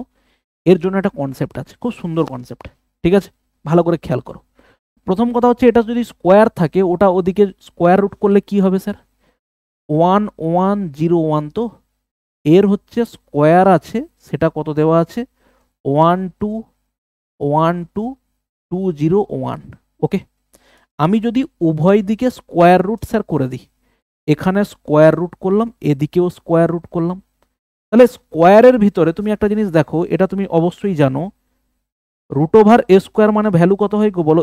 Speaker 1: এর জন্য একটা কনসেপ্ট আছে খুব সুন্দর কনসেপ্ট ঠিক আছে ভালো করে খেয়াল করো প্রথম কথা হচ্ছে এটা যদি স্কোয়ার থাকে ওটা ওদিকে স্কোয়ার রুট করলে কি হবে sir one one zero one তো এর হচ্ছে স্কোয়ার আছে সেটা কত দেওয়া আছে one two one two two zero one okay আমি যদি উভয় দিকে স্কোয়ার রুট স্যার করে দিই এখানে স্কোয়ার রুট করলাম এদিকেও স্কোয়ার রুট করলাম তাহলে স্কোয়ারের ভিতরে তুমি একটা জিনিস দেখো এটা তুমি অবশ্যই জানো রুট ওভার এ স্কোয়ার মানে ভ্যালু কত হয় বলো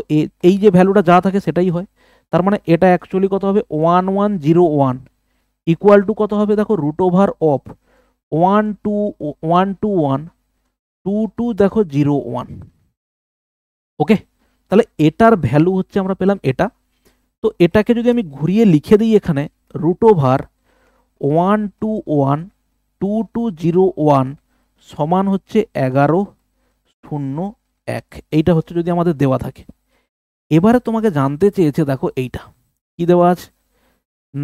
Speaker 1: এই যে ভ্যালুটা যা থাকে সেটাই হয় তার মানে এটা অ্যাকচুয়ালি কত হবে one one zero one equal to কত হবে দেখো root over of one two one two one two two দেখো জিরো ওয়ান ওকে তাহলে এটার ভ্যালু হচ্ছে আমরা পেলাম এটা তো এটাকে যদি আমি ঘুরিয়ে লিখে দিই এখানে root over one two one two two zero one সমান হচ্ছে এগারো শূন্য এক এইটা হচ্ছে যদি আমাদের দেওয়া থাকে এবারে তোমাকে জানতে চেয়েছে দেখো এইটা কি দেওয়া আছে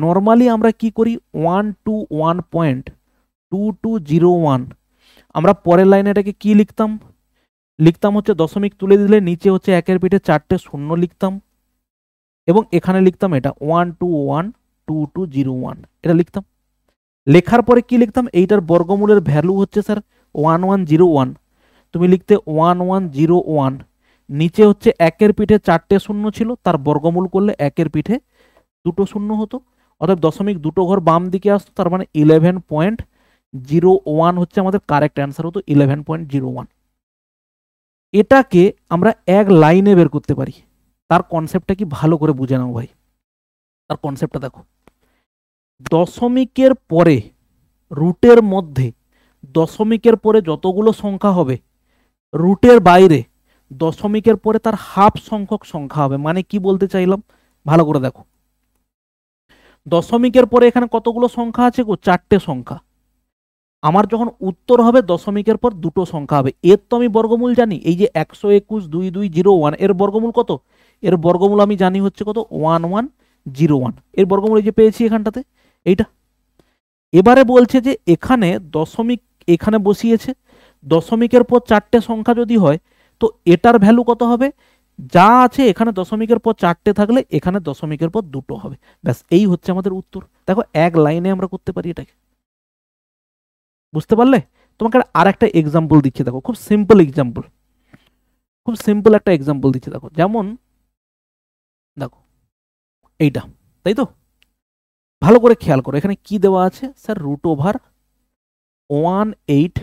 Speaker 1: নর্মালি আমরা কি করি one two one point two two zero one আমরা পরের লাইনে এটাকে কি লিখতাম লিখতাম হচ্ছে দশমিক তুলে দিলে নিচে হচ্ছে একের পিঠে চারটে শূন্য লিখতাম এবং এখানে লিখতাম এটা one two one two two zero one এটা লিখতাম লেখার পরে কি লিখতাম এইটার বর্গমূলের ভ্যালু হচ্ছে sir one one zero one তুমি লিখতে ওয়ান ওয়ান জিরো ওয়ান নিচে হচ্ছে একের পিঠে চারটে শূন্য ছিল তার বর্গমূল করলে একের পিঠে দুটো শূন্য হতো অর্থাৎ দশমিক দুটো ঘর বাম দিকে আসতো তার মানে ইলেভেন পয়েন্ট জিরো ওয়ান হচ্ছে আমাদের কারেক্ট অ্যান্সার হতো ইলেভেন পয়েন্ট জিরো ওয়ান এটাকে আমরা এক লাইনে বের করতে পারি তার কনসেপ্টটা কি ভালো করে বুঝে নাও ভাই তার কনসেপ্টটা দেখো দশমিকের পরে রুটের মধ্যে দশমিকের পরে যতগুলো সংখ্যা হবে রুটের বাইরে দশমিকের পরে তার হাফ সংখ্যক সংখ্যা হবে মানে কি বলতে চাইলাম ভালো করে দেখো দশমিকের পরে এখানে কতগুলো সংখ্যা আছে গো চারটে সংখ্যা আমার যখন উত্তর হবে দশমিকের পর দুটো সংখ্যা হবে এর তো আমি বর্গমূল জানি এই যে একশো একুশ দুই দুই জিরো ওয়ান এর বর্গমূল কত এর বর্গমূল আমি জানি হচ্ছে কত ওয়ান ওয়ান জিরো ওয়ান এর বর্গমূল এই যে পেয়েছি এখানটাতে এইটা এবারে বলছে যে এখানে দশমিক এখানে বসিয়েছে দশমিকের পর চারটে সংখ্যা যদি হয় তো এটার ভ্যালু কত হবে যা আছে এখানে দশমিকের পর চারটে থাকলে এখানে দশমিকের পর দুটো হবে ব্যাস এই হচ্ছে আমাদের উত্তর দেখো এক লাইনে আমরা করতে পারি এটাকে বুঝতে পারলে তোমাকে আর একটা এক্সাম্পল দিচ্ছে দেখো খুব সিম্পল এক্সাম্পল খুব সিম্পল একটা এক্সাম্পল দিচ্ছে দেখো যেমন দেখো এইটা তাই তো ভালো করে খেয়াল করো এখানে কি দেওয়া আছে sir root over one eight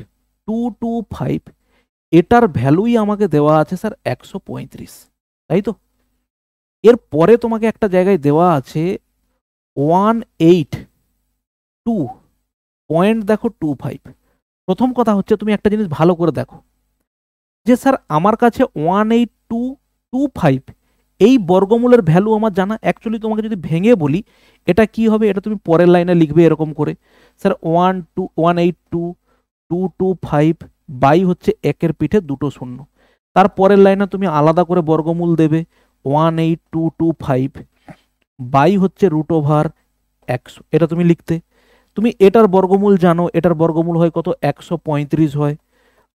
Speaker 1: two two five এটার ভ্যালুই আমাকে দেওয়া আছে স্যার একশো পঁয়ত্রিশ তাই তো এর পরে তোমাকে একটা জায়গায় দেওয়া আছে ওয়ান এইট টু পয়েন্ট দেখো টু ফাইভ প্রথম কথা হচ্ছে তুমি একটা জিনিস ভালো করে দেখো যে স্যার আমার কাছে one eight two two five এই বর্গমূলের ভ্যালু আমার জানা অ্যাকচুয়ালি তোমাকে যদি ভেঙে বলি এটা কি হবে এটা তুমি পরের লাইনে লিখবে এরকম করে sir one two one eight two two two five by হচ্ছে একের পিঠে দুটো শূন্য তার পরের লাইনে তুমি আলাদা করে বর্গমূল দেবে one eight two two five by হচ্ছে রুট ওভার একশো এটা তুমি লিখতে তুমি এটার বর্গমূল জানো এটার বর্গমূল হয় কত একশো পঁয়ত্রিশ হয়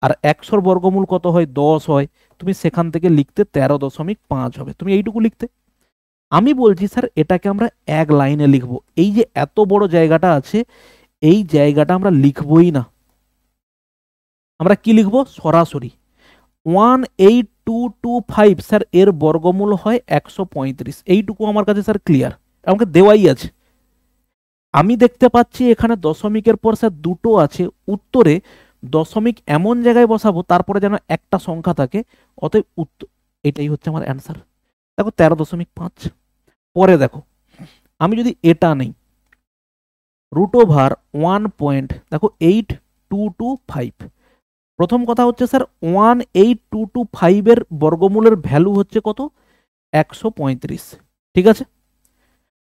Speaker 1: আর একশোর বর্গমূল কত হয় দশ হয় তুমি সেখান থেকে লিখতে তেরো দশমিক পাঁচ হবে তুমি এইটুকু লিখতে আমি বলছি স্যার এটাকে আমরা এক লাইনে লিখব এই যে এত বড় জায়গাটা আছে এই জায়গাটা আমরা লিখবই না আমরা কি লিখব সরাসরি one eight two two five sir এর বর্গমূল হয় একশো পঁয়ত্রিশ এইটুকু আমার কাছে স্যার ক্লিয়ার আমাকে দেওয়াই আছে আমি দেখতে পাচ্ছি এখানে দশমিকের পর স্যার দুটো আছে উত্তরে দশমিক এমন জায়গায় বসাবো তারপরে যেন একটা সংখ্যা থাকে অতএব উত্তর এটাই হচ্ছে আমার অ্যান্সার দেখো তেরো দশমিক পাঁচ পরে দেখো আমি যদি এটা নেই রুট ওভার ওয়ান পয়েন্ট দেখো এইট টু টু ফাইভ প্রথম কথা হচ্ছে sir one eight two two ফাইভের বর্গমূলের ভ্যালু হচ্ছে কত একশো পঁয়ত্রিশ ঠিক আছে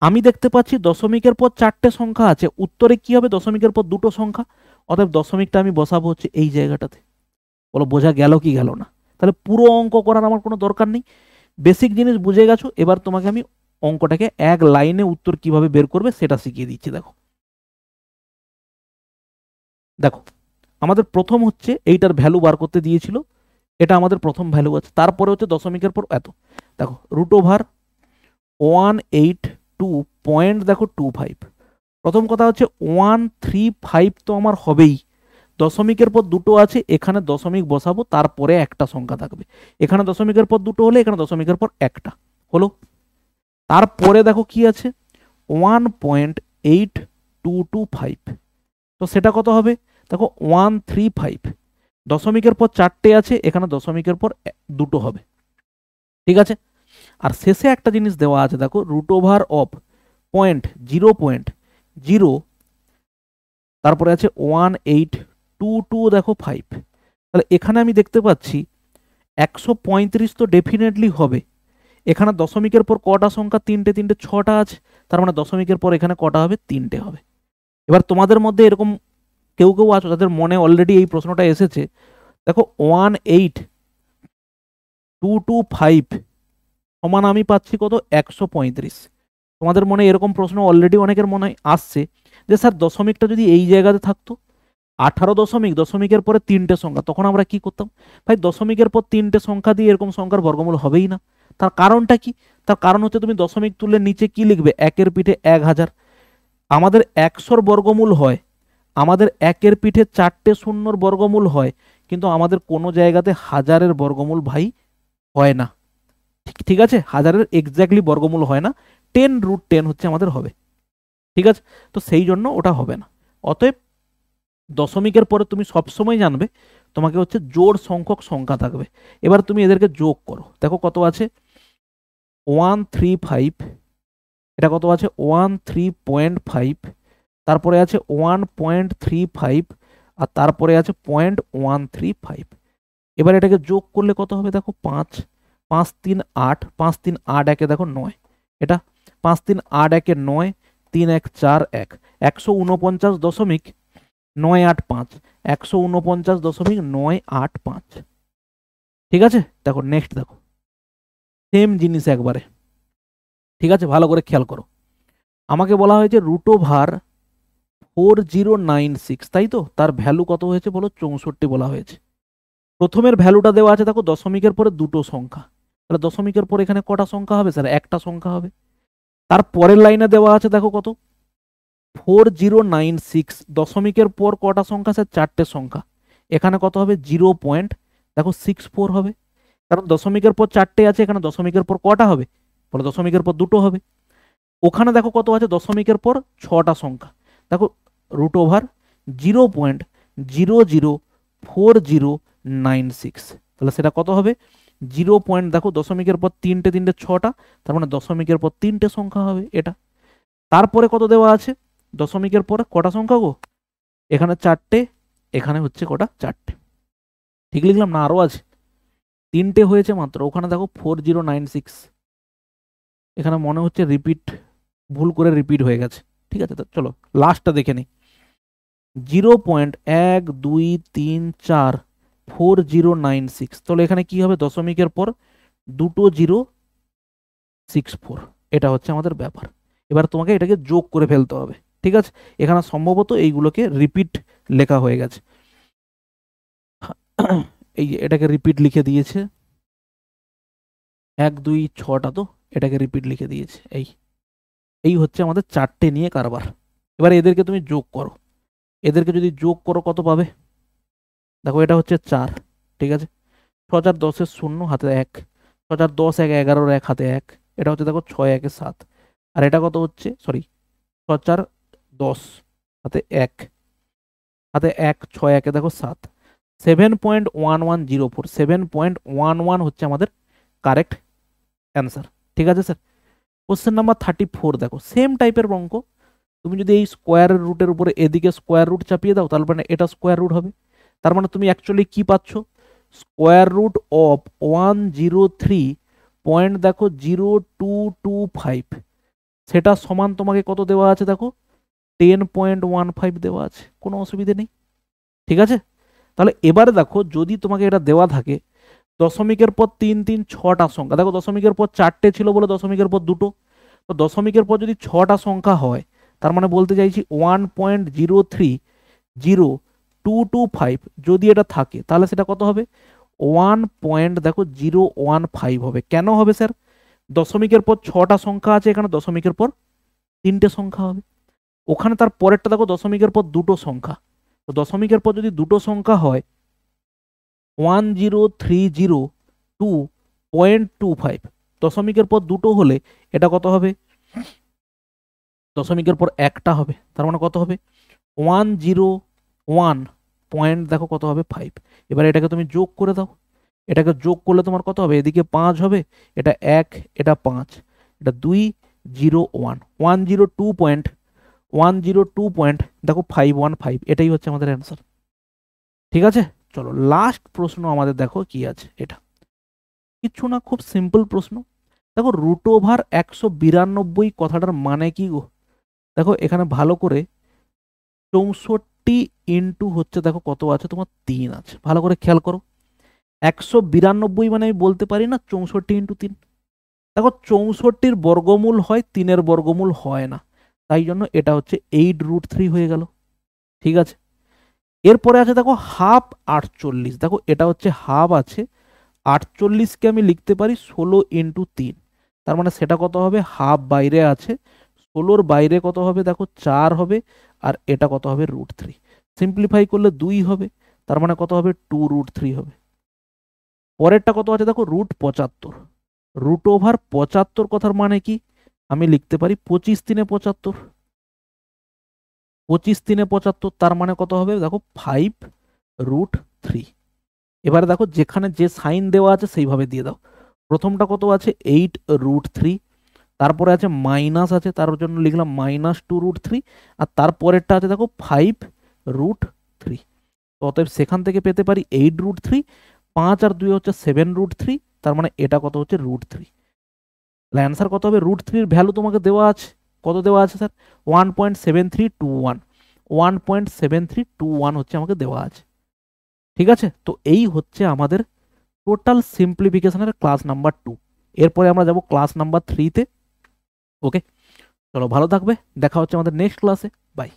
Speaker 1: আমি দেখতে পাচ্ছি দশমিকের পর চারটে সংখ্যা আছে উত্তরে কি হবে দশমিকের পর দুটো সংখ্যা অতএব দশমিকটা আমি বসাবো হচ্ছে এই জায়গাটাতে বলো বোঝা গেল কি গেল না তাহলে পুরো অঙ্ক করার আমার কোনো দরকার নেই বেসিক জিনিস বুঝে গেছো এবার তোমাকে আমি অঙ্কটাকে এক লাইনে উত্তর কিভাবে বের করবে সেটা শিখিয়ে দিচ্ছি দেখো দেখো আমাদের প্রথম হচ্ছে এইটার ভ্যালু বার করতে দিয়েছিল এটা আমাদের প্রথম ভ্যালু আছে তারপরে হচ্ছে দশমিকের পর এত দেখো root over one eight two point দেখো টু ফাইভ প্রথম কথা হচ্ছে ওয়ান থ্রি ফাইভ তো আমার হবেই দশমিকের পর দুটো আছে এখানে দশমিক বসাবো তারপরে একটা সংখ্যা থাকবে এখানে দশমিকের পর দুটো হলে এখানে দশমিকের পর একটা হলো তারপরে দেখো কি আছে one point eight two two five তো সেটা কত হবে দেখো ওয়ান থ্রি ফাইভ দশমিকের পর চারটে আছে এখানে দশমিকের পর দুটো হবে ঠিক আছে আর শেষে একটা জিনিস দেওয়া আছে দেখো root over of point zero point zero তারপরে আছে ওয়ান এইট টু টু দেখো ফাইভ তাহলে এখানে আমি দেখতে পাচ্ছি একশো পঁয়ত্রিশ তো ডেফিনেটলি হবে এখানে দশমিকের পর কটা সংখ্যা তিনটে তিনটে ছটা আছে তার মানে দশমিকের পর এখানে কটা হবে তিনটে হবে এবার তোমাদের মধ্যে এরকম কেউ কেউ আছো তাদের মনে অলরেডি এই প্রশ্নটা এসেছে দেখো one eight two two five সমান আমি পাচ্ছি কত একশো পঁয়ত্রিশ তোমাদের মনে এরকম প্রশ্ন অলরেডি অনেকের মনে আসছে যে স্যার দশমিকটা যদি এই জায়গাতে থাকতো আঠারো দশমিক দশমিকের পরে তিনটে সংখ্যা তখন আমরা কি করতাম ভাই দশমিকের পর তিনটে সংখ্যা দিয়ে এরকম সংখ্যার বর্গমূল হবেই না তার কারণটা কি তার কারণ হচ্ছে তুমি দশমিক তুললে নিচে কি লিখবে একের পিঠে এক হাজার আমাদের একশোর বর্গমূল হয় আমাদের একের পিঠে চারটে শূন্যর বর্গমূল হয় কিন্তু আমাদের কোনো জায়গাতে হাজারের বর্গমূল ভাই হয় না ঠিক আছে হাজারের এক্স্যাক্টলি বর্গমূল হয় না টেন রুট টেন হচ্ছে আমাদের হবে ঠিক আছে তো সেই জন্য ওটা হবে না অতএব দশমিকের পরে তুমি সবসময় জানবে তোমাকে হচ্ছে জোর সংখ্যক সংখ্যা থাকবে এবার তুমি এদেরকে যোগ করো দেখো কত আছে ওয়ান থ্রি ফাইভ এটা কত আছে ওয়ান থ্রি পয়েন্ট ফাইভ তারপরে আছে ওয়ান পয়েন্ট থ্রি ফাইভ আর তারপরে আছে পয়েন্ট ওয়ান থ্রি ফাইভ এবার এটাকে যোগ করলে কত হবে দেখো পাঁচ পাঁচ তিন আট পাঁচ তিন আট একে দেখো নয় এটা পাঁচ তিন আট একে নয় তিন এক চার এক একশো উনপঞ্চাশ দশমিক নয় আট পাঁচ একশো উনপঞ্চাশ দশমিক নয় আট পাঁচ ঠিক আছে দেখো নেক্সট দেখো সেম জিনিস একবারে ঠিক আছে ভালো করে খেয়াল করো আমাকে বলা হয়েছে root over four zero nine six তাই তো তার ভ্যালু কত হয়েছে বলো চৌষট্টি বলা হয়েছে প্রথমের ভ্যালুটা দেওয়া আছে দেখো দশমিকের পরে দুটো সংখ্যা তাহলে দশমিকের পর এখানে কটা সংখ্যা হবে স্যার একটা সংখ্যা হবে তার পরের লাইনে দেওয়া আছে দেখো কত ফোর জিরো নাইন সিক্স দশমিকের পর কটা সংখ্যা স্যার চারটে সংখ্যা এখানে কত হবে জিরো পয়েন্ট দেখো সিক্স ফোর হবে কারণ দশমিকের পর চারটে আছে এখানে দশমিকের পর কটা হবে বলে দশমিকের পর দুটো হবে ওখানে দেখো কত আছে দশমিকের পর ছটা সংখ্যা দেখো root over zero point zero zero four zero nine six তাহলে সেটা কত হবে জিরো পয়েন্ট দেখো দশমিকের পর তিনটে তিনটে ছটা তার মানে দশমিকের পর তিনটে সংখ্যা হবে এটা তারপরে কত দেওয়া আছে দশমিকের পরে কটা সংখ্যা গো এখানে চারটে এখানে হচ্ছে কটা চারটে ঠিক লিখলাম না আরও আছে তিনটে হয়েছে মাত্র ওখানে দেখো ফোর জিরো নাইন সিক্স এখানে মনে হচ্ছে রিপিট ভুল করে রিপিট হয়ে গেছে ঠিক আছে চলো লাস্টটা দেখে নিই জিরো পয়েন্ট এক দুই তিন চার ফোর জিরো নাইন সিক্স তাহলে এখানে কি হবে দশমিকের পর দুটো জিরো সিক্স ফোর এটা হচ্ছে আমাদের ব্যাপার এবার তোমাকে এটাকে যোগ করে ফেলতে হবে ঠিক আছে এখানে সম্ভবত এইগুলোকে রিপিট লেখা হয়ে গেছে এই এটাকে রিপিট লিখে দিয়েছে এক দুই ছটা তো এটাকে রিপিট লিখে দিয়েছে এই এই হচ্ছে আমাদের চারটে নিয়ে কারবার এবার এদেরকে তুমি যোগ করো এদেরকে যদি যোগ করো কত পাবে দেখো এটা হচ্ছে চার ঠিক আছে ছ চার দশের শূন্য হাতে এক ছ চার দশ এক এগারোর এক হাতে এক এটা হচ্ছে দেখো ছয় একে সাত আর এটা কত হচ্ছে সরি ছ চার দশ হাতে এক হাতে এক ছয় একে দেখো সাত seven point one one zero four seven point one one হচ্ছে আমাদের কারেক্ট অ্যান্সার ঠিক আছে sir question number thirty four দেখো সেম টাইপের অঙ্ক তুমি যদি এই স্কোয়ার রুটের উপরে এদিকে স্কোয়ার রুট চাপিয়ে দাও তাহলে মানে এটা স্কোয়ার রুট হবে তার মানে তুমি অ্যাকচুয়ালি কি পাচ্ছ square root of one zero three point দেখো জিরো টু টু ফাইভ সেটা সমান তোমাকে কত দেওয়া আছে দেখো টেন পয়েন্ট ওয়ান ফাইভ দেওয়া আছে কোনো অসুবিধে নেই ঠিক আছে তাহলে এবারে দেখো যদি তোমাকে এটা দেওয়া থাকে দশমিকের পর তিন তিন ছটা সংখ্যা দেখো দশমিকের পর চারটে ছিল বলে দশমিকের পর দুটো তো দশমিকের পর যদি ছটা সংখ্যা হয় তার মানে বলতে চাইছি one point zero three zero two two five যদি এটা থাকে তাহলে সেটা কত হবে ওয়ান পয়েন্ট দেখো জিরো ওয়ান ফাইভ হবে কেন হবে স্যার দশমিকের পর ছটা সংখ্যা আছে এখানে দশমিকের পর তিনটে সংখ্যা হবে ওখানে তার পরেরটা দেখো দশমিকের পর দুটো সংখ্যা তো দশমিকের পর যদি দুটো সংখ্যা হয় one zero three zero two point two five দশমিকের পর দুটো হলে এটা কত হবে দশমিকের পর একটা হবে তার মানে কত হবে ওয়ান জিরো ওয়ান পয়েন্ট দেখো কত হবে ফাইভ এবার এটাকে তুমি যোগ করে দাও এটাকে যোগ করলে তোমার কত হবে এদিকে পাঁচ হবে এটা এক এটা পাঁচ এটা দুই zero one one zero two point one zero two point দেখো ফাইভ ওয়ান ফাইভ এটাই হচ্ছে আমাদের অ্যান্সার ঠিক আছে চলো লাস্ট প্রশ্ন আমাদের দেখো কি আছে এটা কিচ্ছু না খুব সিম্পল প্রশ্ন দেখো রুট ওভার একশো বিরানব্বই কথাটার মানে কি গো দেখো এখানে ভালো করে চৌষট্টি ফর্টি ইন্টু হচ্ছে দেখো কত আছে তোমার তিন আছে ভালো করে খেয়াল করো একশো বিরানব্বই মানে আমি বলতে পারি না চৌষট্টি ইনটু তিন দেখো চৌষট্টির বর্গমূল হয় তিনের বর্গমূল হয় না তাই জন্য এটা হচ্ছে এইট রুট থ্রি হয়ে গেল ঠিক আছে এরপরে আছে দেখো হাফ আটচল্লিশ দেখো এটা হচ্ছে হাফ আছে আটচল্লিশকে আমি লিখতে পারি ষোলো ইন্টু তিন তার মানে সেটা কত হবে হাফ বাইরে আছে ষোলোর বাইরে কত হবে দেখো চার হবে আর এটা কত হবে রুট থ্রি সিম্পলিফাই করলে দুই হবে তার মানে কত হবে টু রুট থ্রি হবে পরেরটা কত আছে দেখো রুট পঁচাত্তর রুট ওভার পঁচাত্তর কথার মানে কি আমি লিখতে পারি পঁচিশ তিনে পঁচাত্তর পঁচিশ তিনে পঁচাত্তর তার মানে কত হবে দেখো ফাইভ রুট থ্রি এবারে দেখো যেখানে যে সাইন দেওয়া আছে সেইভাবে দিয়ে দাও প্রথমটা কত আছে এইট রুট থ্রি তারপরে আছে মাইনাস আছে তার জন্য লিখলাম মাইনাস টু রুট থ্রি আর তারপরেরটা আছে দেখো ফাইভ রুট থ্রি অতএব সেখান থেকে পেতে পারি এইট রুট থ্রি পাঁচ আর দুই হচ্ছে সেভেন রুট থ্রি তার মানে এটা কত হচ্ছে রুট থ্রি তাহলে অ্যান্সার কত হবে রুট থ্রির ভ্যালু তোমাকে দেওয়া আছে কত দেওয়া আছে sir one point seven three two one one point seven three two one হচ্ছে আমাকে দেওয়া আছে ঠিক আছে তো এই হচ্ছে আমাদের টোটাল সিম্পলিফিকেশনের ক্লাস নাম্বার টু এরপরে আমরা যাব ক্লাস নাম্বার থ্রিতে ওকে চলো ভালো থাকবে দেখা হচ্ছে আমাদের নেক্সট ক্লাসে বাই